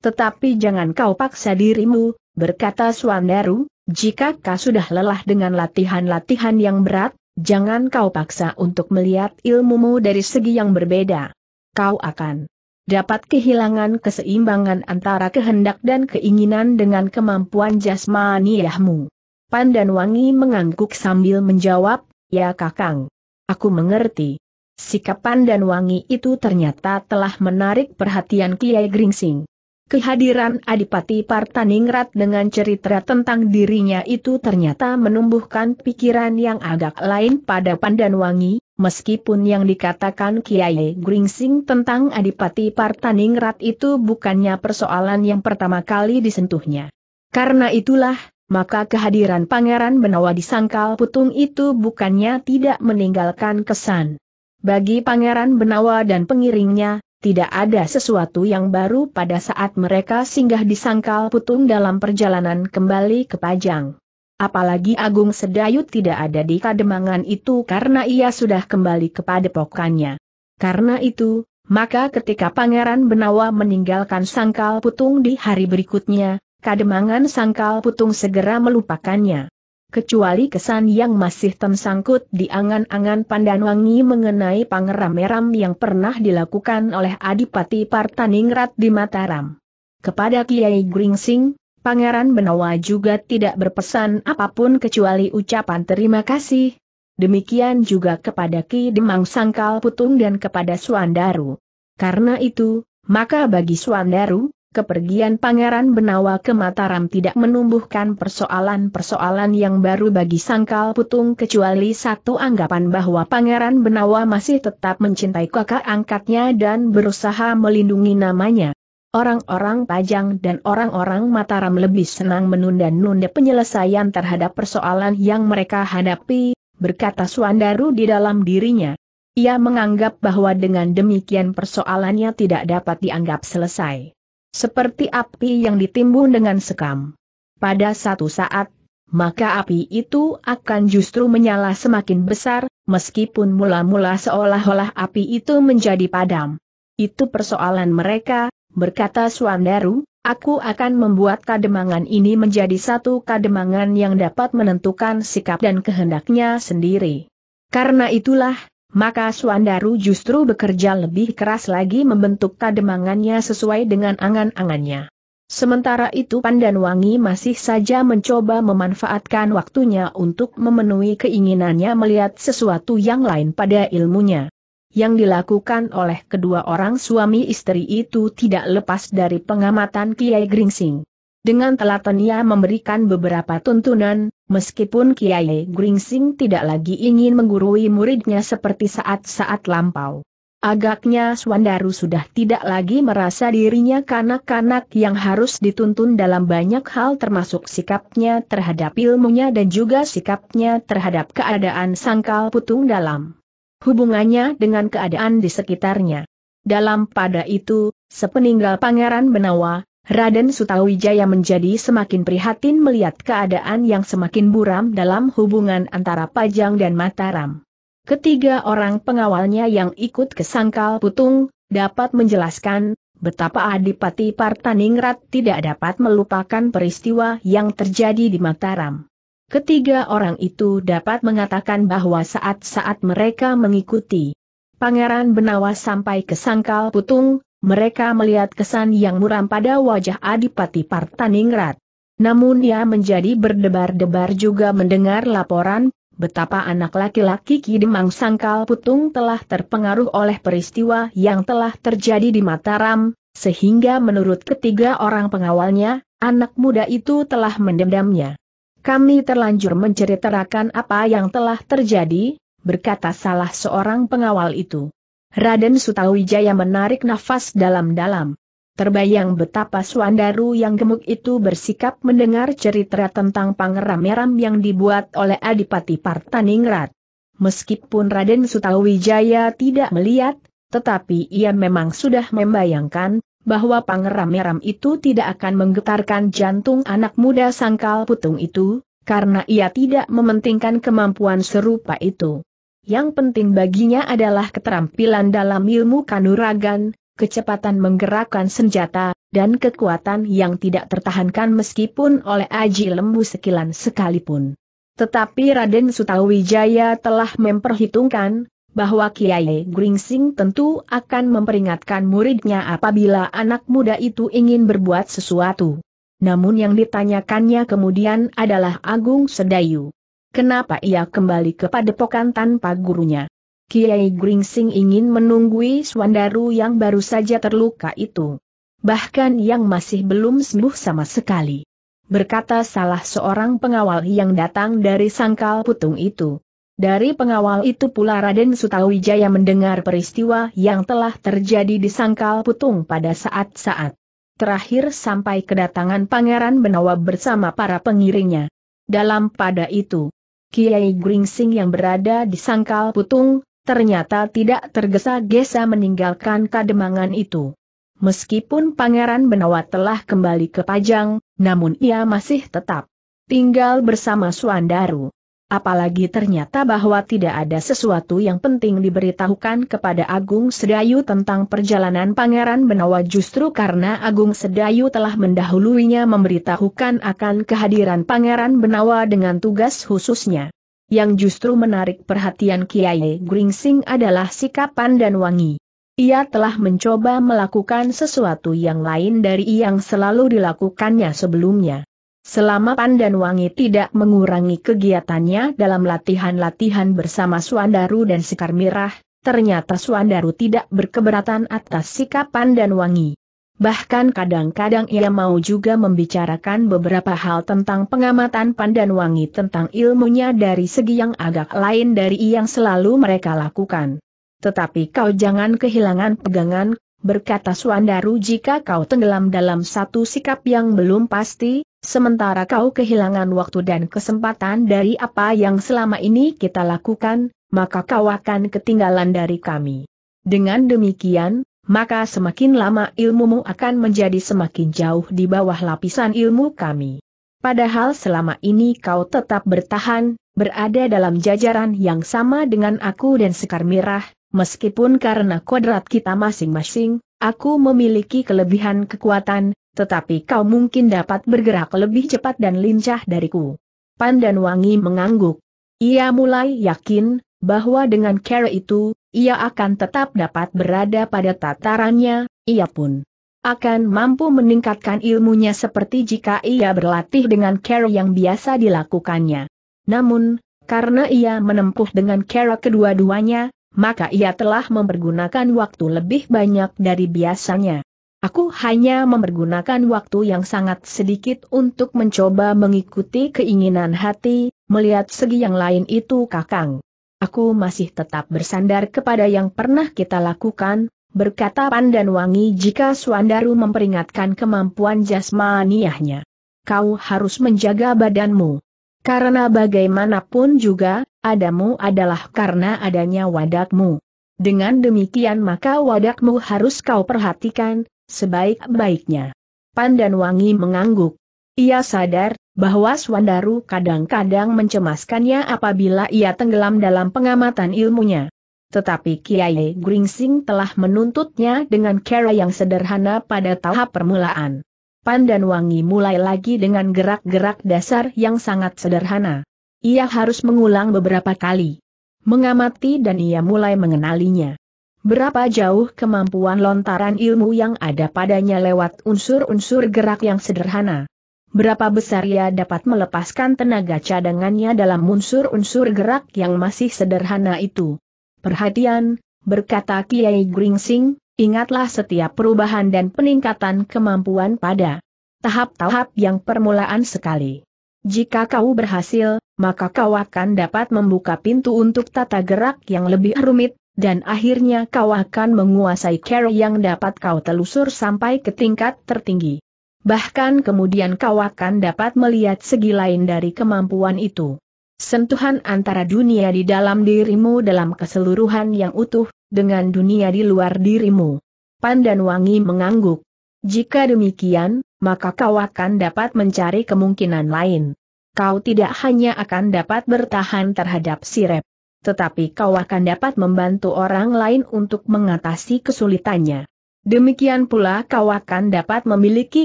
Tetapi jangan kau paksa dirimu, berkata Swandaru, jika kau sudah lelah dengan latihan-latihan yang berat, jangan kau paksa untuk melihat ilmumu dari segi yang berbeda. Kau akan dapat kehilangan keseimbangan antara kehendak dan keinginan dengan kemampuan jasmaniahmu. Pandan Wangi mengangguk sambil menjawab, ya kakang. Aku mengerti. Sikap Pandan Wangi itu ternyata telah menarik perhatian Kiai Gringsing. Kehadiran Adipati Partaningrat dengan cerita tentang dirinya itu ternyata menumbuhkan pikiran yang agak lain pada Pandan Wangi, meskipun yang dikatakan Kiai Gringsing tentang Adipati Partaningrat itu bukannya persoalan yang pertama kali disentuhnya. Karena itulah, maka kehadiran Pangeran Benawa di Sangkal Putung itu bukannya tidak meninggalkan kesan. Bagi Pangeran Benawa dan pengiringnya, tidak ada sesuatu yang baru pada saat mereka singgah di Sangkal Putung dalam perjalanan kembali ke Pajang. Apalagi Agung Sedayu tidak ada di kademangan itu karena ia sudah kembali kepada pokannya. Karena itu, maka ketika Pangeran Benawa meninggalkan Sangkal Putung di hari berikutnya, kademangan sangkal putung segera melupakannya. Kecuali kesan yang masih tersangkut di angan-angan Pandanwangi mengenai pangeram-meram yang pernah dilakukan oleh Adipati Partaningrat di Mataram. Kepada Kiai Gringsing, Pangeran Benawa juga tidak berpesan apapun kecuali ucapan terima kasih. Demikian juga kepada Ki Demang Sangkal Putung dan kepada Suandaru. Karena itu, maka bagi Suandaru, Kepergian Pangeran Benawa ke Mataram tidak menumbuhkan persoalan-persoalan yang baru bagi Sangkal Putung kecuali satu anggapan bahwa Pangeran Benawa masih tetap mencintai kakak angkatnya dan berusaha melindungi namanya. Orang-orang Pajang dan orang-orang Mataram lebih senang menunda-nunda penyelesaian terhadap persoalan yang mereka hadapi, berkata Suandaru di dalam dirinya. Ia menganggap bahwa dengan demikian persoalannya tidak dapat dianggap selesai. Seperti api yang ditimbun dengan sekam. Pada satu saat, maka api itu akan justru menyala semakin besar, meskipun mula-mula seolah-olah api itu menjadi padam. Itu persoalan mereka, berkata Suandaru, Aku akan membuat kademangan ini menjadi satu kademangan yang dapat menentukan sikap dan kehendaknya sendiri. Karena itulah, maka Suandaru justru bekerja lebih keras lagi membentuk kademangannya sesuai dengan angan-angannya. Sementara itu Pandanwangi masih saja mencoba memanfaatkan waktunya untuk memenuhi keinginannya melihat sesuatu yang lain pada ilmunya. Yang dilakukan oleh kedua orang suami istri itu tidak lepas dari pengamatan Kiai Gringsing. Dengan telaten ia memberikan beberapa tuntunan, meskipun Kiai Gringsing tidak lagi ingin menggurui muridnya seperti saat-saat lampau. Agaknya Swandaru sudah tidak lagi merasa dirinya kanak-kanak yang harus dituntun dalam banyak hal termasuk sikapnya terhadap ilmunya dan juga sikapnya terhadap keadaan sangkal putung dalam hubungannya dengan keadaan di sekitarnya. Dalam pada itu, sepeninggal Pangeran Benawa, Raden Sutawijaya menjadi semakin prihatin melihat keadaan yang semakin buram dalam hubungan antara Pajang dan Mataram. Ketiga orang pengawalnya yang ikut ke Sangkal Putung, dapat menjelaskan, betapa Adipati Partaningrat tidak dapat melupakan peristiwa yang terjadi di Mataram. Ketiga orang itu dapat mengatakan bahwa saat-saat mereka mengikuti Pangeran Benawa sampai ke Sangkal Putung, mereka melihat kesan yang muram pada wajah Adipati Partaningrat. Namun ia menjadi berdebar-debar juga mendengar laporan betapa anak laki-laki Kidemang Sangkal Putung telah terpengaruh oleh peristiwa yang telah terjadi di Mataram, sehingga menurut ketiga orang pengawalnya, anak muda itu telah mendendamnya. Kami terlanjur menceritakan apa yang telah terjadi, berkata salah seorang pengawal itu. Raden Sutawijaya menarik nafas dalam-dalam. Terbayang betapa Suandaru yang gemuk itu bersikap mendengar cerita tentang pangeram-meram yang dibuat oleh Adipati Partaningrat. Meskipun Raden Sutawijaya tidak melihat, tetapi ia memang sudah membayangkan, bahwa pangeram-meram itu tidak akan menggetarkan jantung anak muda sangkal putung itu, karena ia tidak mementingkan kemampuan serupa itu. Yang penting baginya adalah keterampilan dalam ilmu kanuragan, kecepatan menggerakkan senjata, dan kekuatan yang tidak tertahankan meskipun oleh aji lembu sekilan sekalipun. Tetapi Raden Sutawijaya telah memperhitungkan, bahwa Kiai Gringsing tentu akan memperingatkan muridnya apabila anak muda itu ingin berbuat sesuatu. Namun yang ditanyakannya kemudian adalah Agung Sedayu. Kenapa ia kembali kepada padepokan tanpa gurunya? Kiai Gringsing ingin menunggui Swandaru yang baru saja terluka itu. Bahkan yang masih belum sembuh sama sekali. Berkata salah seorang pengawal yang datang dari sangkal putung itu. Dari pengawal itu pula Raden Sutawijaya mendengar peristiwa yang telah terjadi di sangkal putung pada saat-saat terakhir sampai kedatangan Pangeran Benawa bersama para pengiringnya. Dalam pada itu, Kiai Gringsing yang berada di sangkal putung, ternyata tidak tergesa-gesa meninggalkan kademangan itu. Meskipun Pangeran Benawa telah kembali ke Pajang, namun ia masih tetap tinggal bersama Suandaru. Apalagi ternyata bahwa tidak ada sesuatu yang penting diberitahukan kepada Agung Sedayu tentang perjalanan Pangeran Benawa justru karena Agung Sedayu telah mendahuluinya memberitahukan akan kehadiran Pangeran Benawa dengan tugas khususnya. Yang justru menarik perhatian Kiai Gringsing adalah sikap Pandan Wangi. Ia telah mencoba melakukan sesuatu yang lain dari yang selalu dilakukannya sebelumnya selama Pandan Wangi tidak mengurangi kegiatannya dalam latihan-latihan bersama Suandaru dan Sekar Mirah, ternyata Suandaru tidak berkeberatan atas sikap Pandan Wangi. Bahkan kadang-kadang ia mau juga membicarakan beberapa hal tentang pengamatan Pandan Wangi tentang ilmunya dari segi yang agak lain dari yang selalu mereka lakukan. Tetapi kau jangan kehilangan pegangan, berkata Suandaru jika kau tenggelam dalam satu sikap yang belum pasti, Sementara kau kehilangan waktu dan kesempatan dari apa yang selama ini kita lakukan, maka kau akan ketinggalan dari kami. Dengan demikian, maka semakin lama ilmumu akan menjadi semakin jauh di bawah lapisan ilmu kami. Padahal selama ini kau tetap bertahan, berada dalam jajaran yang sama dengan aku dan Sekar Mirah, meskipun karena kodrat kita masing-masing, aku memiliki kelebihan kekuatan, tetapi kau mungkin dapat bergerak lebih cepat dan lincah dariku. Pandan Wangi mengangguk. Ia mulai yakin, bahwa dengan cara itu, ia akan tetap dapat berada pada tatarannya, ia pun akan mampu meningkatkan ilmunya seperti jika ia berlatih dengan cara yang biasa dilakukannya. Namun, karena ia menempuh dengan cara kedua-duanya, maka ia telah mempergunakan waktu lebih banyak dari biasanya. Aku hanya mempergunakan waktu yang sangat sedikit untuk mencoba mengikuti keinginan hati, melihat segi yang lain itu kakang. Aku masih tetap bersandar kepada yang pernah kita lakukan, berkata Pandan Wangi jika Suandaru memperingatkan kemampuan jasmaniahnya. Kau harus menjaga badanmu. Karena bagaimanapun juga, adamu adalah karena adanya wadakmu. Dengan demikian maka wadakmu harus kau perhatikan, sebaik-baiknya. Pandan Wangi mengangguk. Ia sadar bahwa Swandaru kadang-kadang mencemaskannya apabila ia tenggelam dalam pengamatan ilmunya. Tetapi Kiai Gringsing telah menuntutnya dengan cara yang sederhana pada tahap permulaan. Pandan Wangi mulai lagi dengan gerak-gerak dasar yang sangat sederhana. Ia harus mengulang beberapa kali. Mengamati dan ia mulai mengenalinya. Berapa jauh kemampuan lontaran ilmu yang ada padanya lewat unsur-unsur gerak yang sederhana? Berapa besar ia dapat melepaskan tenaga cadangannya dalam unsur-unsur gerak yang masih sederhana itu? Perhatian, berkata Kiai Gringsing, ingatlah setiap perubahan dan peningkatan kemampuan pada tahap-tahap yang permulaan sekali. Jika kau berhasil, maka kau akan dapat membuka pintu untuk tata gerak yang lebih rumit, dan akhirnya kau akan menguasai cara yang dapat kau telusur sampai ke tingkat tertinggi. Bahkan kemudian kau akan dapat melihat segi lain dari kemampuan itu. Sentuhan antara dunia di dalam dirimu dalam keseluruhan yang utuh, dengan dunia di luar dirimu. Pandan Wangi mengangguk. Jika demikian, maka kau akan dapat mencari kemungkinan lain. Kau tidak hanya akan dapat bertahan terhadap sirep tetapi kau akan dapat membantu orang lain untuk mengatasi kesulitannya. Demikian pula kau akan dapat memiliki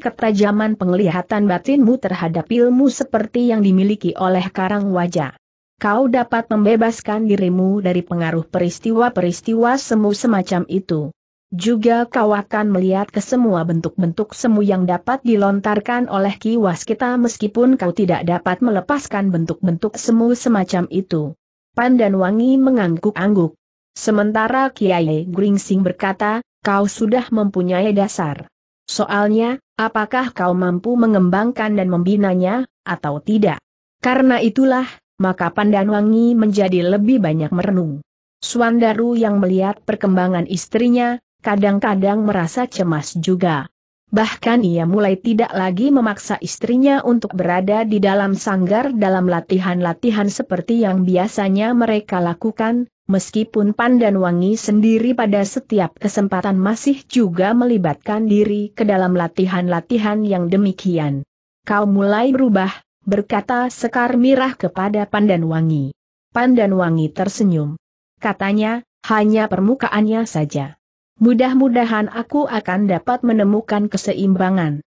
ketajaman penglihatan batinmu terhadap ilmu seperti yang dimiliki oleh karang wajah. Kau dapat membebaskan dirimu dari pengaruh peristiwa-peristiwa semu semacam itu. Juga kau akan melihat ke semua bentuk-bentuk semu yang dapat dilontarkan oleh kiwas kita meskipun kau tidak dapat melepaskan bentuk-bentuk semu semacam itu. Pandan Wangi mengangguk-angguk. Sementara Kiai Gringsing berkata, kau sudah mempunyai dasar. Soalnya, apakah kau mampu mengembangkan dan membinanya, atau tidak? Karena itulah, maka Pandan Wangi menjadi lebih banyak merenung. Suandaru yang melihat perkembangan istrinya, kadang-kadang merasa cemas juga. Bahkan ia mulai tidak lagi memaksa istrinya untuk berada di dalam sanggar dalam latihan-latihan seperti yang biasanya mereka lakukan, meskipun Pandan Wangi sendiri pada setiap kesempatan masih juga melibatkan diri ke dalam latihan-latihan yang demikian. Kau mulai berubah, berkata Sekar Mirah kepada Pandan Wangi. Pandan Wangi tersenyum. Katanya, hanya permukaannya saja. Mudah-mudahan aku akan dapat menemukan keseimbangan.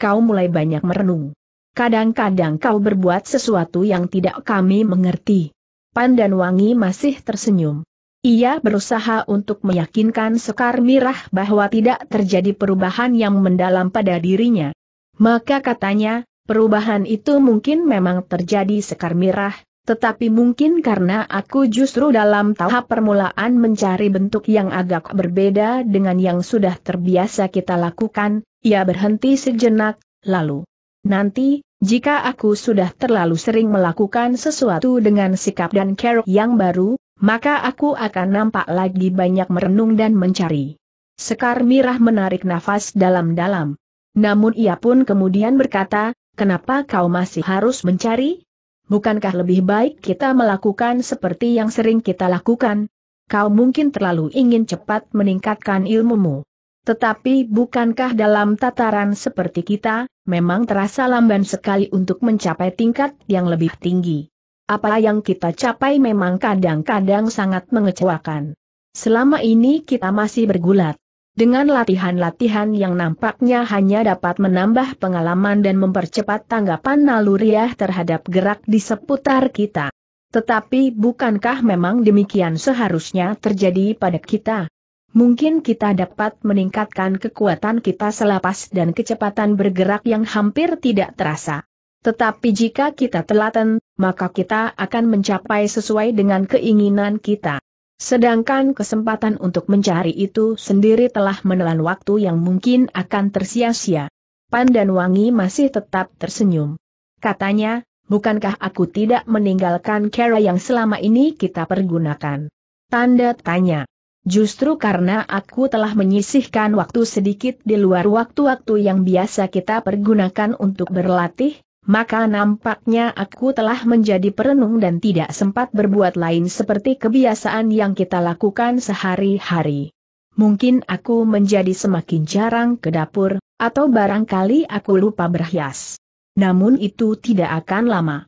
Kau mulai banyak merenung. Kadang-kadang kau berbuat sesuatu yang tidak kami mengerti. Pandan Wangi masih tersenyum. Ia berusaha untuk meyakinkan Sekar Mirah bahwa tidak terjadi perubahan yang mendalam pada dirinya. Maka katanya, perubahan itu mungkin memang terjadi Sekar Mirah, tetapi mungkin karena aku justru dalam tahap permulaan mencari bentuk yang agak berbeda dengan yang sudah terbiasa kita lakukan, ia berhenti sejenak, lalu. Nanti, jika aku sudah terlalu sering melakukan sesuatu dengan sikap dan keruk yang baru, maka aku akan nampak lagi banyak merenung dan mencari. Sekar Mirah menarik nafas dalam-dalam. Namun ia pun kemudian berkata, kenapa kau masih harus mencari? bukankah lebih baik kita melakukan seperti yang sering kita lakukan? Kau mungkin terlalu ingin cepat meningkatkan ilmumu. Tetapi bukankah dalam tataran seperti kita, memang terasa lamban sekali untuk mencapai tingkat yang lebih tinggi. Apa yang kita capai memang kadang-kadang sangat mengecewakan. Selama ini kita masih bergulat. Dengan latihan-latihan yang nampaknya hanya dapat menambah pengalaman dan mempercepat tanggapan naluriah terhadap gerak di seputar kita. Tetapi bukankah memang demikian seharusnya terjadi pada kita? Mungkin kita dapat meningkatkan kekuatan kita selapas dan kecepatan bergerak yang hampir tidak terasa. Tetapi jika kita telaten, maka kita akan mencapai sesuai dengan keinginan kita. Sedangkan kesempatan untuk mencari itu sendiri telah menelan waktu yang mungkin akan tersia-sia. Pandan Wangi masih tetap tersenyum. Katanya, bukankah aku tidak meninggalkan cara yang selama ini kita pergunakan? Tanda tanya. Justru karena aku telah menyisihkan waktu sedikit di luar waktu-waktu yang biasa kita pergunakan untuk berlatih, maka nampaknya aku telah menjadi perenung dan tidak sempat berbuat lain seperti kebiasaan yang kita lakukan sehari-hari. Mungkin aku menjadi semakin jarang ke dapur, atau barangkali aku lupa berhias. Namun itu tidak akan lama.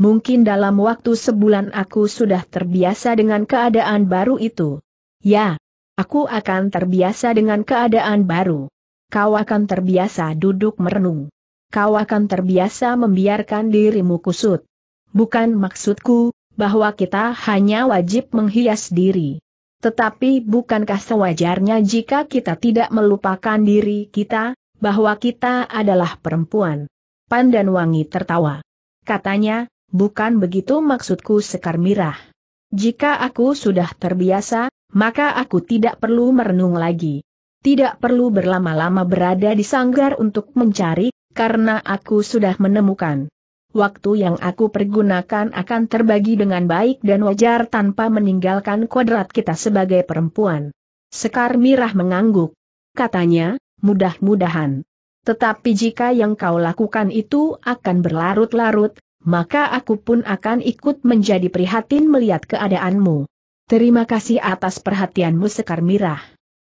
Mungkin dalam waktu sebulan aku sudah terbiasa dengan keadaan baru itu. Ya, aku akan terbiasa dengan keadaan baru. Kau akan terbiasa duduk merenung kau akan terbiasa membiarkan dirimu kusut. Bukan maksudku, bahwa kita hanya wajib menghias diri. Tetapi bukankah sewajarnya jika kita tidak melupakan diri kita, bahwa kita adalah perempuan? Wangi tertawa. Katanya, bukan begitu maksudku Sekar Mirah. Jika aku sudah terbiasa, maka aku tidak perlu merenung lagi. Tidak perlu berlama-lama berada di sanggar untuk mencari karena aku sudah menemukan. Waktu yang aku pergunakan akan terbagi dengan baik dan wajar tanpa meninggalkan kodrat kita sebagai perempuan. Sekar Mirah mengangguk. Katanya, mudah-mudahan. Tetapi jika yang kau lakukan itu akan berlarut-larut, maka aku pun akan ikut menjadi prihatin melihat keadaanmu. Terima kasih atas perhatianmu Sekar Mirah.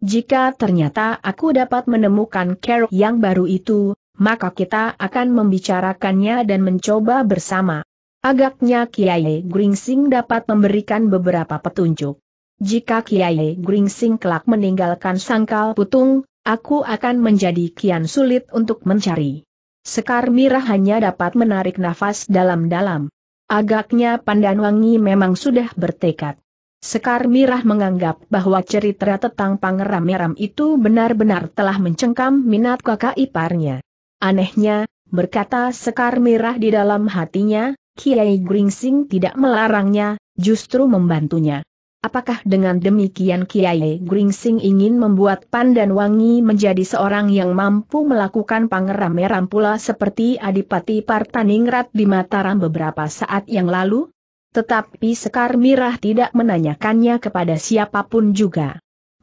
Jika ternyata aku dapat menemukan keruk yang baru itu, maka kita akan membicarakannya dan mencoba bersama. Agaknya Kiai Gringsing dapat memberikan beberapa petunjuk. Jika Kiai Gringsing kelak meninggalkan sangkal putung, aku akan menjadi kian sulit untuk mencari. Sekar Mirah hanya dapat menarik nafas dalam-dalam. Agaknya Wangi memang sudah bertekad. Sekar Mirah menganggap bahwa cerita tentang Pangeran Meram itu benar-benar telah mencengkam minat kakak iparnya. Anehnya, berkata Sekar Merah di dalam hatinya, Kiai Gringsing tidak melarangnya, justru membantunya. Apakah dengan demikian Kiai Gringsing ingin membuat Pandan Wangi menjadi seorang yang mampu melakukan pangeram-meram pula seperti Adipati Partaningrat di Mataram beberapa saat yang lalu? Tetapi Sekar Mirah tidak menanyakannya kepada siapapun juga.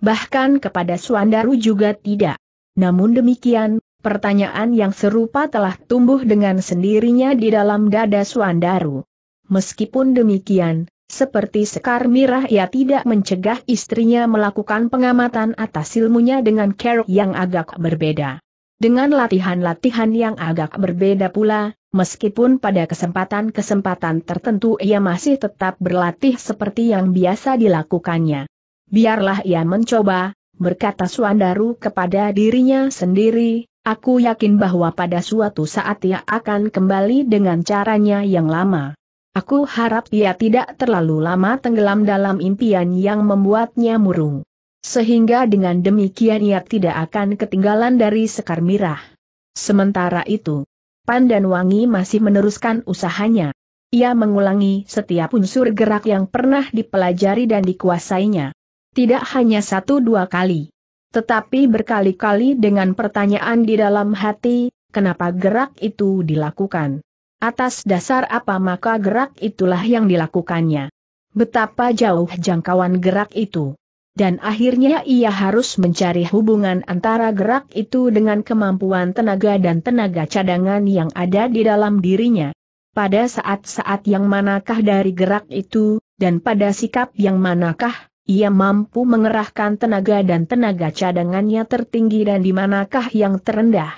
Bahkan kepada Suandaru juga tidak. Namun demikian, pertanyaan yang serupa telah tumbuh dengan sendirinya di dalam dada Suandaru. Meskipun demikian, seperti Sekar Mirah ia tidak mencegah istrinya melakukan pengamatan atas ilmunya dengan kerok yang agak berbeda. Dengan latihan-latihan yang agak berbeda pula, meskipun pada kesempatan-kesempatan tertentu ia masih tetap berlatih seperti yang biasa dilakukannya. Biarlah ia mencoba, berkata Suandaru kepada dirinya sendiri, aku yakin bahwa pada suatu saat ia akan kembali dengan caranya yang lama. Aku harap ia tidak terlalu lama tenggelam dalam impian yang membuatnya murung. Sehingga dengan demikian ia tidak akan ketinggalan dari Sekar Mirah. Sementara itu, Pandan Wangi masih meneruskan usahanya. Ia mengulangi setiap unsur gerak yang pernah dipelajari dan dikuasainya. Tidak hanya satu dua kali. Tetapi berkali-kali dengan pertanyaan di dalam hati, kenapa gerak itu dilakukan? Atas dasar apa maka gerak itulah yang dilakukannya? Betapa jauh jangkauan gerak itu? Dan akhirnya ia harus mencari hubungan antara gerak itu dengan kemampuan tenaga dan tenaga cadangan yang ada di dalam dirinya. Pada saat-saat yang manakah dari gerak itu, dan pada sikap yang manakah ia mampu mengerahkan tenaga dan tenaga cadangannya tertinggi dan di manakah yang terendah.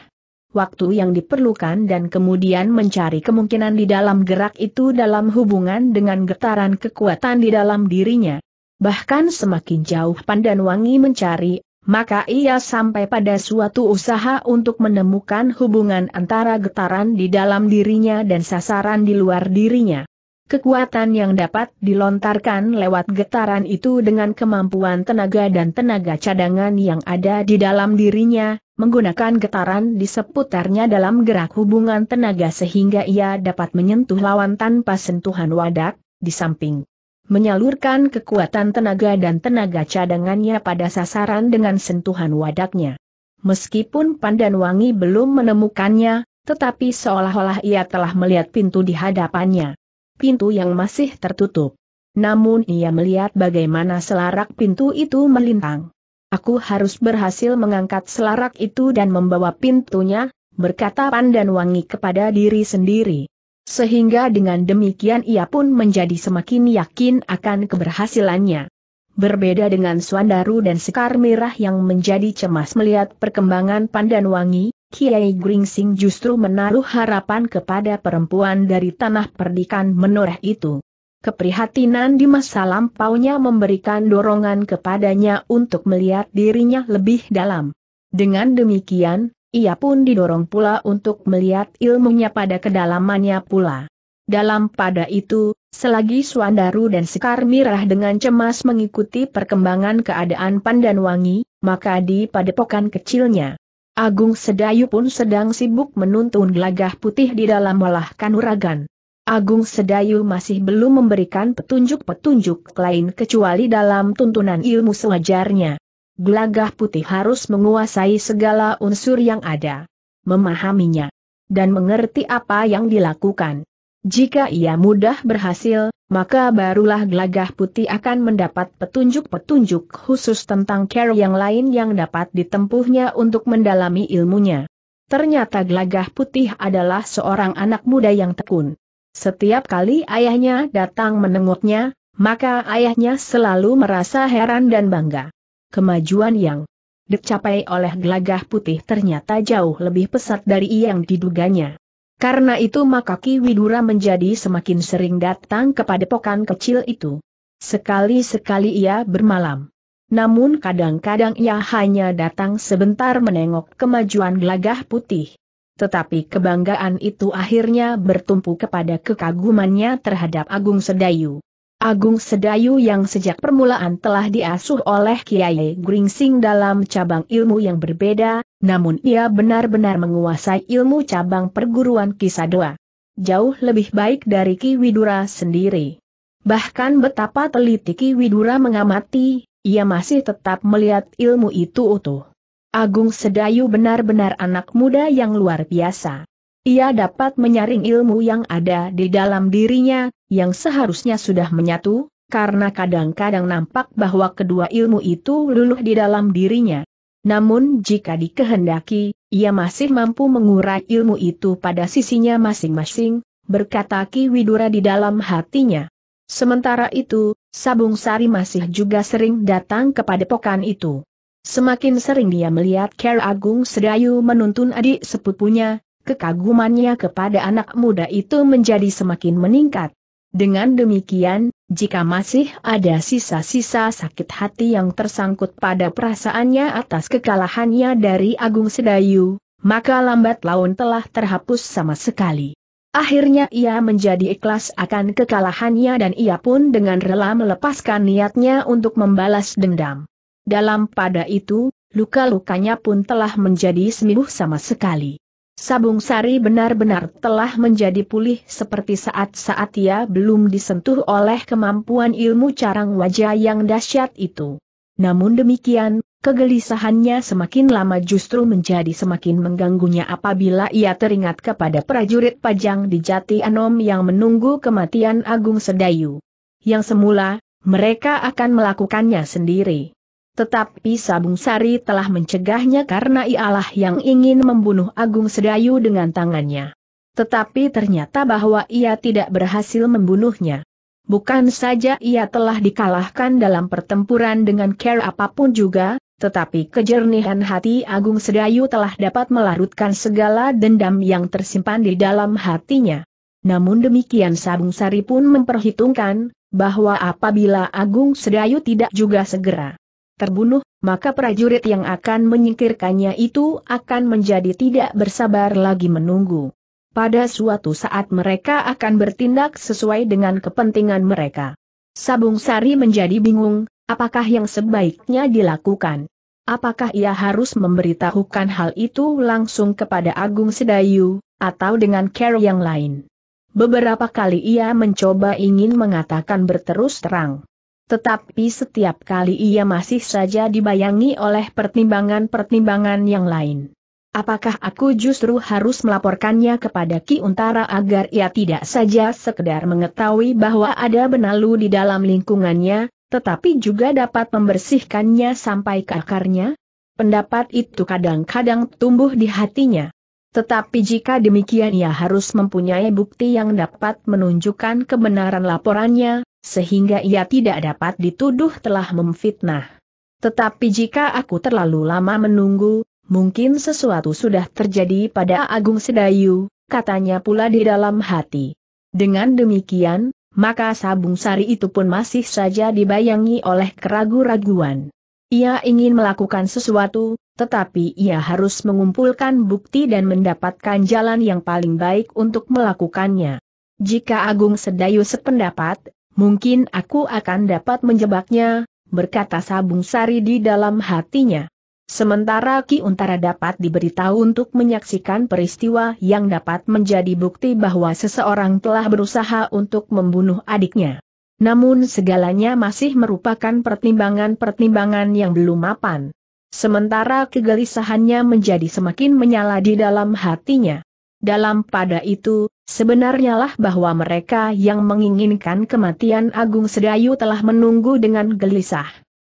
Waktu yang diperlukan dan kemudian mencari kemungkinan di dalam gerak itu dalam hubungan dengan getaran kekuatan di dalam dirinya. Bahkan semakin jauh Pandan Wangi mencari, maka ia sampai pada suatu usaha untuk menemukan hubungan antara getaran di dalam dirinya dan sasaran di luar dirinya. Kekuatan yang dapat dilontarkan lewat getaran itu dengan kemampuan tenaga dan tenaga cadangan yang ada di dalam dirinya, menggunakan getaran di seputarnya dalam gerak hubungan tenaga sehingga ia dapat menyentuh lawan tanpa sentuhan wadak, di samping menyalurkan kekuatan tenaga dan tenaga cadangannya pada sasaran dengan sentuhan wadaknya. Meskipun Pandan Wangi belum menemukannya, tetapi seolah-olah ia telah melihat pintu di hadapannya pintu yang masih tertutup. Namun ia melihat bagaimana selarak pintu itu melintang. Aku harus berhasil mengangkat selarak itu dan membawa pintunya, berkata Pandan Wangi kepada diri sendiri. Sehingga dengan demikian ia pun menjadi semakin yakin akan keberhasilannya. Berbeda dengan Suandaru dan Sekar Mirah yang menjadi cemas melihat perkembangan Pandan Wangi, Kiai Gringsing justru menaruh harapan kepada perempuan dari tanah perdikan menoreh itu. Keprihatinan di masa lampaunya memberikan dorongan kepadanya untuk melihat dirinya lebih dalam. Dengan demikian, ia pun didorong pula untuk melihat ilmunya pada kedalamannya pula. Dalam pada itu, selagi Suandaru dan Sekar Mirah dengan cemas mengikuti perkembangan keadaan Pandanwangi, maka di padepokan kecilnya Agung Sedayu pun sedang sibuk menuntun gelagah putih di dalam olah kanuragan. Agung Sedayu masih belum memberikan petunjuk-petunjuk lain kecuali dalam tuntunan ilmu sewajarnya. Gelagah putih harus menguasai segala unsur yang ada, memahaminya, dan mengerti apa yang dilakukan. Jika ia mudah berhasil, maka barulah Glagah putih akan mendapat petunjuk-petunjuk khusus tentang care yang lain yang dapat ditempuhnya untuk mendalami ilmunya. Ternyata Glagah putih adalah seorang anak muda yang tekun. Setiap kali ayahnya datang menengoknya, maka ayahnya selalu merasa heran dan bangga. Kemajuan yang dicapai oleh Glagah putih ternyata jauh lebih pesat dari yang diduganya. Karena itu maka Ki Widura menjadi semakin sering datang kepada pokan kecil itu. Sekali-sekali ia bermalam. Namun kadang-kadang ia hanya datang sebentar menengok kemajuan gelagah putih. Tetapi kebanggaan itu akhirnya bertumpu kepada kekagumannya terhadap Agung Sedayu. Agung Sedayu yang sejak permulaan telah diasuh oleh Kiai Gringsing dalam cabang ilmu yang berbeda, namun ia benar-benar menguasai ilmu cabang perguruan Kisadoa. Jauh lebih baik dari Ki Widura sendiri. Bahkan betapa teliti Ki Widura mengamati, ia masih tetap melihat ilmu itu utuh. Agung Sedayu benar-benar anak muda yang luar biasa. Ia dapat menyaring ilmu yang ada di dalam dirinya, yang seharusnya sudah menyatu, karena kadang-kadang nampak bahwa kedua ilmu itu luluh di dalam dirinya. Namun jika dikehendaki, ia masih mampu mengurai ilmu itu pada sisinya masing-masing, berkata Ki Widura di dalam hatinya. Sementara itu, Sabung Sari masih juga sering datang kepada pokan itu. Semakin sering dia melihat Ker Agung Sedayu menuntun adik sepupunya, kekagumannya kepada anak muda itu menjadi semakin meningkat. Dengan demikian, jika masih ada sisa-sisa sakit hati yang tersangkut pada perasaannya atas kekalahannya dari Agung Sedayu, maka lambat laun telah terhapus sama sekali. Akhirnya ia menjadi ikhlas akan kekalahannya dan ia pun dengan rela melepaskan niatnya untuk membalas dendam. Dalam pada itu, luka-lukanya pun telah menjadi sembuh sama sekali. Sabung Sari benar-benar telah menjadi pulih seperti saat-saat ia belum disentuh oleh kemampuan ilmu carang wajah yang dahsyat itu. Namun demikian, kegelisahannya semakin lama justru menjadi semakin mengganggunya apabila ia teringat kepada prajurit pajang di Jati Anom yang menunggu kematian Agung Sedayu. Yang semula, mereka akan melakukannya sendiri. Tetapi Sabung Sari telah mencegahnya karena ialah yang ingin membunuh Agung Sedayu dengan tangannya. Tetapi ternyata bahwa ia tidak berhasil membunuhnya. Bukan saja ia telah dikalahkan dalam pertempuran dengan care apapun juga, tetapi kejernihan hati Agung Sedayu telah dapat melarutkan segala dendam yang tersimpan di dalam hatinya. Namun demikian Sabung Sari pun memperhitungkan, bahwa apabila Agung Sedayu tidak juga segera terbunuh, maka prajurit yang akan menyingkirkannya itu akan menjadi tidak bersabar lagi menunggu. Pada suatu saat mereka akan bertindak sesuai dengan kepentingan mereka. Sabung Sari menjadi bingung, apakah yang sebaiknya dilakukan? Apakah ia harus memberitahukan hal itu langsung kepada Agung Sedayu, atau dengan care yang lain? Beberapa kali ia mencoba ingin mengatakan berterus terang. Tetapi setiap kali ia masih saja dibayangi oleh pertimbangan-pertimbangan yang lain. Apakah aku justru harus melaporkannya kepada Ki Untara agar ia tidak saja sekedar mengetahui bahwa ada benalu di dalam lingkungannya, tetapi juga dapat membersihkannya sampai ke akarnya? Pendapat itu kadang-kadang tumbuh di hatinya. Tetapi jika demikian ia harus mempunyai bukti yang dapat menunjukkan kebenaran laporannya, sehingga ia tidak dapat dituduh telah memfitnah. Tetapi jika aku terlalu lama menunggu, mungkin sesuatu sudah terjadi pada Agung Sedayu, katanya pula di dalam hati. Dengan demikian, maka sabung sari itu pun masih saja dibayangi oleh keragu-raguan. Ia ingin melakukan sesuatu, tetapi ia harus mengumpulkan bukti dan mendapatkan jalan yang paling baik untuk melakukannya. Jika Agung Sedayu sependapat, Mungkin aku akan dapat menjebaknya, berkata Sabung Sari di dalam hatinya. Sementara Ki Untara dapat diberitahu untuk menyaksikan peristiwa yang dapat menjadi bukti bahwa seseorang telah berusaha untuk membunuh adiknya. Namun segalanya masih merupakan pertimbangan-pertimbangan yang belum mapan. Sementara kegelisahannya menjadi semakin menyala di dalam hatinya. Dalam pada itu, Sebenarnya lah bahwa mereka yang menginginkan kematian Agung Sedayu telah menunggu dengan gelisah.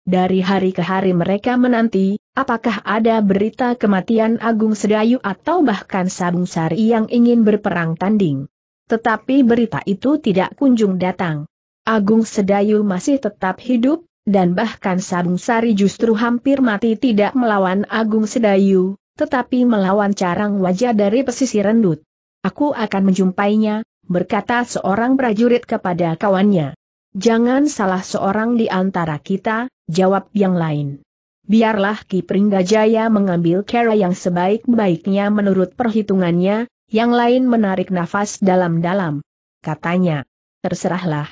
Dari hari ke hari mereka menanti, apakah ada berita kematian Agung Sedayu atau bahkan Sabung Sari yang ingin berperang tanding. Tetapi berita itu tidak kunjung datang. Agung Sedayu masih tetap hidup, dan bahkan Sabung Sari justru hampir mati tidak melawan Agung Sedayu, tetapi melawan carang wajah dari pesisir rendut. Aku akan menjumpainya, berkata seorang prajurit kepada kawannya. Jangan salah seorang di antara kita, jawab yang lain. Biarlah Ki Pringgajaya mengambil cara yang sebaik-baiknya menurut perhitungannya, yang lain menarik nafas dalam-dalam. Katanya, terserahlah.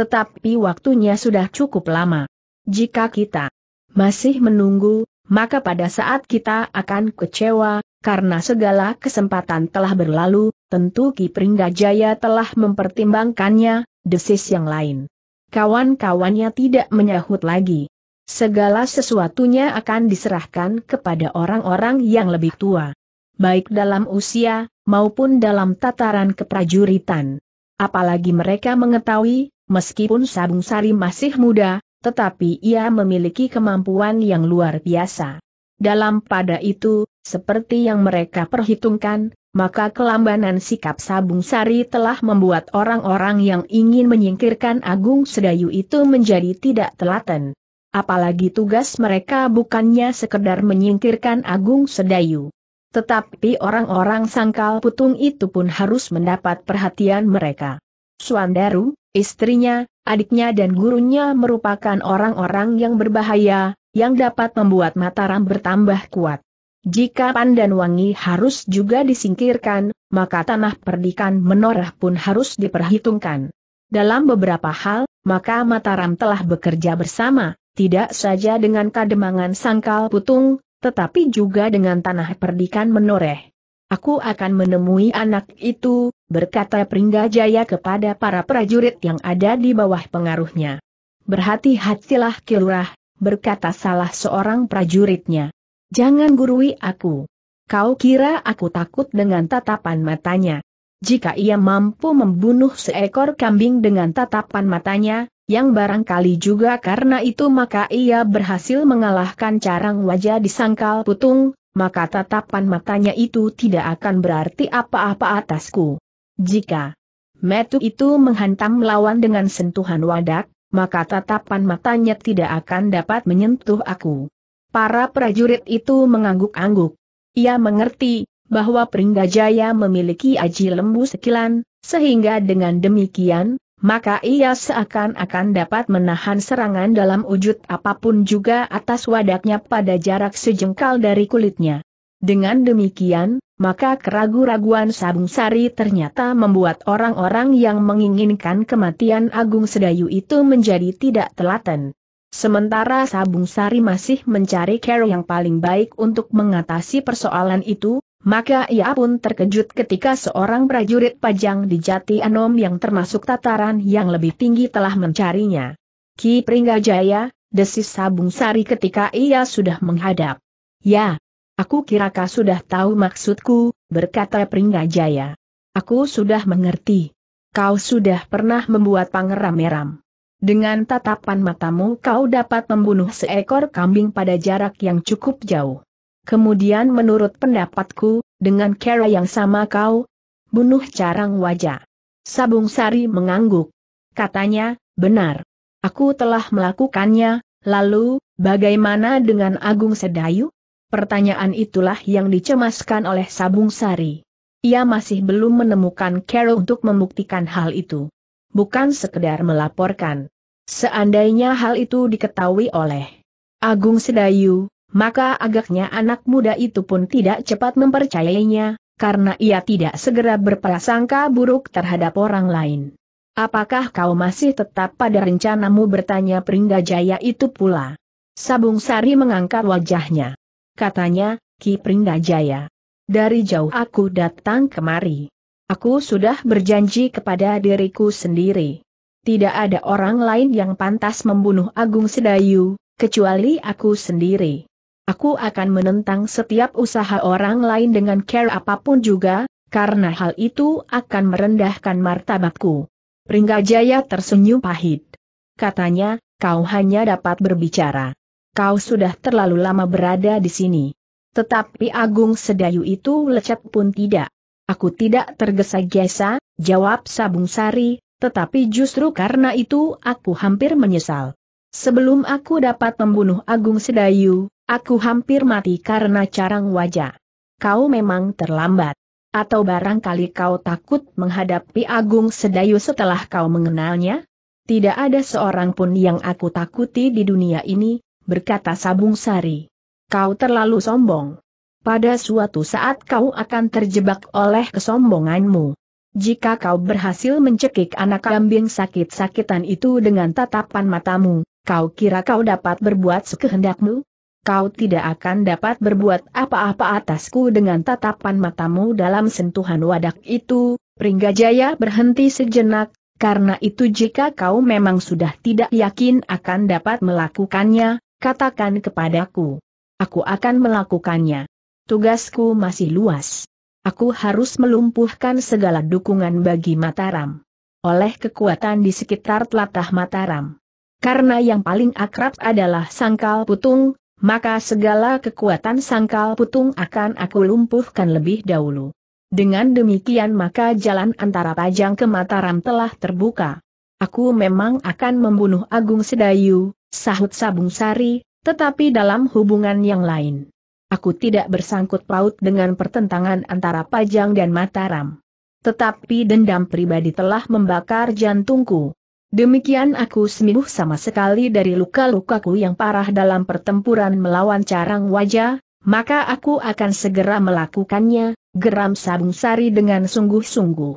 Tetapi waktunya sudah cukup lama. Jika kita masih menunggu, maka pada saat kita akan kecewa, karena segala kesempatan telah berlalu, tentu Ki Pringgajaya telah mempertimbangkannya, desis yang lain. Kawan-kawannya tidak menyahut lagi. Segala sesuatunya akan diserahkan kepada orang-orang yang lebih tua. Baik dalam usia, maupun dalam tataran keprajuritan. Apalagi mereka mengetahui, meskipun Sabung Sari masih muda, tetapi ia memiliki kemampuan yang luar biasa. Dalam pada itu, seperti yang mereka perhitungkan, maka kelambanan sikap Sabung Sari telah membuat orang-orang yang ingin menyingkirkan Agung Sedayu itu menjadi tidak telaten. Apalagi tugas mereka bukannya sekedar menyingkirkan Agung Sedayu. Tetapi orang-orang sangkal putung itu pun harus mendapat perhatian mereka. Suandaru, istrinya, adiknya dan gurunya merupakan orang-orang yang berbahaya, yang dapat membuat Mataram bertambah kuat. Jika pandan wangi harus juga disingkirkan, maka tanah perdikan menorah pun harus diperhitungkan. Dalam beberapa hal, maka Mataram telah bekerja bersama, tidak saja dengan kademangan sangkal putung, tetapi juga dengan tanah perdikan menoreh. Aku akan menemui anak itu, berkata Pringgajaya kepada para prajurit yang ada di bawah pengaruhnya. Berhati-hatilah Kilurah, berkata salah seorang prajuritnya. Jangan gurui aku. Kau kira aku takut dengan tatapan matanya. Jika ia mampu membunuh seekor kambing dengan tatapan matanya, yang barangkali juga karena itu maka ia berhasil mengalahkan carang wajah di sangkal putung, maka tatapan matanya itu tidak akan berarti apa-apa atasku. Jika metu itu menghantam lawan dengan sentuhan wadak, maka tatapan matanya tidak akan dapat menyentuh aku. Para prajurit itu mengangguk-angguk. Ia mengerti bahwa Pringgajaya memiliki aji lembu sekilan, sehingga dengan demikian, maka ia seakan-akan dapat menahan serangan dalam wujud apapun juga atas wadaknya pada jarak sejengkal dari kulitnya. Dengan demikian, maka keragu-raguan Sabung Sari ternyata membuat orang-orang yang menginginkan kematian Agung Sedayu itu menjadi tidak telaten. Sementara Sabung Sari masih mencari cara yang paling baik untuk mengatasi persoalan itu, maka ia pun terkejut ketika seorang prajurit pajang di Jati Anom yang termasuk tataran yang lebih tinggi telah mencarinya. Ki Pringgajaya, desis Sabung Sari ketika ia sudah menghadap. Ya, aku kira kau sudah tahu maksudku, berkata Pringgajaya. Aku sudah mengerti. Kau sudah pernah membuat pangeram meram. Dengan tatapan matamu kau dapat membunuh seekor kambing pada jarak yang cukup jauh. Kemudian menurut pendapatku, dengan cara yang sama kau, bunuh carang wajah. Sabung Sari mengangguk. Katanya, benar. Aku telah melakukannya, lalu, bagaimana dengan Agung Sedayu? Pertanyaan itulah yang dicemaskan oleh Sabung Sari. Ia masih belum menemukan Carol untuk membuktikan hal itu. Bukan sekedar melaporkan. Seandainya hal itu diketahui oleh Agung Sedayu, maka agaknya anak muda itu pun tidak cepat mempercayainya, karena ia tidak segera berprasangka buruk terhadap orang lain. Apakah kau masih tetap pada rencanamu bertanya Pringgajaya itu pula? Sabung Sari mengangkat wajahnya. Katanya, Ki Pringgajaya. Dari jauh aku datang kemari. Aku sudah berjanji kepada diriku sendiri tidak ada orang lain yang pantas membunuh Agung Sedayu, kecuali aku sendiri. Aku akan menentang setiap usaha orang lain dengan care apapun juga, karena hal itu akan merendahkan martabatku. Ringgajaya tersenyum pahit. Katanya, kau hanya dapat berbicara. Kau sudah terlalu lama berada di sini. Tetapi Agung Sedayu itu lecet pun tidak. Aku tidak tergesa-gesa, jawab Sabung Sari, tetapi justru karena itu aku hampir menyesal. Sebelum aku dapat membunuh Agung Sedayu, aku hampir mati karena carang wajah. Kau memang terlambat. Atau barangkali kau takut menghadapi Agung Sedayu setelah kau mengenalnya? Tidak ada seorang pun yang aku takuti di dunia ini, berkata Sabung Sari. Kau terlalu sombong. Pada suatu saat kau akan terjebak oleh kesombonganmu. Jika kau berhasil mencekik anak kambing sakit-sakitan itu dengan tatapan matamu, kau kira kau dapat berbuat sekehendakmu? Kau tidak akan dapat berbuat apa-apa atasku dengan tatapan matamu dalam sentuhan wadak itu, Pringgajaya, berhenti sejenak, karena itu jika kau memang sudah tidak yakin akan dapat melakukannya, katakan kepadaku. Aku akan melakukannya. Tugasku masih luas. Aku harus melumpuhkan segala dukungan bagi Mataram. Oleh kekuatan di sekitar telatah Mataram. Karena yang paling akrab adalah sangkal putung, maka segala kekuatan sangkal putung akan aku lumpuhkan lebih dahulu. Dengan demikian maka jalan antara Pajang ke Mataram telah terbuka. Aku memang akan membunuh Agung Sedayu, sahut Sabung Sari, tetapi dalam hubungan yang lain aku tidak bersangkut paut dengan pertentangan antara Pajang dan Mataram. Tetapi dendam pribadi telah membakar jantungku. Demikian aku sembuh sama sekali dari luka-lukaku yang parah dalam pertempuran melawan carang wajah, maka aku akan segera melakukannya, geram Sabung Sari dengan sungguh-sungguh.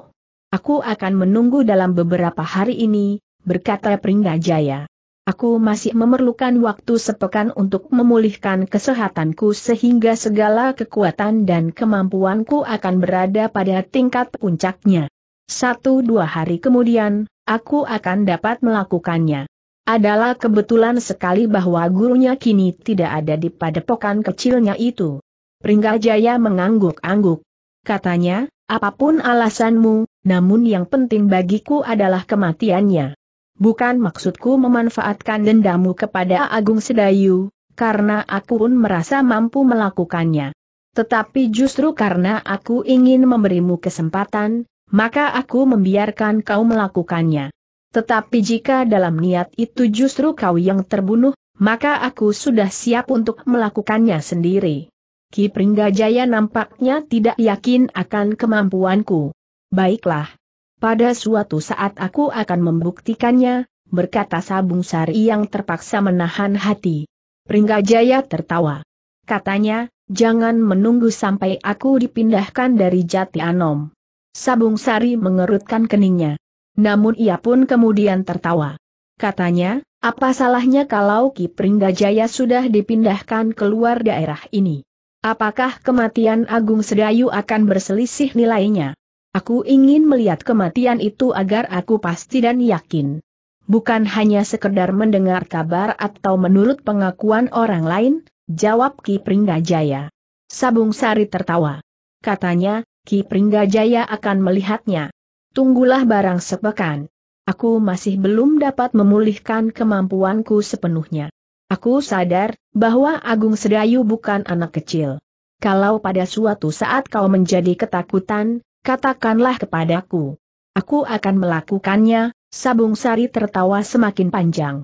Aku akan menunggu dalam beberapa hari ini, berkata Pringgajaya. Aku masih memerlukan waktu sepekan untuk memulihkan kesehatanku sehingga segala kekuatan dan kemampuanku akan berada pada tingkat puncaknya. Satu dua hari kemudian, aku akan dapat melakukannya. Adalah kebetulan sekali bahwa gurunya kini tidak ada di padepokan kecilnya itu. Pringgajaya mengangguk-angguk. Katanya, apapun alasanmu, namun yang penting bagiku adalah kematiannya. Bukan maksudku memanfaatkan dendamu kepada Agung Sedayu, karena aku pun merasa mampu melakukannya. Tetapi justru karena aku ingin memberimu kesempatan, maka aku membiarkan kau melakukannya. Tetapi jika dalam niat itu justru kau yang terbunuh, maka aku sudah siap untuk melakukannya sendiri. Ki Pringgajaya nampaknya tidak yakin akan kemampuanku. Baiklah, pada suatu saat aku akan membuktikannya, berkata Sabung Sari yang terpaksa menahan hati. Pringgajaya tertawa. Katanya, jangan menunggu sampai aku dipindahkan dari Jati Anom. Sabung Sari mengerutkan keningnya. Namun ia pun kemudian tertawa. Katanya, apa salahnya kalau Ki Pringgajaya sudah dipindahkan keluar daerah ini? Apakah kematian Agung Sedayu akan berselisih nilainya? Aku ingin melihat kematian itu agar aku pasti dan yakin. Bukan hanya sekedar mendengar kabar atau menurut pengakuan orang lain, jawab Ki Pringgajaya. Sabung Sari tertawa. Katanya, Ki Pringgajaya akan melihatnya. Tunggulah barang sepekan. Aku masih belum dapat memulihkan kemampuanku sepenuhnya. Aku sadar, bahwa Agung Sedayu bukan anak kecil. Kalau pada suatu saat kau menjadi ketakutan, katakanlah kepadaku. Aku akan melakukannya, Sabung Sari tertawa semakin panjang.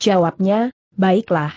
Jawabnya, baiklah.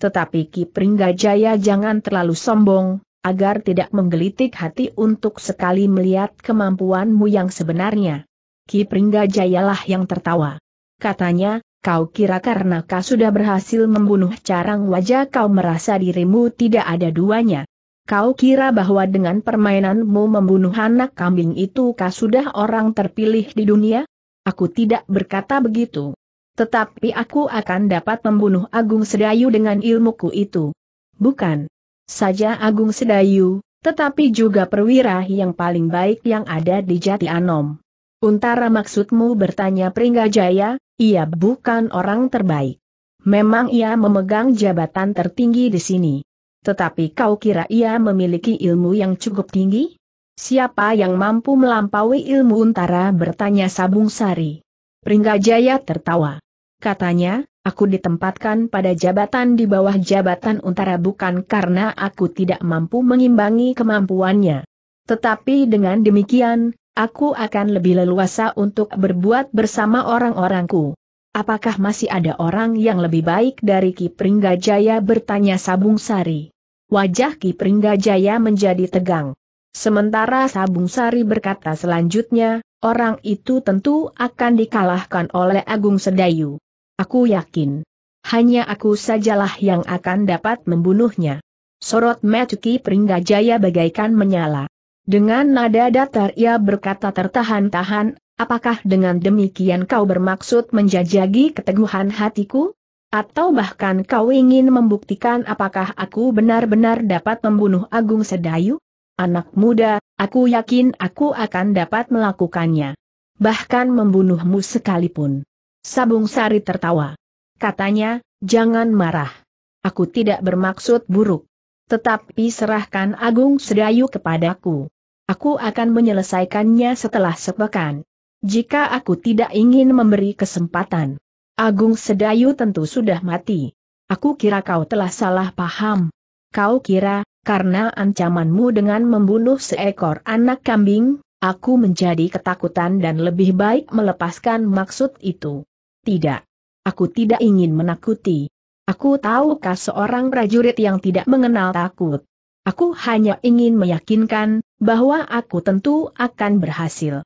Tetapi Ki Pringgajaya jangan terlalu sombong, agar tidak menggelitik hati untuk sekali melihat kemampuanmu yang sebenarnya. Ki lah yang tertawa. Katanya, kau kira karena kau sudah berhasil membunuh carang wajah kau merasa dirimu tidak ada duanya. Kau kira bahwa dengan permainanmu membunuh anak kambing itu kah sudah orang terpilih di dunia? Aku tidak berkata begitu. Tetapi aku akan dapat membunuh Agung Sedayu dengan ilmuku itu. Bukan saja Agung Sedayu, tetapi juga perwira yang paling baik yang ada di Jati Anom. Untara maksudmu bertanya Pringgajaya, ia bukan orang terbaik. Memang ia memegang jabatan tertinggi di sini. Tetapi kau kira ia memiliki ilmu yang cukup tinggi? Siapa yang mampu melampaui ilmu untara bertanya Sabung Sari. Pringgajaya tertawa. Katanya, aku ditempatkan pada jabatan di bawah jabatan untara bukan karena aku tidak mampu mengimbangi kemampuannya. Tetapi dengan demikian, aku akan lebih leluasa untuk berbuat bersama orang-orangku. Apakah masih ada orang yang lebih baik dari Ki Pringgajaya bertanya Sabung Sari. Wajah Ki Pringgajaya menjadi tegang. Sementara Sabung Sari berkata selanjutnya, orang itu tentu akan dikalahkan oleh Agung Sedayu. Aku yakin. Hanya aku sajalah yang akan dapat membunuhnya. Sorot mata Kipringga Pringgajaya bagaikan menyala. Dengan nada datar ia berkata tertahan-tahan, Apakah dengan demikian kau bermaksud menjajagi keteguhan hatiku? Atau bahkan kau ingin membuktikan apakah aku benar-benar dapat membunuh Agung Sedayu? Anak muda, aku yakin aku akan dapat melakukannya. Bahkan membunuhmu sekalipun. Sabung Sari tertawa. Katanya, jangan marah. Aku tidak bermaksud buruk. Tetapi serahkan Agung Sedayu kepadaku. Aku akan menyelesaikannya setelah sepekan. Jika aku tidak ingin memberi kesempatan, Agung Sedayu tentu sudah mati. Aku kira kau telah salah paham. Kau kira, karena ancamanmu dengan membunuh seekor anak kambing, aku menjadi ketakutan dan lebih baik melepaskan maksud itu. Tidak. Aku tidak ingin menakuti. Aku tahu kau seorang prajurit yang tidak mengenal takut. Aku hanya ingin meyakinkan, bahwa aku tentu akan berhasil.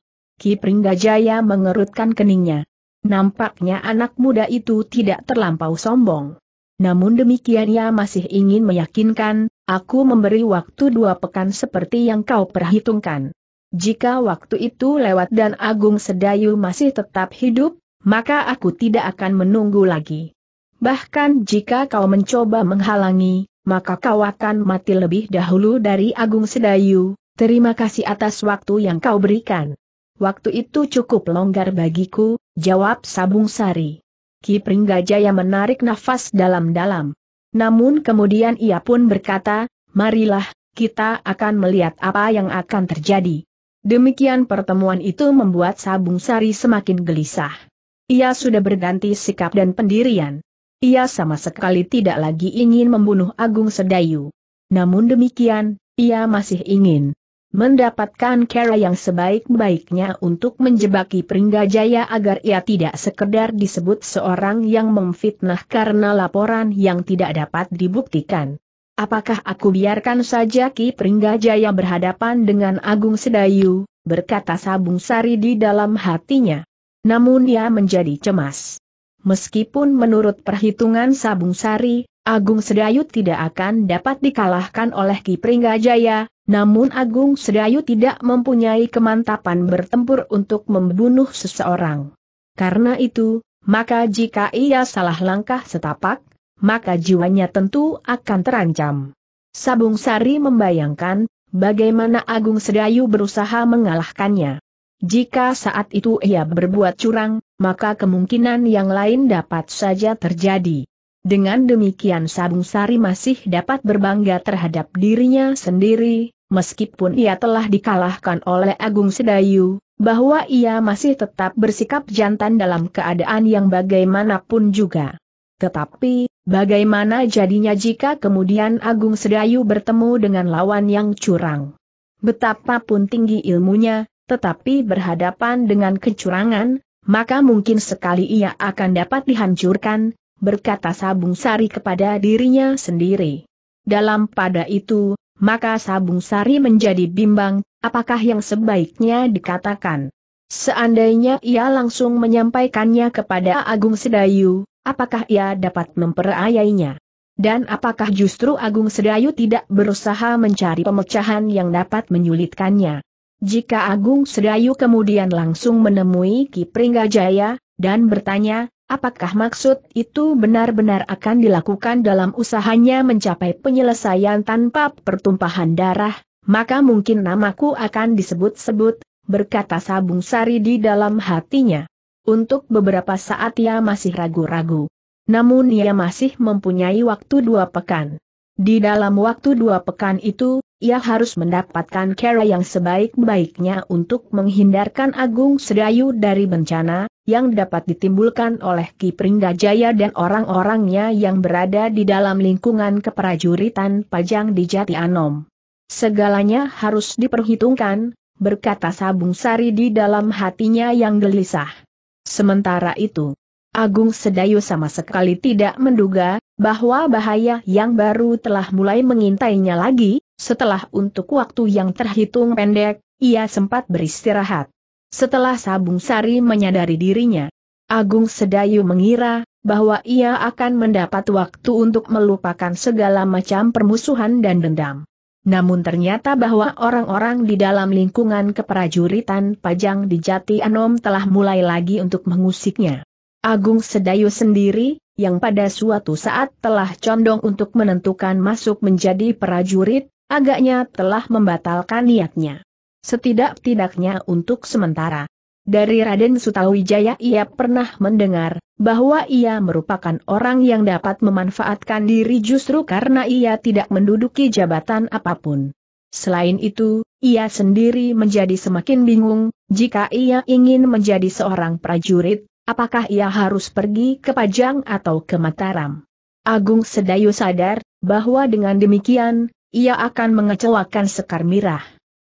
Ki Pringgajaya mengerutkan keningnya. Nampaknya anak muda itu tidak terlampau sombong. Namun demikian ia masih ingin meyakinkan, aku memberi waktu dua pekan seperti yang kau perhitungkan. Jika waktu itu lewat dan Agung Sedayu masih tetap hidup, maka aku tidak akan menunggu lagi. Bahkan jika kau mencoba menghalangi, maka kau akan mati lebih dahulu dari Agung Sedayu. Terima kasih atas waktu yang kau berikan. Waktu itu cukup longgar bagiku, jawab Sabung Sari. Ki Pringgajaya menarik nafas dalam-dalam. Namun kemudian ia pun berkata, marilah, kita akan melihat apa yang akan terjadi. Demikian pertemuan itu membuat Sabung Sari semakin gelisah. Ia sudah berganti sikap dan pendirian. Ia sama sekali tidak lagi ingin membunuh Agung Sedayu. Namun demikian, ia masih ingin mendapatkan cara yang sebaik-baiknya untuk menjebaki Pringgajaya agar ia tidak sekedar disebut seorang yang memfitnah karena laporan yang tidak dapat dibuktikan. Apakah aku biarkan saja Ki Pringgajaya berhadapan dengan Agung Sedayu, berkata Sabung Sari di dalam hatinya. Namun ia menjadi cemas. Meskipun menurut perhitungan Sabung Sari, Agung Sedayu tidak akan dapat dikalahkan oleh Ki Pringgajaya, namun Agung Sedayu tidak mempunyai kemantapan bertempur untuk membunuh seseorang. Karena itu, maka jika ia salah langkah setapak, maka jiwanya tentu akan terancam. Sabung Sari membayangkan, bagaimana Agung Sedayu berusaha mengalahkannya. Jika saat itu ia berbuat curang, maka kemungkinan yang lain dapat saja terjadi. Dengan demikian Sabung Sari masih dapat berbangga terhadap dirinya sendiri, meskipun ia telah dikalahkan oleh Agung Sedayu, bahwa ia masih tetap bersikap jantan dalam keadaan yang bagaimanapun juga. Tetapi, bagaimana jadinya jika kemudian Agung Sedayu bertemu dengan lawan yang curang? Betapapun tinggi ilmunya, tetapi berhadapan dengan kecurangan, maka mungkin sekali ia akan dapat dihancurkan, berkata Sabung Sari kepada dirinya sendiri. Dalam pada itu, maka Sabung Sari menjadi bimbang, apakah yang sebaiknya dikatakan. Seandainya ia langsung menyampaikannya kepada Agung Sedayu, apakah ia dapat memperayainya? Dan apakah justru Agung Sedayu tidak berusaha mencari pemecahan yang dapat menyulitkannya? Jika Agung Sedayu kemudian langsung menemui Ki Pringgajaya, dan bertanya, Apakah maksud itu benar-benar akan dilakukan dalam usahanya mencapai penyelesaian tanpa pertumpahan darah, maka mungkin namaku akan disebut-sebut, berkata Sabung Sari di dalam hatinya. Untuk beberapa saat ia masih ragu-ragu. Namun ia masih mempunyai waktu dua pekan. Di dalam waktu dua pekan itu, ia harus mendapatkan cara yang sebaik-baiknya untuk menghindarkan Agung Sedayu dari bencana, yang dapat ditimbulkan oleh Ki Pringgajaya dan orang-orangnya yang berada di dalam lingkungan keprajuritan Pajang di Jati Anom. Segalanya harus diperhitungkan, berkata Sabung Sari di dalam hatinya yang gelisah. Sementara itu, Agung Sedayu sama sekali tidak menduga bahwa bahaya yang baru telah mulai mengintainya lagi, setelah untuk waktu yang terhitung pendek, ia sempat beristirahat. Setelah Sabung Sari menyadari dirinya, Agung Sedayu mengira bahwa ia akan mendapat waktu untuk melupakan segala macam permusuhan dan dendam. Namun ternyata bahwa orang-orang di dalam lingkungan keprajuritan Pajang di Jati Anom telah mulai lagi untuk mengusiknya. Agung Sedayu sendiri, yang pada suatu saat telah condong untuk menentukan masuk menjadi prajurit, agaknya telah membatalkan niatnya setidak-tidaknya untuk sementara. Dari Raden Sutawijaya ia pernah mendengar, bahwa ia merupakan orang yang dapat memanfaatkan diri justru karena ia tidak menduduki jabatan apapun. Selain itu, ia sendiri menjadi semakin bingung, jika ia ingin menjadi seorang prajurit, apakah ia harus pergi ke Pajang atau ke Mataram. Agung Sedayu sadar, bahwa dengan demikian, ia akan mengecewakan Sekar Mirah.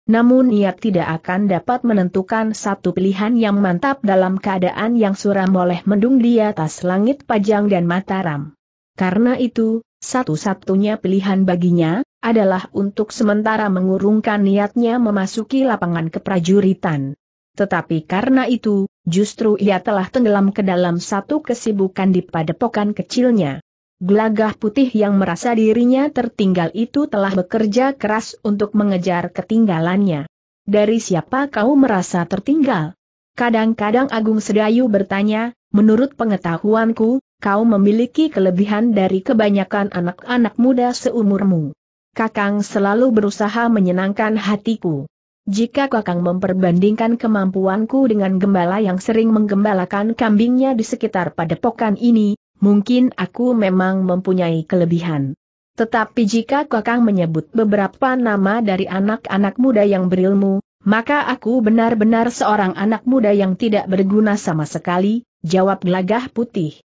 Namun ia tidak akan dapat menentukan satu pilihan yang mantap dalam keadaan yang suram oleh mendung di atas langit Pajang dan Mataram. Karena itu, satu-satunya pilihan baginya, adalah untuk sementara mengurungkan niatnya memasuki lapangan keprajuritan. Tetapi karena itu, justru ia telah tenggelam ke dalam satu kesibukan di padepokan kecilnya. Gelagah putih yang merasa dirinya tertinggal itu telah bekerja keras untuk mengejar ketinggalannya. Dari siapa kau merasa tertinggal? Kadang-kadang Agung Sedayu bertanya, menurut pengetahuanku, kau memiliki kelebihan dari kebanyakan anak-anak muda seumurmu. Kakang selalu berusaha menyenangkan hatiku. Jika Kakang memperbandingkan kemampuanku dengan gembala yang sering menggembalakan kambingnya di sekitar padepokan ini, Mungkin aku memang mempunyai kelebihan. Tetapi jika Kakang menyebut beberapa nama dari anak-anak muda yang berilmu, maka aku benar-benar seorang anak muda yang tidak berguna sama sekali, jawab gelagah putih.